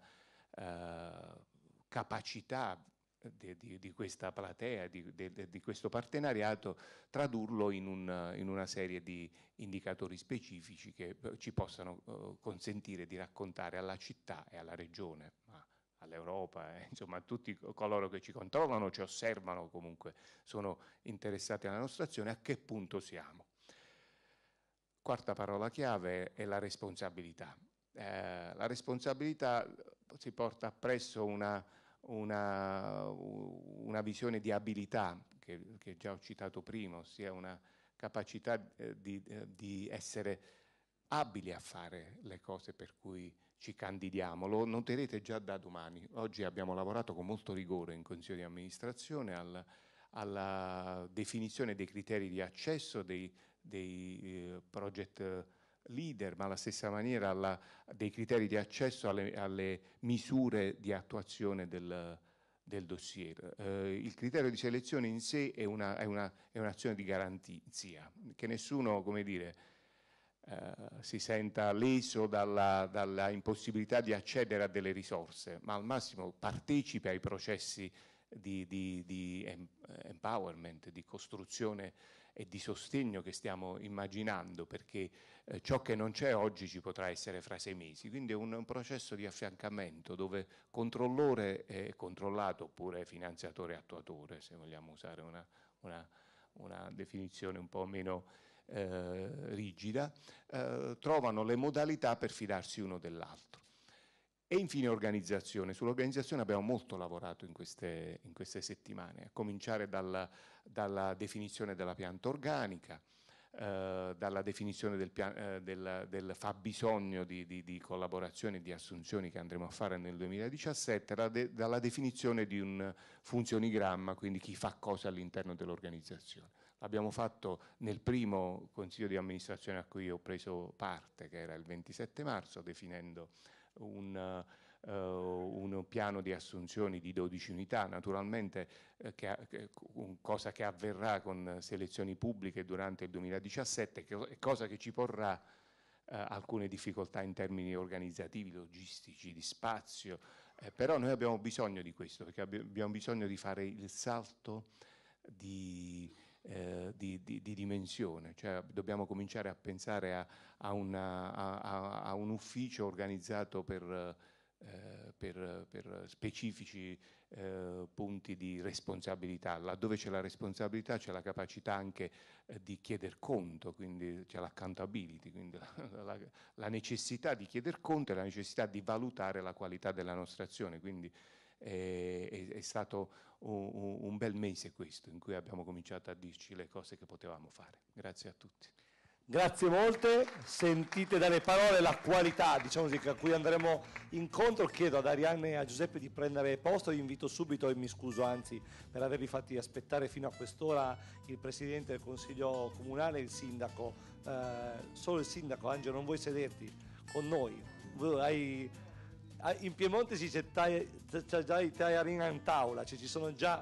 eh, capacità di, di, di, questa platea, di, di, questo partenariato, tradurlo in, un, in, una serie di indicatori specifici che eh, ci possano uh, consentire di raccontare alla città e alla regione, ma all'Europa, eh, insomma a tutti coloro che ci controllano, ci osservano comunque, sono interessati alla nostra azione, a che punto siamo. Quarta parola chiave è la responsabilità. Eh, la responsabilità si porta appresso una una, una visione di abilità che, che, già ho citato prima, ossia una capacità eh, di, eh, di, essere abili a fare le cose per cui ci candidiamo. Lo noterete già da domani. Oggi abbiamo lavorato con molto rigore in Consiglio di amministrazione al, alla definizione dei criteri di accesso dei, dei eh, project eh, leader, ma alla stessa maniera alla, dei criteri di accesso alle, alle misure di attuazione del, del dossier. Eh, il criterio di selezione in sé è, una, è, una, è un'azione di garanzia, che nessuno come dire, eh, si senta leso dalla, dalla, impossibilità di accedere a delle risorse, ma al massimo partecipe ai processi di, di, di empowerment, di costruzione e di sostegno che stiamo immaginando, perché eh, ciò che non c'è oggi ci potrà essere fra sei mesi. Quindi è un, un processo di affiancamento dove controllore e controllato, oppure finanziatore e attuatore, se vogliamo usare una, una, una definizione un po' meno eh, rigida, eh, trovano le modalità per fidarsi uno dell'altro. E infine organizzazione. Sull'organizzazione abbiamo molto lavorato in queste, in queste settimane, a cominciare dalla, dalla, definizione della pianta organica, eh, dalla definizione del, eh, del, del fabbisogno di, di, di collaborazione e di assunzioni che andremo a fare nel 2017, da de, dalla definizione di un funzionigramma, quindi chi fa cosa all'interno dell'organizzazione. L'abbiamo fatto nel primo consiglio di amministrazione a cui ho preso parte, che era il 27 marzo, definendo un, uh, un piano di assunzioni di 12 unità, naturalmente eh, che, che, cosa che avverrà con selezioni pubbliche durante il 2017 e cosa che ci porrà eh, alcune difficoltà in termini organizzativi, logistici, di spazio, eh, però noi abbiamo bisogno di questo, perché abbiamo bisogno di fare il salto di, eh, di, di, di, dimensione, cioè dobbiamo cominciare a pensare a, a, una, a, a un ufficio organizzato per... Eh, per, per, specifici eh, punti di responsabilità. Laddove c'è la responsabilità c'è la capacità anche eh, di chieder conto, quindi c'è l'accountability, quindi la, la, la, necessità di chieder conto e la necessità di valutare la qualità della nostra azione. Quindi è, è stato un, un bel mese questo in cui abbiamo cominciato a dirci le cose che potevamo fare. Grazie a tutti. Grazie molte, sentite dalle parole la qualità diciamo così, a cui andremo incontro, chiedo ad Ariane e a Giuseppe di prendere posto, vi invito subito e mi scuso anzi per avervi fatti aspettare fino a quest'ora il Presidente del Consiglio Comunale e il Sindaco, eh, solo il Sindaco Angelo non vuoi sederti con noi, hai Ah, in Piemonte si c'è, tai, c'è già i taiarina in tavola, cioè ci sono già...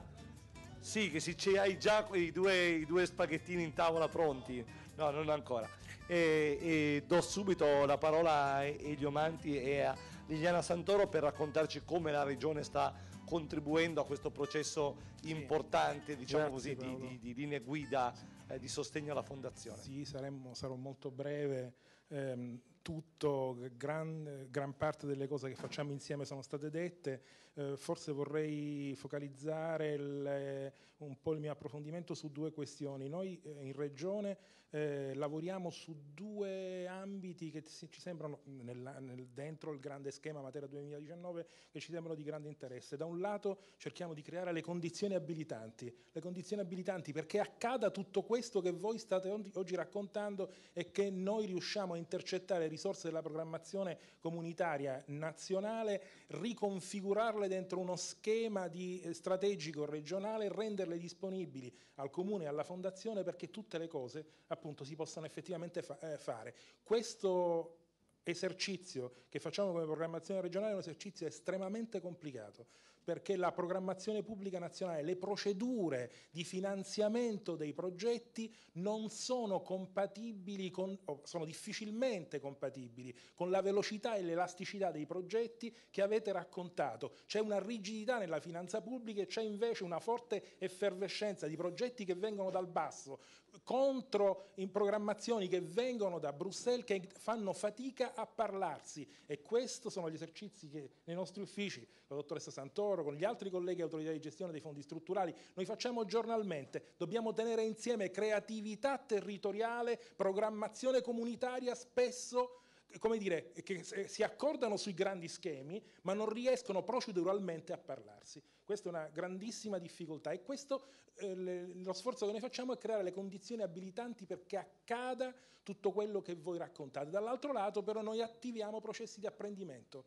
Sì, che si, c'è, hai già i due, i due spaghettini in tavola pronti. No, non ancora. E, e, do subito la parola a Elio Manti e a Liliana Santoro per raccontarci come la regione sta contribuendo a questo processo importante, sì, diciamo grazie, così, di, di, di, linee guida eh, di sostegno alla fondazione. Sì, saremmo, sarò molto breve. Eh, tutto, gran, gran, parte delle cose che facciamo insieme sono state dette, eh, forse vorrei focalizzare le, eh, un po' il mio approfondimento su due questioni. Noi eh, in Regione eh, lavoriamo su due ambiti che ci sembrano, nella, nel, dentro il grande schema Matera 2019, che ci sembrano di grande interesse. Da un lato cerchiamo di creare le condizioni abilitanti, le condizioni abilitanti perché accada tutto questo che voi state oggi raccontando e che noi riusciamo a intercettare risorse della programmazione comunitaria nazionale, riconfigurarla incastrarle dentro uno schema eh, strategico regionale e renderle disponibili al comune e alla fondazione perché tutte le cose appunto si possano effettivamente fa eh, fare. Questo esercizio che facciamo come programmazione regionale è un esercizio estremamente complicato perché la programmazione pubblica nazionale, le procedure di finanziamento dei progetti non sono compatibili con, sono difficilmente compatibili con la velocità e l'elasticità dei progetti che avete raccontato. C'è una rigidità nella finanza pubblica e c'è invece una forte effervescenza di progetti che vengono dal basso, contro in programmazioni che vengono da Bruxelles, che fanno fatica a parlarsi e questi sono gli esercizi che nei nostri uffici, con la dottoressa Santoro, con gli altri colleghi autorità di gestione dei fondi strutturali, noi facciamo giornalmente, dobbiamo tenere insieme creatività territoriale, programmazione comunitaria spesso come dire, che eh, si accordano sui grandi schemi, ma non riescono proceduralmente a parlarsi. Questa è una grandissima difficoltà e questo, eh, lo sforzo che noi facciamo è creare le condizioni abilitanti perché accada tutto quello che voi raccontate. Dall'altro lato però noi attiviamo processi di apprendimento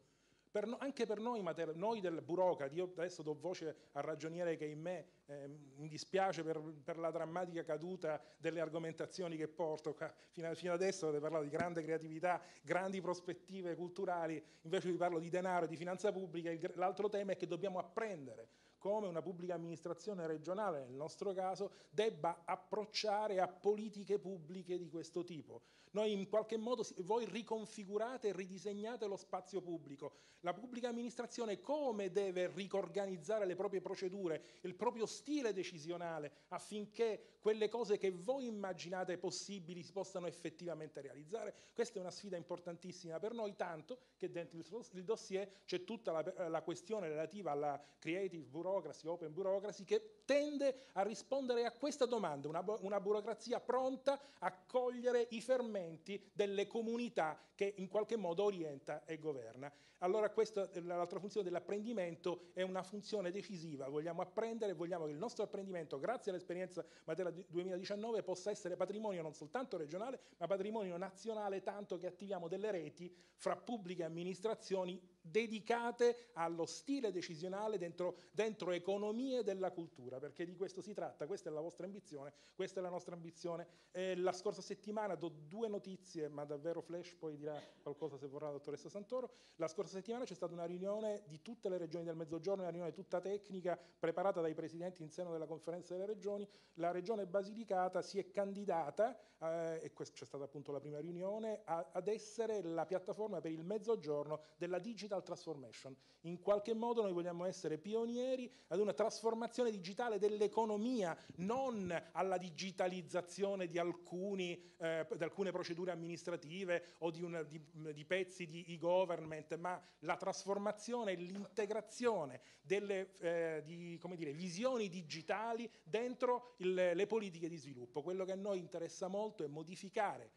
per no, anche per noi, mater, noi del burocrati, io adesso do voce al ragioniere che in me eh, mi dispiace per, per, la drammatica caduta delle argomentazioni che porto, fino, fino adesso avete parlato di grande creatività, grandi prospettive culturali, invece vi parlo di denaro e di finanza pubblica, l'altro tema è che dobbiamo apprendere come una pubblica amministrazione regionale, nel nostro caso, debba approcciare a politiche pubbliche di questo tipo. Noi in qualche modo voi riconfigurate e ridisegnate lo spazio pubblico. La pubblica amministrazione come deve riorganizzare le proprie procedure, il proprio stile decisionale affinché quelle cose che voi immaginate possibili si possano effettivamente realizzare? Questa è una sfida importantissima per noi, tanto che dentro il dossier c'è tutta la, la questione relativa alla creative bureaucracy, open bureaucracy, che tende a rispondere a questa domanda, una, una burocrazia pronta a cogliere i fermenti movimenti, delle comunità che in qualche modo orienta e governa. Allora questa, l'altra funzione dell'apprendimento è una funzione decisiva, vogliamo apprendere, vogliamo che il nostro apprendimento, grazie all'esperienza Matera 2019, possa essere patrimonio non soltanto regionale, ma patrimonio nazionale, tanto che attiviamo delle reti fra pubbliche amministrazioni dedicate allo stile decisionale dentro, dentro, economie della cultura, perché di questo si tratta, questa è la vostra ambizione, questa è la nostra ambizione. Eh, la scorsa settimana do due notizie, ma davvero Flash poi dirà qualcosa se vorrà la dottoressa Santoro, la scorsa settimana c'è stata una riunione di tutte le regioni del Mezzogiorno, una riunione tutta tecnica preparata dai presidenti in seno della conferenza delle regioni, la regione Basilicata si è candidata, eh, e c'è stata appunto la prima riunione, a, ad essere la piattaforma per il Mezzogiorno della digitalizzazione digital transformation. In qualche modo noi vogliamo essere pionieri ad una trasformazione digitale dell'economia, non alla digitalizzazione di, alcuni, eh, di alcune procedure amministrative o di, una, di, di pezzi di e-government, ma la trasformazione e l'integrazione delle eh, dire, visioni digitali dentro il, le politiche di sviluppo. Quello che a noi interessa molto è modificare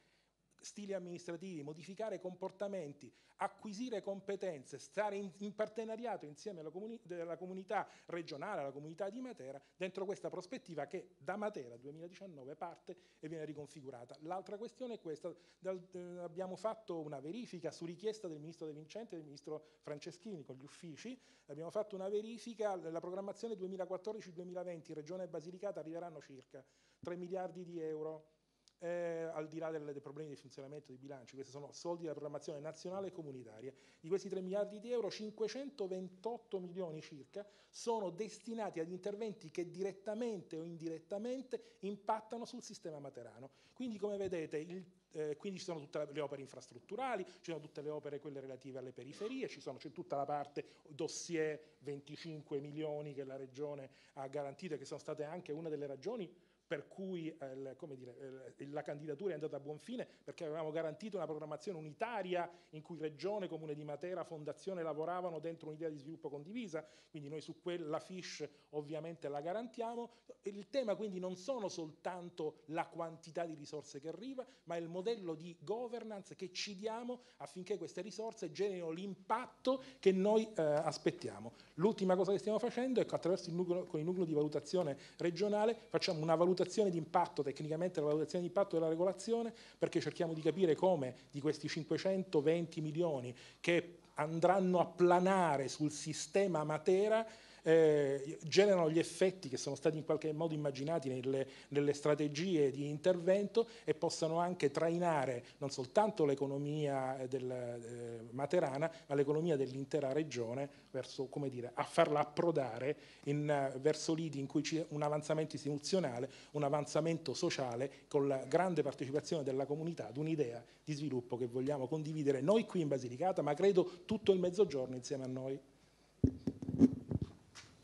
stili amministrativi, modificare comportamenti, acquisire competenze, stare in, in partenariato insieme alla, comuni alla comunità regionale, alla comunità di Matera, dentro questa prospettiva che da Matera 2019 parte e viene riconfigurata. L'altra questione è questa, dal, eh, abbiamo fatto una verifica su richiesta del Ministro De Vincente e del Ministro Franceschini con gli uffici, abbiamo fatto una verifica, la programmazione 2014-2020 Regione Basilicata arriveranno circa 3 miliardi di euro eh, al di là del, dei problemi di funzionamento di bilancio, questi sono soldi della programmazione nazionale e comunitaria. Di questi 3 miliardi di euro, 528 milioni circa sono destinati ad interventi che direttamente o indirettamente impattano sul sistema materano. Quindi come vedete il eh, quindi ci sono tutte le opere infrastrutturali, ci sono tutte le opere quelle relative alle periferie, c'è tutta la parte dossier 25 milioni che la Regione ha garantito e che sono state anche una delle ragioni per cui eh, dire, eh, la candidatura è andata a buon fine perché avevamo garantito una programmazione unitaria in cui Regione, Comune di Matera, Fondazione lavoravano dentro un'idea di sviluppo condivisa, quindi noi su quella FISH ovviamente la garantiamo. Il tema quindi non sono soltanto la quantità di risorse che arriva, ma il modello di governance che ci diamo affinché queste risorse generino l'impatto che noi eh, aspettiamo. L'ultima cosa che stiamo facendo è che attraverso il nucleo, con il nucleo di valutazione regionale facciamo una valutazione valutazione di impatto, tecnicamente la valutazione di impatto della regolazione, perché cerchiamo di capire come di questi 520 milioni che andranno a planare sul sistema Matera eh, generano gli effetti che sono stati in qualche modo immaginati nelle, nelle strategie di intervento e possano anche trainare non soltanto l'economia eh, del, eh, materana, ma l'economia dell'intera regione verso, come dire, a farla approdare in, uh, verso lidi in cui c'è un avanzamento istituzionale, un avanzamento sociale con la grande partecipazione della comunità ad un'idea di sviluppo che vogliamo condividere noi qui in Basilicata, ma credo tutto il mezzogiorno insieme a noi.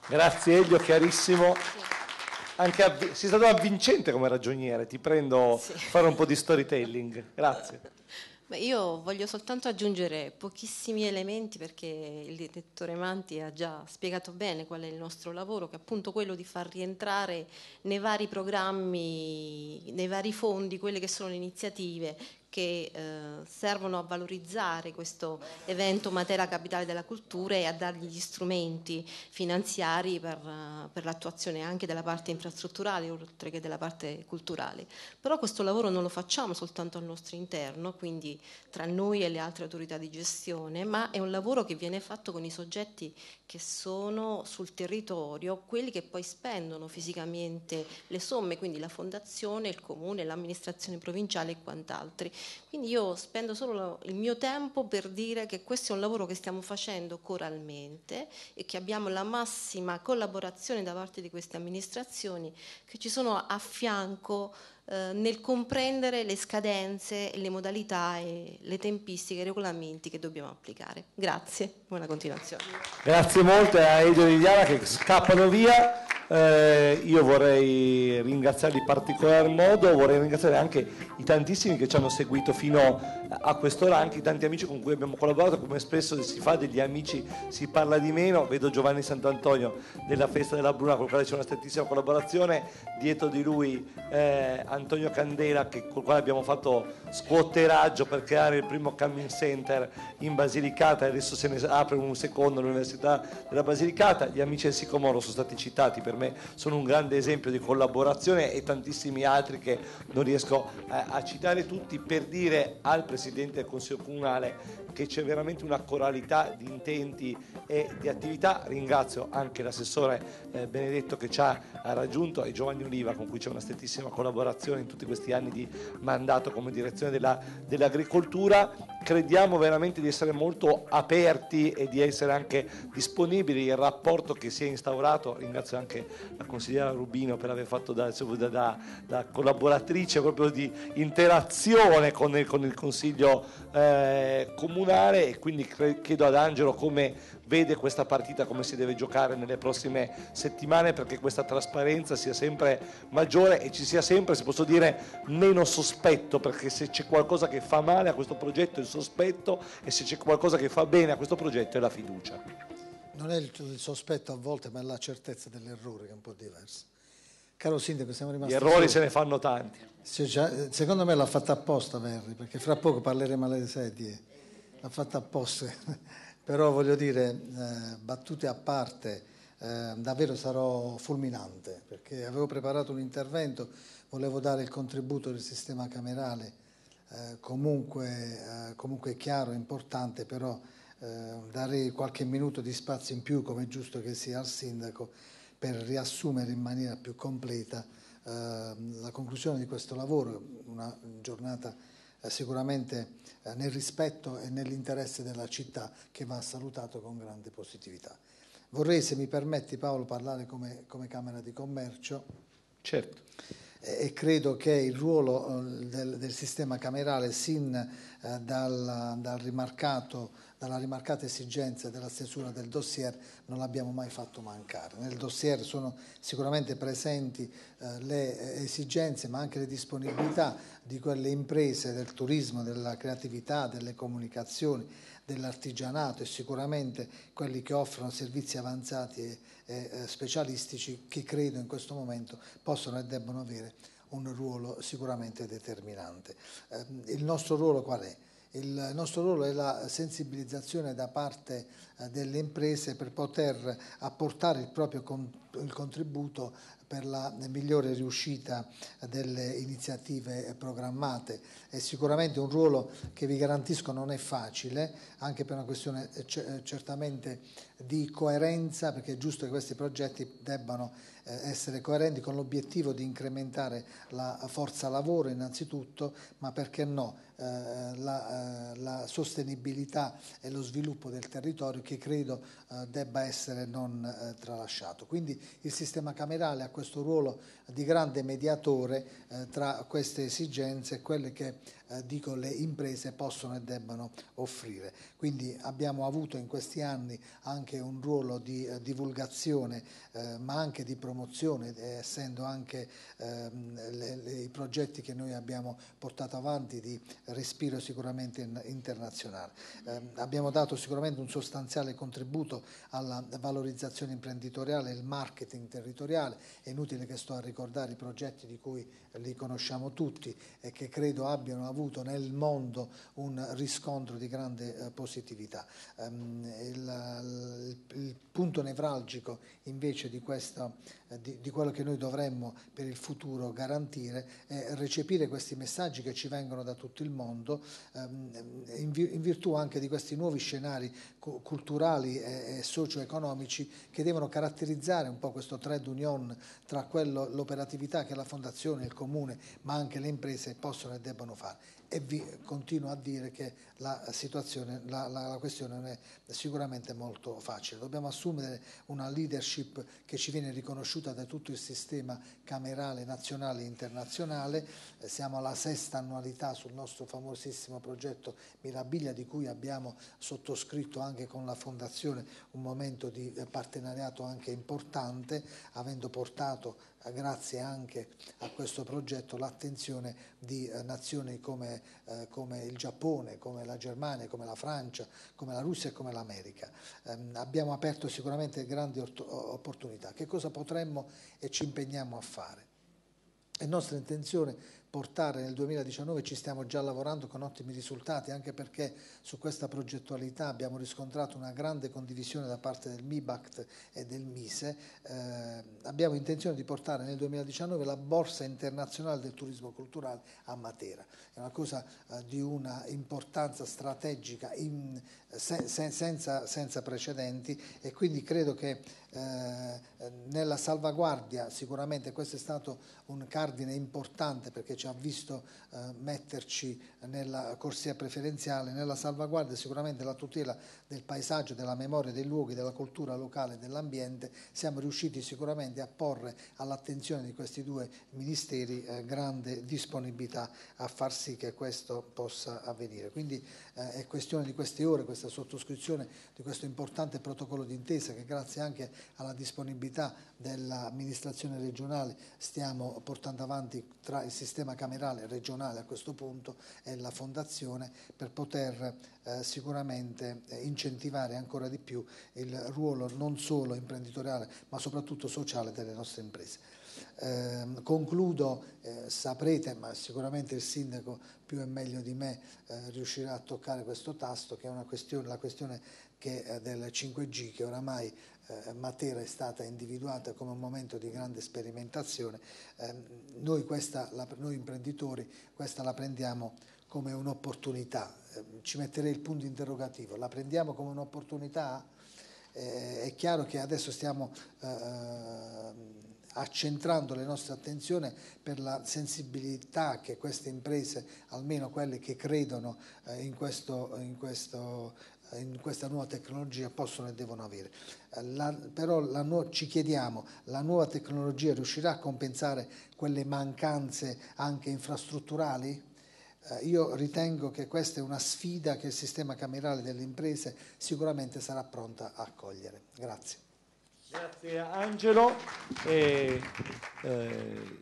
Grazie Elio, chiarissimo. Anche avvi- sei stato avvincente come ragioniere, ti prendo a fare un po' di storytelling. Grazie. Beh, io voglio soltanto aggiungere pochissimi elementi perché il direttore Manti ha già spiegato bene qual è il nostro lavoro, che è appunto quello di far rientrare nei vari programmi, nei vari fondi, quelle che sono le iniziative che eh, servono a valorizzare questo evento Matera Capitale della Cultura e a dargli gli strumenti finanziari per, uh, per l'attuazione anche della parte infrastrutturale oltre che della parte culturale. Però questo lavoro non lo facciamo soltanto al nostro interno, quindi tra noi e le altre autorità di gestione, ma è un lavoro che viene fatto con i soggetti che sono sul territorio, quelli che poi spendono fisicamente le somme, quindi la fondazione, il comune, l'amministrazione provinciale e quant'altri. Quindi io spendo solo il mio tempo per dire che questo è un lavoro che stiamo facendo coralmente e che abbiamo la massima collaborazione da parte di queste amministrazioni che ci sono a fianco eh, nel comprendere le scadenze, le modalità e le tempistiche, i regolamenti che dobbiamo applicare. Grazie, buona continuazione. Grazie molto a Edo e Liliana che scappano via. Eh, io vorrei ringraziarli in particolar modo, vorrei ringraziare anche i tantissimi che ci hanno seguito fino a quest'ora, anche i tanti amici con cui abbiamo collaborato, come spesso si fa degli amici si parla di meno, vedo Giovanni Sant'Antonio della Festa della Bruna con il quale c'è una strettissima collaborazione, dietro di lui eh, Antonio Candela che, con il quale abbiamo fatto scuotteraggio per creare il primo coming center in Basilicata, adesso se ne apre un secondo all'Università della Basilicata, gli amici del Sicomoro sono stati citati per per me sono un grande esempio di collaborazione e tantissimi altri che non riesco eh, a citare tutti per dire al Presidente del Consiglio Comunale che c'è veramente una coralità di intenti e di attività. Ringrazio anche l'assessore eh, Benedetto che ci ha raggiunto e Giovanni Oliva con cui c'è una strettissima collaborazione in tutti questi anni di mandato come direzione della, dell'agricoltura crediamo veramente di essere molto aperti e di essere anche disponibili. Il rapporto che si è instaurato, ringrazio anche la consigliera Rubino per aver fatto da, da, da collaboratrice proprio di interazione con il, con il Consiglio eh, comunale e quindi cre- chiedo ad Angelo come vede questa partita come si deve giocare nelle prossime settimane perché questa trasparenza sia sempre maggiore e ci sia sempre, se posso dire, meno sospetto perché se c'è qualcosa che fa male a questo progetto è il sospetto e se c'è qualcosa che fa bene a questo progetto è la fiducia. Non è il, sospetto a volte ma è la certezza dell'errore che è un po' diverso. Caro Sindaco, siamo rimasti... Gli errori su. se ne fanno tanti. Secondo me l'ha fatta apposta Verri, perché fra poco parleremo alle sedie. L'ha fatta apposta però voglio dire, eh, battute a parte, eh, davvero sarò fulminante, perché avevo preparato un intervento, volevo dare il contributo del sistema camerale, eh, comunque, eh, comunque chiaro, importante, però eh, darei qualche minuto di spazio in più, come è giusto che sia al sindaco, per riassumere in maniera più completa eh, la conclusione di questo lavoro, una giornata eh, sicuramente eh, nel rispetto e nell'interesse della città che va salutato con grande positività. Vorrei, se mi permetti Paolo, parlare come, come Camera di Commercio. Certo. E, e credo che il ruolo eh, del, del sistema camerale, sin eh, dal, dal rimarcato dalla rimarcata esigenza della stesura del dossier non l'abbiamo mai fatto mancare. Nel dossier sono sicuramente presenti eh, le esigenze ma anche le disponibilità di quelle imprese del turismo, della creatività, delle comunicazioni, dell'artigianato e sicuramente quelli che offrono servizi avanzati e, specialistici che credo in questo momento possono e debbono avere un ruolo sicuramente determinante. Ehm, il nostro ruolo qual è? Il nostro ruolo è la sensibilizzazione da parte eh, delle imprese per poter apportare il proprio contributo per la migliore riuscita delle iniziative programmate. È sicuramente un ruolo che vi garantisco non è facile, anche per una questione eh, eh, certamente di coerenza, perché è giusto che questi progetti debbano eh, essere coerenti con l'obiettivo di incrementare la forza lavoro innanzitutto, ma perché no? Eh, la, eh, la, sostenibilità e lo sviluppo del territorio che credo eh, debba essere non tralasciato. Quindi il sistema camerale ha questo ruolo di grande mediatore tra queste esigenze e quelle che dico, le imprese possono e debbano offrire. Quindi abbiamo avuto in questi anni anche un ruolo di divulgazione ma anche di promozione, essendo anche ehm, le, le, i progetti che noi abbiamo portato avanti di respiro sicuramente internazionale. Eh, abbiamo dato sicuramente un sostanziale contributo alla valorizzazione imprenditoriale e il marketing territoriale, è inutile che sto a ricordare i progetti di cui li conosciamo tutti e che credo abbiano avuto nel mondo un riscontro di grande eh, positività. Eh, il, il, punto nevralgico invece di questa eh, di, di, quello che noi dovremmo per il futuro garantire, è recepire questi messaggi che ci vengono da tutto il mondo, ehm, in, vi, in, virtù anche di questi nuovi scenari cu culturali e, e socio-economici che devono caratterizzare un po' questo trade union tra l'operatività che la Fondazione, il Comune, ma anche le imprese possono e debbono fare e vi continuo a dire che la, la, la, la questione non è sicuramente molto facile. Dobbiamo assumere una leadership che ci viene riconosciuta da tutto il sistema camerale nazionale e internazionale. Eh, siamo alla sesta annualità sul nostro famosissimo progetto Mirabilia di cui abbiamo sottoscritto anche con la Fondazione un momento di eh, partenariato anche importante, avendo portato grazie anche a questo progetto, l'attenzione di eh, nazioni come, eh, come, il Giappone, come la Germania, come la Francia, come la Russia e come l'America. Eh, abbiamo aperto sicuramente grandi opportunità. Che cosa potremmo e ci impegniamo a fare? È nostra intenzione portare nel 2019, ci stiamo già lavorando con ottimi risultati, anche perché su questa progettualità abbiamo riscontrato una grande condivisione da parte del MIBACT e del MISE. Eh, abbiamo intenzione di portare nel 2019 la borsa internazionale del turismo culturale a Matera. È una cosa eh, di una importanza strategica in, se, se, senza, senza, precedenti e quindi credo che eh, nella salvaguardia sicuramente questo è stato un cardine importante perché ci ha visto eh, metterci nella corsia preferenziale, nella salvaguardia sicuramente la tutela del paesaggio, della memoria, dei luoghi, della cultura locale, dell'ambiente, siamo riusciti sicuramente a porre all'attenzione di questi due ministeri eh, grande disponibilità a far sì che questo possa avvenire. Quindi eh, è questione di queste ore, queste questa sottoscrizione di questo importante protocollo d'intesa che grazie anche alla disponibilità dell'amministrazione regionale stiamo portando avanti tra il sistema camerale regionale a questo punto e la fondazione per poter eh, sicuramente eh, incentivare ancora di più il ruolo non solo imprenditoriale ma soprattutto sociale delle nostre imprese. Ehm, concludo, eh, saprete, ma sicuramente il sindaco più e meglio di me eh, riuscirà a toccare questo tasto, che è una questione, la questione che, eh, del 5G che oramai eh, Matera è stata individuata come un momento di grande sperimentazione. Ehm, noi, questa, la, noi, imprenditori questa la prendiamo come un'opportunità, ehm, ci metterei il punto interrogativo, la prendiamo come un'opportunità? Eh, è chiaro che adesso stiamo accentrando le nostre attenzioni per la sensibilità che queste imprese, almeno quelle che credono eh, in, questo, in, questo, eh, in questa nuova tecnologia, possono e devono avere. Eh, la, però la ci chiediamo, la nuova tecnologia riuscirà a compensare quelle mancanze anche infrastrutturali? io ritengo che questa è una sfida che il sistema camerale delle imprese sicuramente sarà pronta a cogliere. Grazie. Grazie Angelo. E, eh,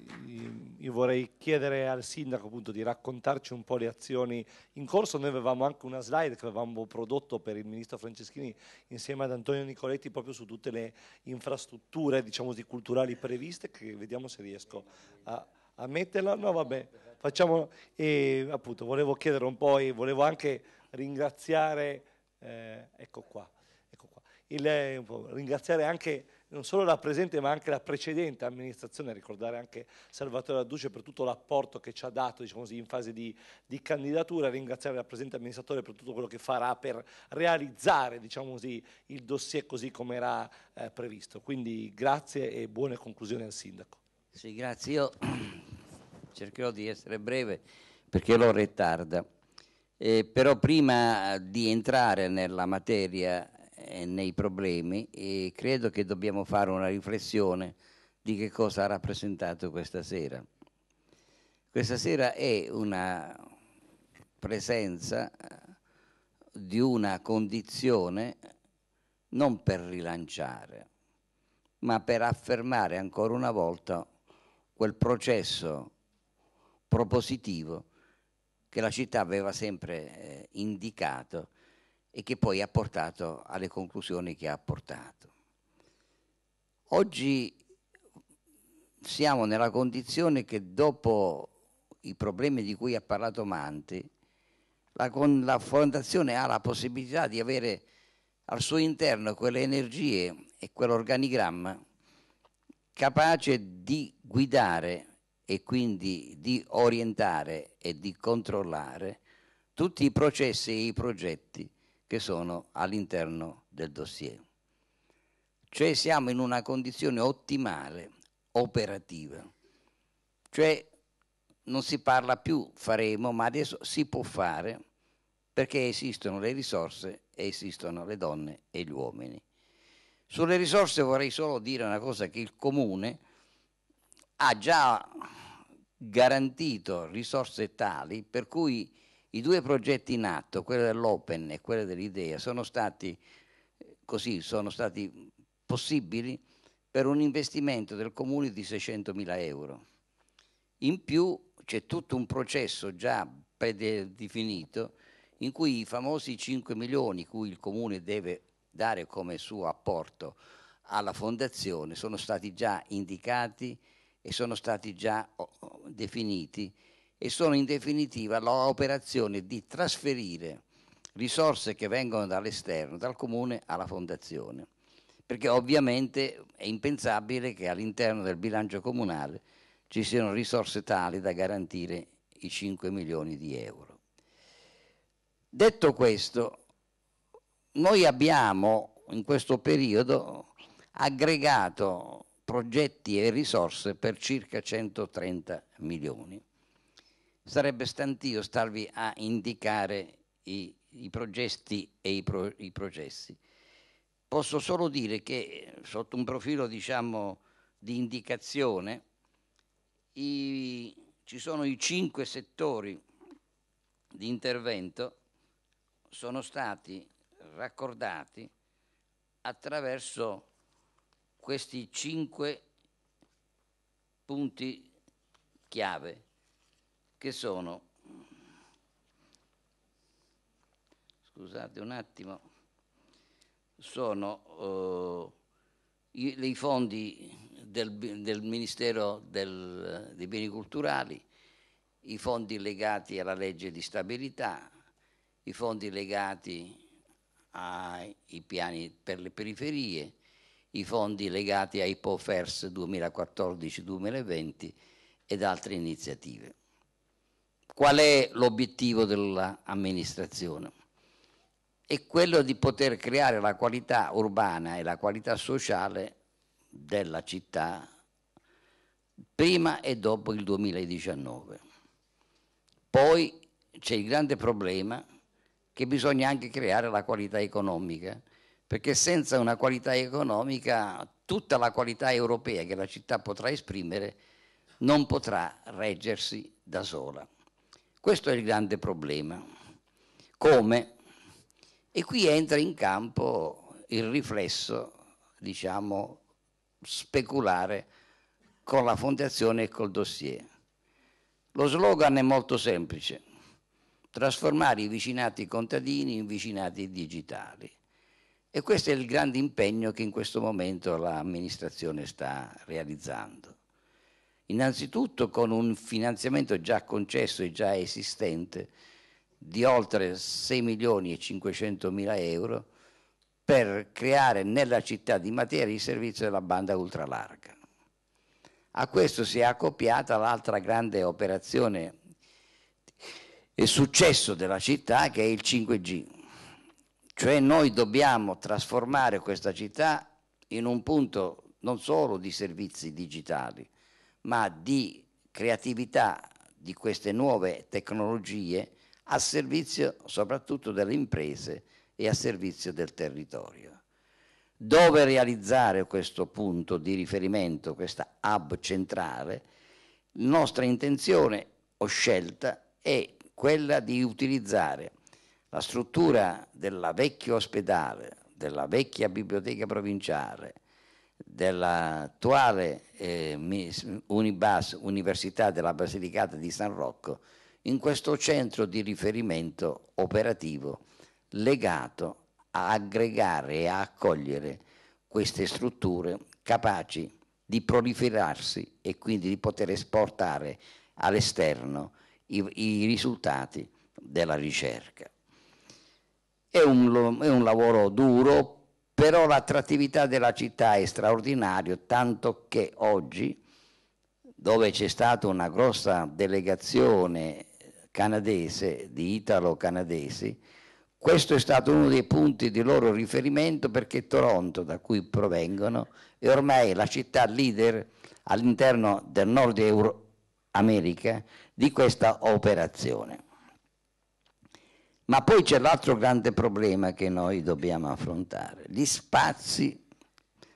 io vorrei chiedere al sindaco appunto di raccontarci un po' le azioni in corso. Noi avevamo anche una slide che avevamo prodotto per il ministro Franceschini insieme ad Antonio Nicoletti proprio su tutte le infrastrutture diciamo, culturali previste che vediamo se riesco a, a metterla. No, vabbè, facciamo. E, appunto, volevo chiedere un po' e volevo anche ringraziare, eh, ecco qua il, eh, ringraziare anche non solo la presente ma anche la precedente amministrazione, ricordare anche Salvatore Adduce per tutto l'apporto che ci ha dato diciamo così, in fase di, di, candidatura, ringraziare la presente amministratore per tutto quello che farà per realizzare diciamo così, il dossier così come era eh, previsto. Quindi grazie e buone conclusioni al Sindaco. Sì, grazie. Io cercherò di essere breve perché l'ho retarda. Eh, però prima di entrare nella materia eh, nei problemi e credo che dobbiamo fare una riflessione di che cosa ha rappresentato questa sera. Questa sera è una presenza eh, di una condizione non per rilanciare, ma per affermare ancora una volta quel processo propositivo che la città aveva sempre eh, indicato e che poi ha portato alle conclusioni che ha portato. Oggi siamo nella condizione che dopo i problemi di cui ha parlato Manti, la, con, la Fondazione ha la possibilità di avere al suo interno quelle energie e quell'organigramma capace di guidare e quindi di orientare e di controllare tutti i processi e i progetti che sono all'interno del dossier. Cioè siamo in una condizione ottimale, operativa. Cioè non si parla più faremo, ma adesso si può fare perché esistono le risorse e esistono le donne e gli uomini. Sulle risorse vorrei solo dire una cosa che il comune ha già garantito risorse tali per cui i due progetti in atto, quello dell'Open e quello dell'Idea, sono stati così, sono stati possibili per un investimento del comune di 600 mila euro. In più c'è tutto un processo già predefinito in cui i famosi 5 milioni cui il comune deve dare come suo apporto alla fondazione sono stati già indicati e sono stati già oh, oh, definiti e sono in definitiva l'operazione di trasferire risorse che vengono dall'esterno, dal comune alla fondazione, perché ovviamente è impensabile che all'interno del bilancio comunale ci siano risorse tali da garantire i 5 milioni di euro. Detto questo, noi abbiamo in questo periodo aggregato progetti e risorse per circa 130 milioni Sarebbe stantio starvi a indicare i, i progetti e i, pro, i, processi. Posso solo dire che sotto un profilo diciamo, di indicazione i, ci sono i cinque settori di intervento sono stati raccordati attraverso questi cinque punti chiave che sono, scusate un attimo, sono eh, i, i, fondi del, del Ministero del, dei Beni Culturali, i fondi legati alla legge di stabilità, i fondi legati ai piani per le periferie, i fondi legati ai POFERS 2014-2020 ed altre iniziative. Qual è l'obiettivo dell'amministrazione? È quello di poter creare la qualità urbana e la qualità sociale della città prima e dopo il 2019. Poi c'è il grande problema che bisogna anche creare la qualità economica, perché senza una qualità economica tutta la qualità europea che la città potrà esprimere non potrà reggersi da sola. Questo è il grande problema. Come? E qui entra in campo il riflesso, diciamo, speculare con la fondazione e col dossier. Lo slogan è molto semplice, trasformare i vicinati contadini in vicinati digitali. E questo è il grande impegno che in questo momento l'amministrazione sta realizzando. Innanzitutto con un finanziamento già concesso e già esistente di oltre 6 milioni e 500 mila euro per creare nella città di Matera il servizio della banda ultralarga. A questo si è accoppiata l'altra grande operazione e successo della città che è il 5G, cioè noi dobbiamo trasformare questa città in un punto non solo di servizi digitali, ma di creatività di queste nuove tecnologie a servizio soprattutto delle imprese e a servizio del territorio. Dove realizzare questo punto di riferimento, questa hub centrale, nostra intenzione o scelta è quella di utilizzare la struttura della vecchia ospedale, della vecchia biblioteca provinciale, dell'attuale eh, Unibas, Università della Basilicata di San Rocco, in questo centro di riferimento operativo legato a aggregare e a accogliere queste strutture capaci di proliferarsi e quindi di poter esportare all'esterno i, i, risultati della ricerca. È un, è un lavoro duro, però l'attrattività della città è straordinaria, tanto che oggi, dove c'è stata una grossa delegazione canadese, di italo-canadesi, questo è stato uno dei punti di loro riferimento perché Toronto, da cui provengono, è ormai la città leader all'interno del Nord Euro America di questa operazione. Ma poi c'è l'altro grande problema che noi dobbiamo affrontare, gli spazi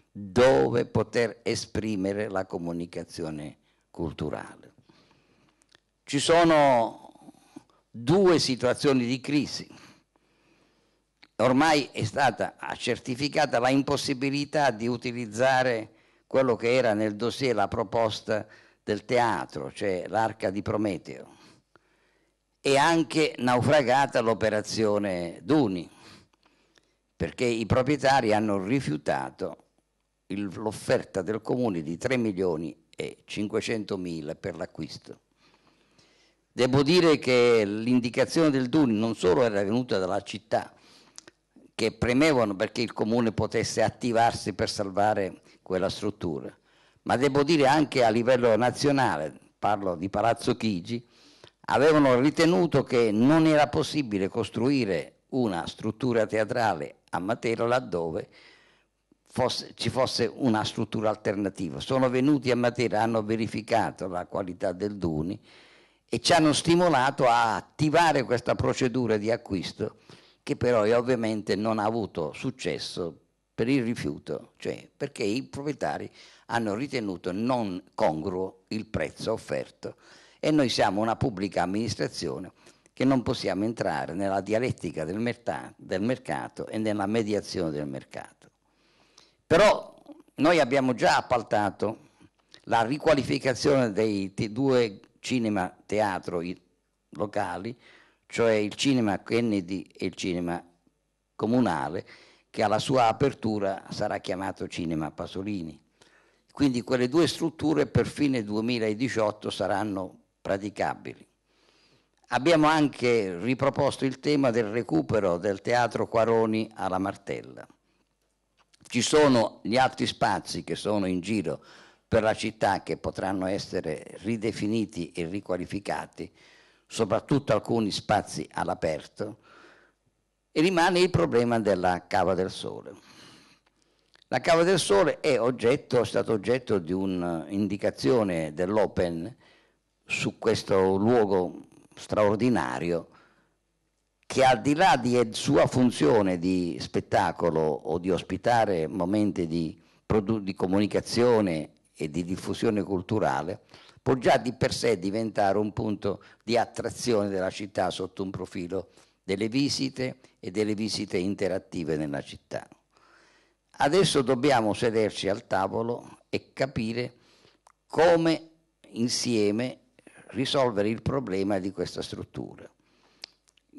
dove poter esprimere la comunicazione culturale. Ci sono due situazioni di crisi. Ormai è stata certificata la impossibilità di utilizzare quello che era nel dossier la proposta del teatro, cioè l'arca di Prometeo e anche naufragata l'operazione Duni, perché i proprietari hanno rifiutato l'offerta del comune di 3 milioni e 500 mila per l'acquisto. Devo dire che l'indicazione del Duni non solo era venuta dalla città, che premevano perché il comune potesse attivarsi per salvare quella struttura, ma devo dire anche a livello nazionale, parlo di Palazzo Chigi, avevano ritenuto che non era possibile costruire una struttura teatrale a Matera laddove fosse, ci fosse una struttura alternativa. Sono venuti a Matera, hanno verificato la qualità del Duni e ci hanno stimolato a attivare questa procedura di acquisto che però eh, ovviamente non ha avuto successo per il rifiuto, cioè perché i proprietari hanno ritenuto non congruo il prezzo offerto e noi siamo una pubblica amministrazione che non possiamo entrare nella dialettica del, merta, del mercato e nella mediazione del mercato. Però noi abbiamo già appaltato la riqualificazione dei due cinema teatro locali, cioè il cinema Kennedy e il cinema comunale, che alla sua apertura sarà chiamato Cinema Pasolini. Quindi quelle due strutture per fine 2018 saranno praticabili. Abbiamo anche riproposto il tema del recupero del teatro Quaroni alla Martella. Ci sono gli altri spazi che sono in giro per la città che potranno essere ridefiniti e riqualificati, soprattutto alcuni spazi all'aperto, e rimane il problema della Cava del Sole. La Cava del Sole è, oggetto, è stata oggetto di un'indicazione dell'Open su questo luogo straordinario che al di là di sua funzione di spettacolo o di ospitare momenti di, di comunicazione e di diffusione culturale, può già di per sé diventare un punto di attrazione della città sotto un profilo delle visite e delle visite interattive nella città. Adesso dobbiamo sederci al tavolo e capire come insieme risolvere il problema di questa struttura.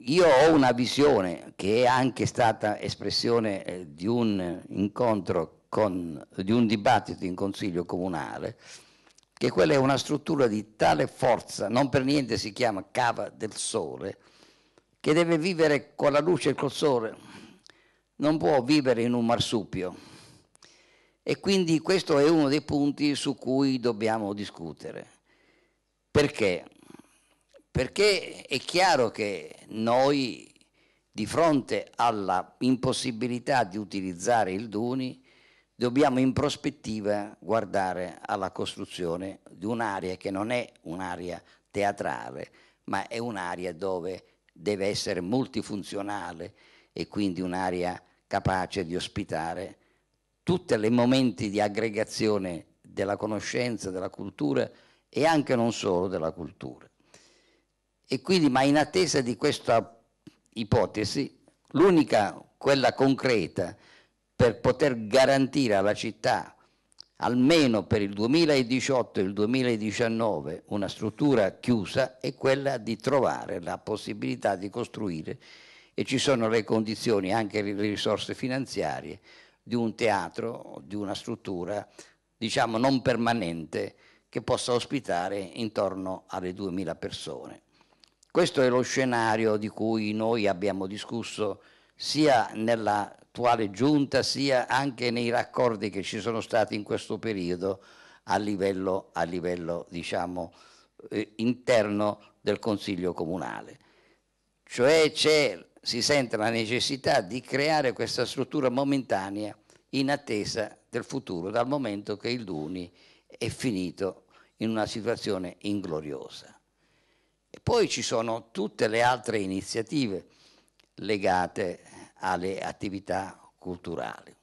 Io ho una visione che è anche stata espressione eh, di un incontro, con, di un dibattito in consiglio comunale, che quella è una struttura di tale forza, non per niente si chiama cava del sole, che deve vivere con la luce e col sole, non può vivere in un marsupio. E quindi questo è uno dei punti su cui dobbiamo discutere. Perché? Perché è chiaro che noi di fronte alla impossibilità di utilizzare il Duni dobbiamo in prospettiva guardare alla costruzione di un'area che non è un'area teatrale, ma è un'area dove deve essere multifunzionale e quindi un'area capace di ospitare tutti i momenti di aggregazione della conoscenza, della cultura, e anche non solo della cultura. E quindi, ma in attesa di questa ipotesi, l'unica, quella concreta, per poter garantire alla città almeno per il 2018 e il 2019 una struttura chiusa è quella di trovare la possibilità di costruire e ci sono le condizioni, anche le risorse finanziarie, di un teatro, di una struttura diciamo non permanente che possa ospitare intorno alle 2.000 persone. Questo è lo scenario di cui noi abbiamo discusso sia nell'attuale giunta sia anche nei raccordi che ci sono stati in questo periodo a livello, a livello diciamo, eh, interno del Consiglio Comunale. Cioè si sente la necessità di creare questa struttura momentanea in attesa del futuro, dal momento che il Duni è finito in una situazione ingloriosa. E poi ci sono tutte le altre iniziative legate alle attività culturali,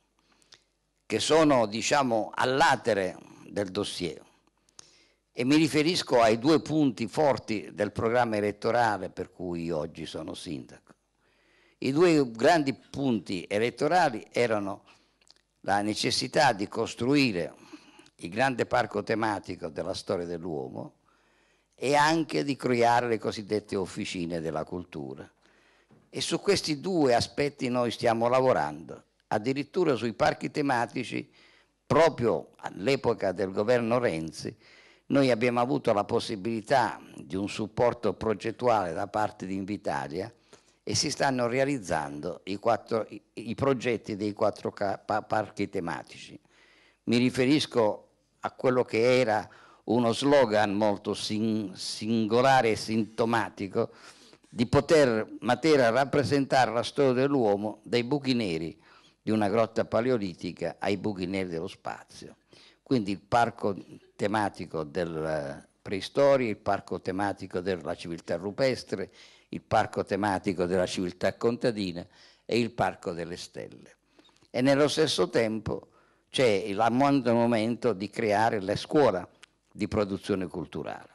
che sono, diciamo, all'atere del dossier. E mi riferisco ai due punti forti del programma elettorale per cui oggi sono sindaco. I due grandi punti elettorali erano la necessità di costruire il grande parco tematico della storia dell'uomo e anche di creare le cosiddette officine della cultura. E su questi due aspetti noi stiamo lavorando, addirittura sui parchi tematici, proprio all'epoca del governo Renzi, noi abbiamo avuto la possibilità di un supporto progettuale da parte di Invitalia e si stanno realizzando i, quattro, i progetti dei quattro parchi tematici. Mi riferisco a quello che era uno slogan molto sin singolare e sintomatico di poter Matera rappresentare la storia dell'uomo dai buchi neri di una grotta paleolitica ai buchi neri dello spazio. Quindi il parco tematico della eh, preistoria, il parco tematico della civiltà rupestre, il parco tematico della civiltà contadina e il parco delle stelle. E nello stesso tempo c'è il momento di creare la scuola di produzione culturale,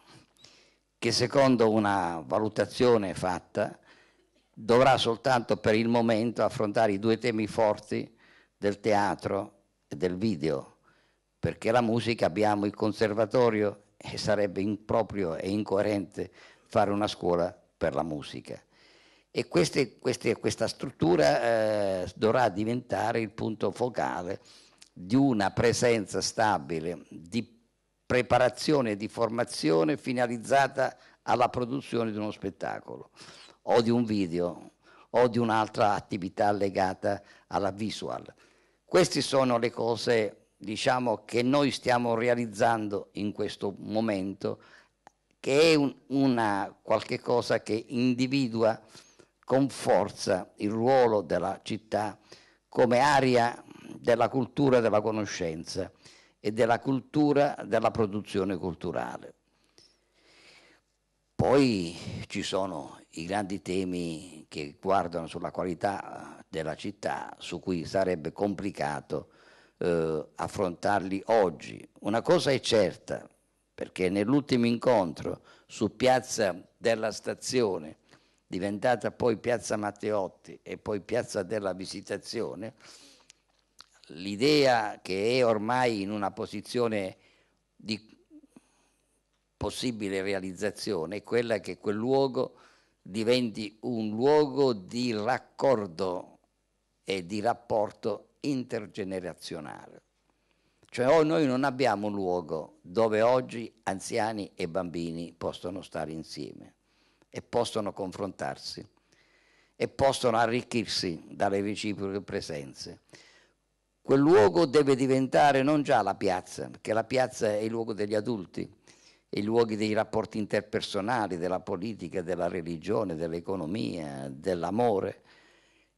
che secondo una valutazione fatta dovrà soltanto per il momento affrontare i due temi forti del teatro e del video, perché la musica abbiamo il conservatorio e sarebbe improprio e incoerente fare una scuola per la musica. E queste, queste, questa struttura eh, dovrà diventare il punto focale di una presenza stabile di preparazione e di formazione finalizzata alla produzione di uno spettacolo o di un video o di un'altra attività legata alla visual. Queste sono le cose diciamo, che noi stiamo realizzando in questo momento, che è un, una qualche cosa che individua con forza il ruolo della città come area della cultura della conoscenza e della cultura della produzione culturale. Poi ci sono i grandi temi che guardano sulla qualità della città, su cui sarebbe complicato eh, affrontarli oggi. Una cosa è certa, perché nell'ultimo incontro su Piazza della Stazione, diventata poi Piazza Matteotti e poi Piazza della Visitazione, l'idea che è ormai in una posizione di possibile realizzazione è quella che quel luogo diventi un luogo di raccordo e di rapporto intergenerazionale. Cioè oh, noi non abbiamo un luogo dove oggi anziani e bambini possono stare insieme e possono confrontarsi e possono arricchirsi dalle reciproche presenze. Quel luogo deve diventare non già la piazza, perché la piazza è il luogo degli adulti, i luoghi dei rapporti interpersonali, della politica, della religione, dell'economia, dell'amore.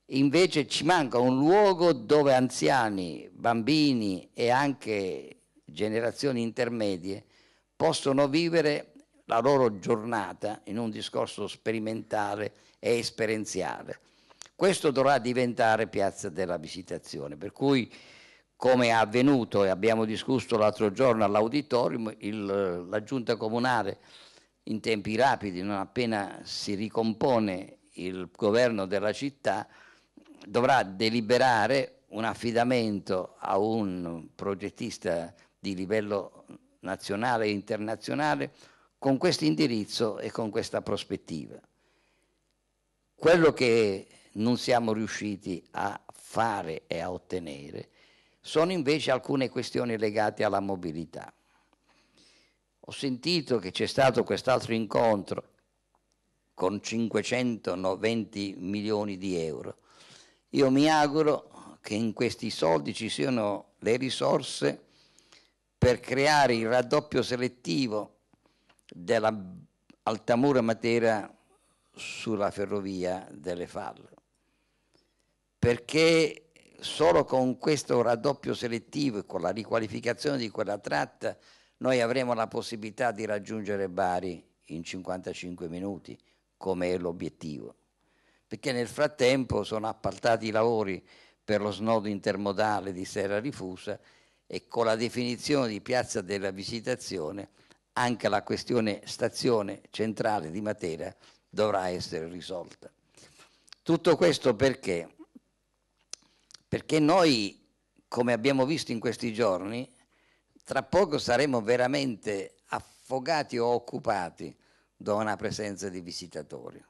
Invece ci manca un luogo dove anziani, bambini e anche generazioni intermedie possono vivere la loro giornata in un discorso sperimentale e esperienziale. Questo dovrà diventare piazza della visitazione, per cui come è avvenuto e abbiamo discusso l'altro giorno all'auditorium, la giunta comunale in tempi rapidi, non appena si ricompone il governo della città, dovrà deliberare un affidamento a un progettista di livello nazionale e internazionale con questo indirizzo e con questa prospettiva. Quello che non siamo riusciti a fare e a ottenere, sono invece alcune questioni legate alla mobilità. Ho sentito che c'è stato quest'altro incontro con 590 milioni di euro. Io mi auguro che in questi soldi ci siano le risorse per creare il raddoppio selettivo della Altamura Matera sulla ferrovia delle Falle perché solo con questo raddoppio selettivo e con la riqualificazione di quella tratta noi avremo la possibilità di raggiungere Bari in 55 minuti, come è l'obiettivo. Perché nel frattempo sono appaltati i lavori per lo snodo intermodale di Serra Rifusa e con la definizione di piazza della visitazione anche la questione stazione centrale di Matera dovrà essere risolta. Tutto questo perché perché noi, come abbiamo visto in questi giorni, tra poco saremo veramente affogati o occupati da una presenza di visitatori.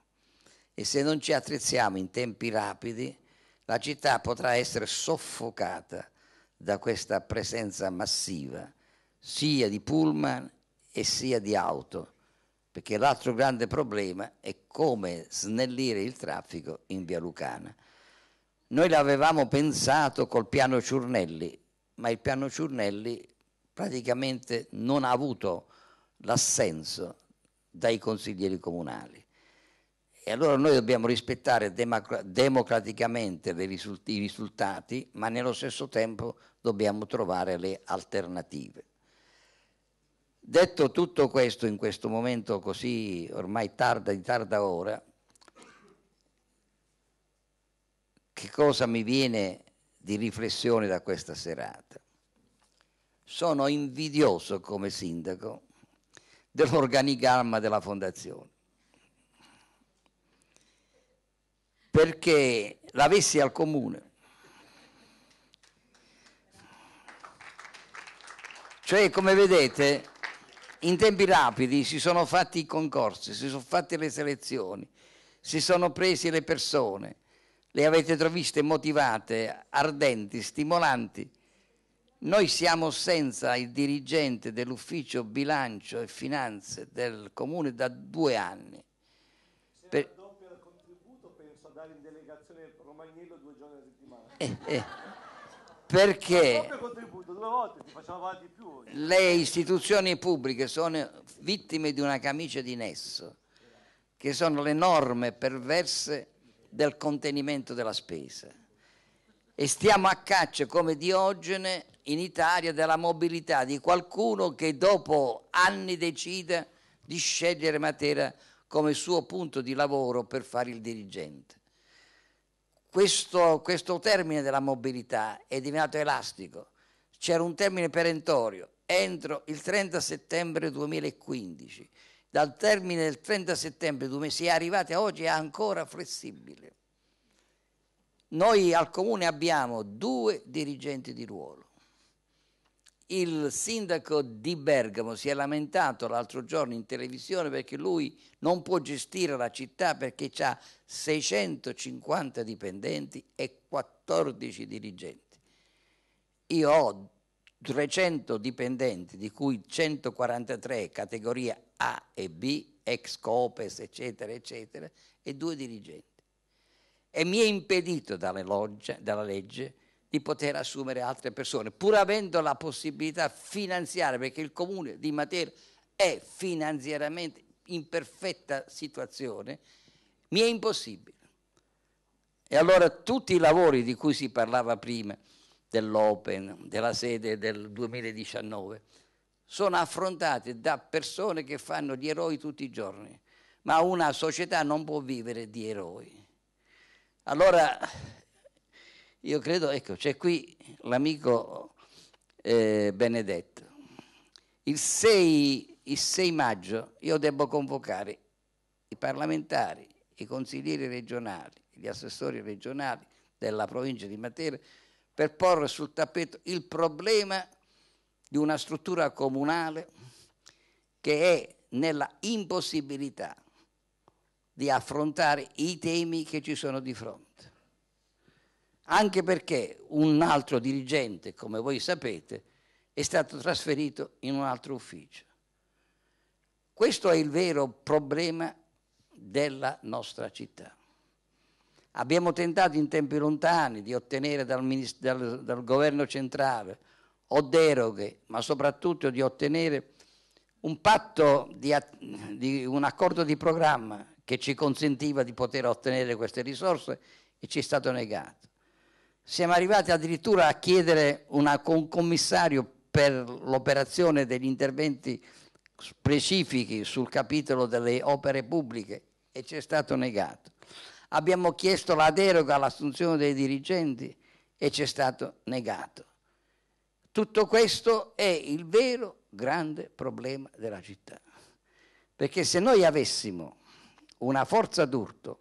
E se non ci attrezziamo in tempi rapidi, la città potrà essere soffocata da questa presenza massiva, sia di pullman e sia di auto, perché l'altro grande problema è come snellire il traffico in via Lucana. Noi l'avevamo pensato col piano Ciurnelli, ma il piano Ciurnelli praticamente non ha avuto l'assenso dai consiglieri comunali. E allora noi dobbiamo rispettare democraticamente i risultati, ma nello stesso tempo dobbiamo trovare le alternative. Detto tutto questo in questo momento così ormai tarda, di tarda ora, che cosa mi viene di riflessione da questa serata? Sono invidioso come sindaco dell'organigramma della fondazione. Perché l'avessi al comune. Cioè, come vedete, in tempi rapidi si sono fatti i concorsi, si sono fatte le selezioni, si sono presi le persone, le avete troviste motivate, ardenti, stimolanti. Noi siamo senza il dirigente dell'ufficio bilancio e finanze del comune da due anni. Se per... doppio il contributo penso a dare in delegazione il Romagnello due giorni alla settimana. Eh, eh. Perché volte, più, le istituzioni pubbliche sono vittime di una camicia di nesso, che sono le norme perverse del contenimento della spesa. E stiamo a caccia, come Diogene, in Italia della mobilità di qualcuno che dopo anni decida di scegliere Matera come suo punto di lavoro per fare il dirigente. Questo, questo termine della mobilità è diventato elastico. C'era un termine perentorio, entro il 30 settembre 2015 dal termine del 30 settembre, dove si è arrivati a oggi, è ancora flessibile. Noi al comune abbiamo due dirigenti di ruolo. Il sindaco di Bergamo si è lamentato l'altro giorno in televisione perché lui non può gestire la città perché ha 650 dipendenti e 14 dirigenti. Io ho 300 dipendenti, di cui 143 categoria a e B, ex Copes, eccetera, eccetera, e due dirigenti. E mi è impedito dalla, loggia, dalla legge di poter assumere altre persone, pur avendo la possibilità finanziaria, perché il comune di Matera è finanziariamente in perfetta situazione, mi è impossibile. E allora tutti i lavori di cui si parlava prima, dell'Open, della sede del 2019, sono affrontate da persone che fanno gli eroi tutti i giorni, ma una società non può vivere di eroi. Allora, io credo, ecco, c'è qui l'amico eh, Benedetto. Il 6, il 6 maggio io devo convocare i parlamentari, i consiglieri regionali, gli assessori regionali della provincia di Matera per porre sul tappeto il problema di una struttura comunale che è nella impossibilità di affrontare i temi che ci sono di fronte. Anche perché un altro dirigente, come voi sapete, è stato trasferito in un altro ufficio. Questo è il vero problema della nostra città. Abbiamo tentato in tempi lontani di ottenere dal, dal, dal governo centrale o deroghe, ma soprattutto di ottenere un patto, di, di, un accordo di programma che ci consentiva di poter ottenere queste risorse e ci è stato negato. Siamo arrivati addirittura a chiedere una, un commissario per l'operazione degli interventi specifici sul capitolo delle opere pubbliche e ci è stato negato. Abbiamo chiesto la deroga all'assunzione dei dirigenti e ci è stato negato. Tutto questo è il vero grande problema della città. Perché se noi avessimo una forza d'urto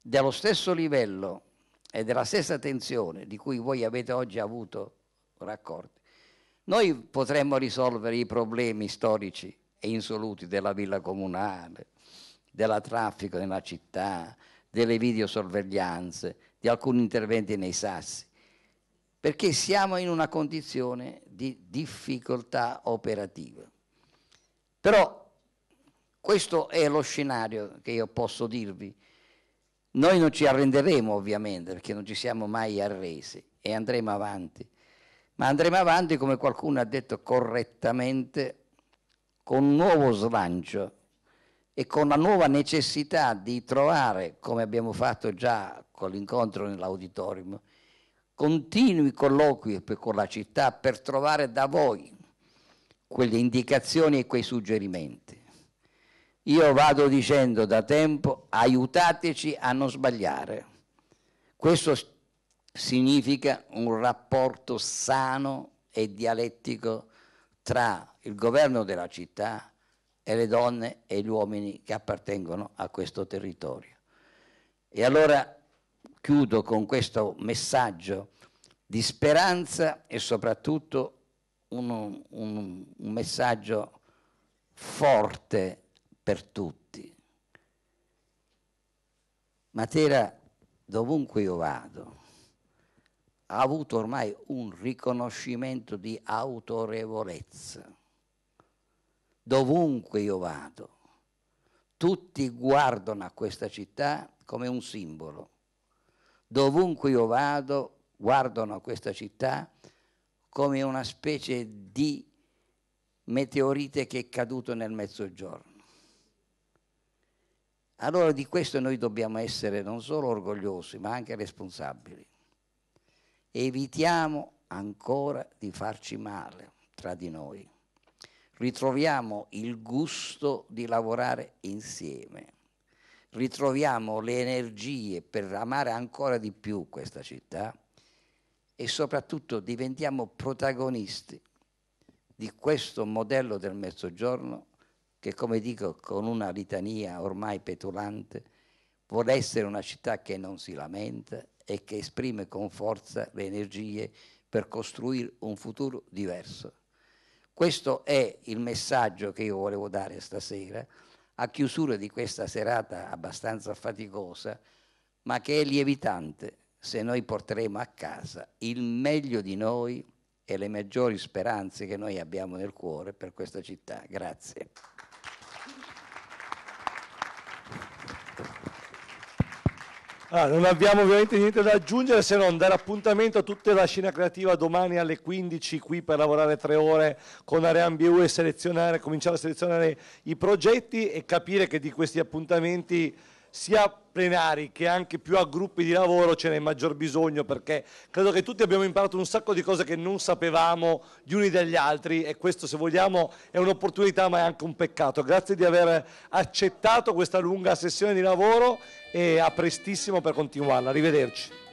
dello stesso livello e della stessa tensione di cui voi avete oggi avuto raccordi, noi potremmo risolvere i problemi storici e insoluti della villa comunale, della traffico nella città, delle videosorveglianze, di alcuni interventi nei sassi perché siamo in una condizione di difficoltà operativa. Però questo è lo scenario che io posso dirvi. Noi non ci arrenderemo ovviamente perché non ci siamo mai arresi e andremo avanti, ma andremo avanti come qualcuno ha detto correttamente, con un nuovo slancio e con la nuova necessità di trovare, come abbiamo fatto già con l'incontro nell'auditorium, continui colloqui con la città per trovare da voi quelle indicazioni e quei suggerimenti. Io vado dicendo da tempo aiutateci a non sbagliare. Questo significa un rapporto sano e dialettico tra il governo della città e le donne e gli uomini che appartengono a questo territorio. E allora chiudo con questo messaggio di speranza e soprattutto un, un, un messaggio forte per tutti. Matera, dovunque io vado, ha avuto ormai un riconoscimento di autorevolezza. Dovunque io vado, tutti guardano a questa città come un simbolo dovunque io vado guardano questa città come una specie di meteorite che è caduto nel mezzogiorno. Allora di questo noi dobbiamo essere non solo orgogliosi, ma anche responsabili. Evitiamo ancora di farci male tra di noi. Ritroviamo il gusto di lavorare insieme ritroviamo le energie per amare ancora di più questa città e soprattutto diventiamo protagonisti di questo modello del mezzogiorno che, come dico con una litania ormai petulante, vuole essere una città che non si lamenta e che esprime con forza le energie per costruire un futuro diverso. Questo è il messaggio che io volevo dare stasera a chiusura di questa serata abbastanza faticosa, ma che è lievitante se noi porteremo a casa il meglio di noi e le maggiori speranze che noi abbiamo nel cuore per questa città. Grazie. Ah, non abbiamo ovviamente niente da aggiungere se non dare appuntamento a tutta la scena creativa domani alle 15 qui per lavorare tre ore con Arean BU e selezionare, cominciare a selezionare i progetti e capire che di questi appuntamenti sia plenari che anche più a gruppi di lavoro ce n'è maggior bisogno perché credo che tutti abbiamo imparato un sacco di cose che non sapevamo gli uni dagli altri e questo se vogliamo è un'opportunità ma è anche un peccato. Grazie di aver accettato questa lunga sessione di lavoro e a prestissimo per continuarla. Arrivederci.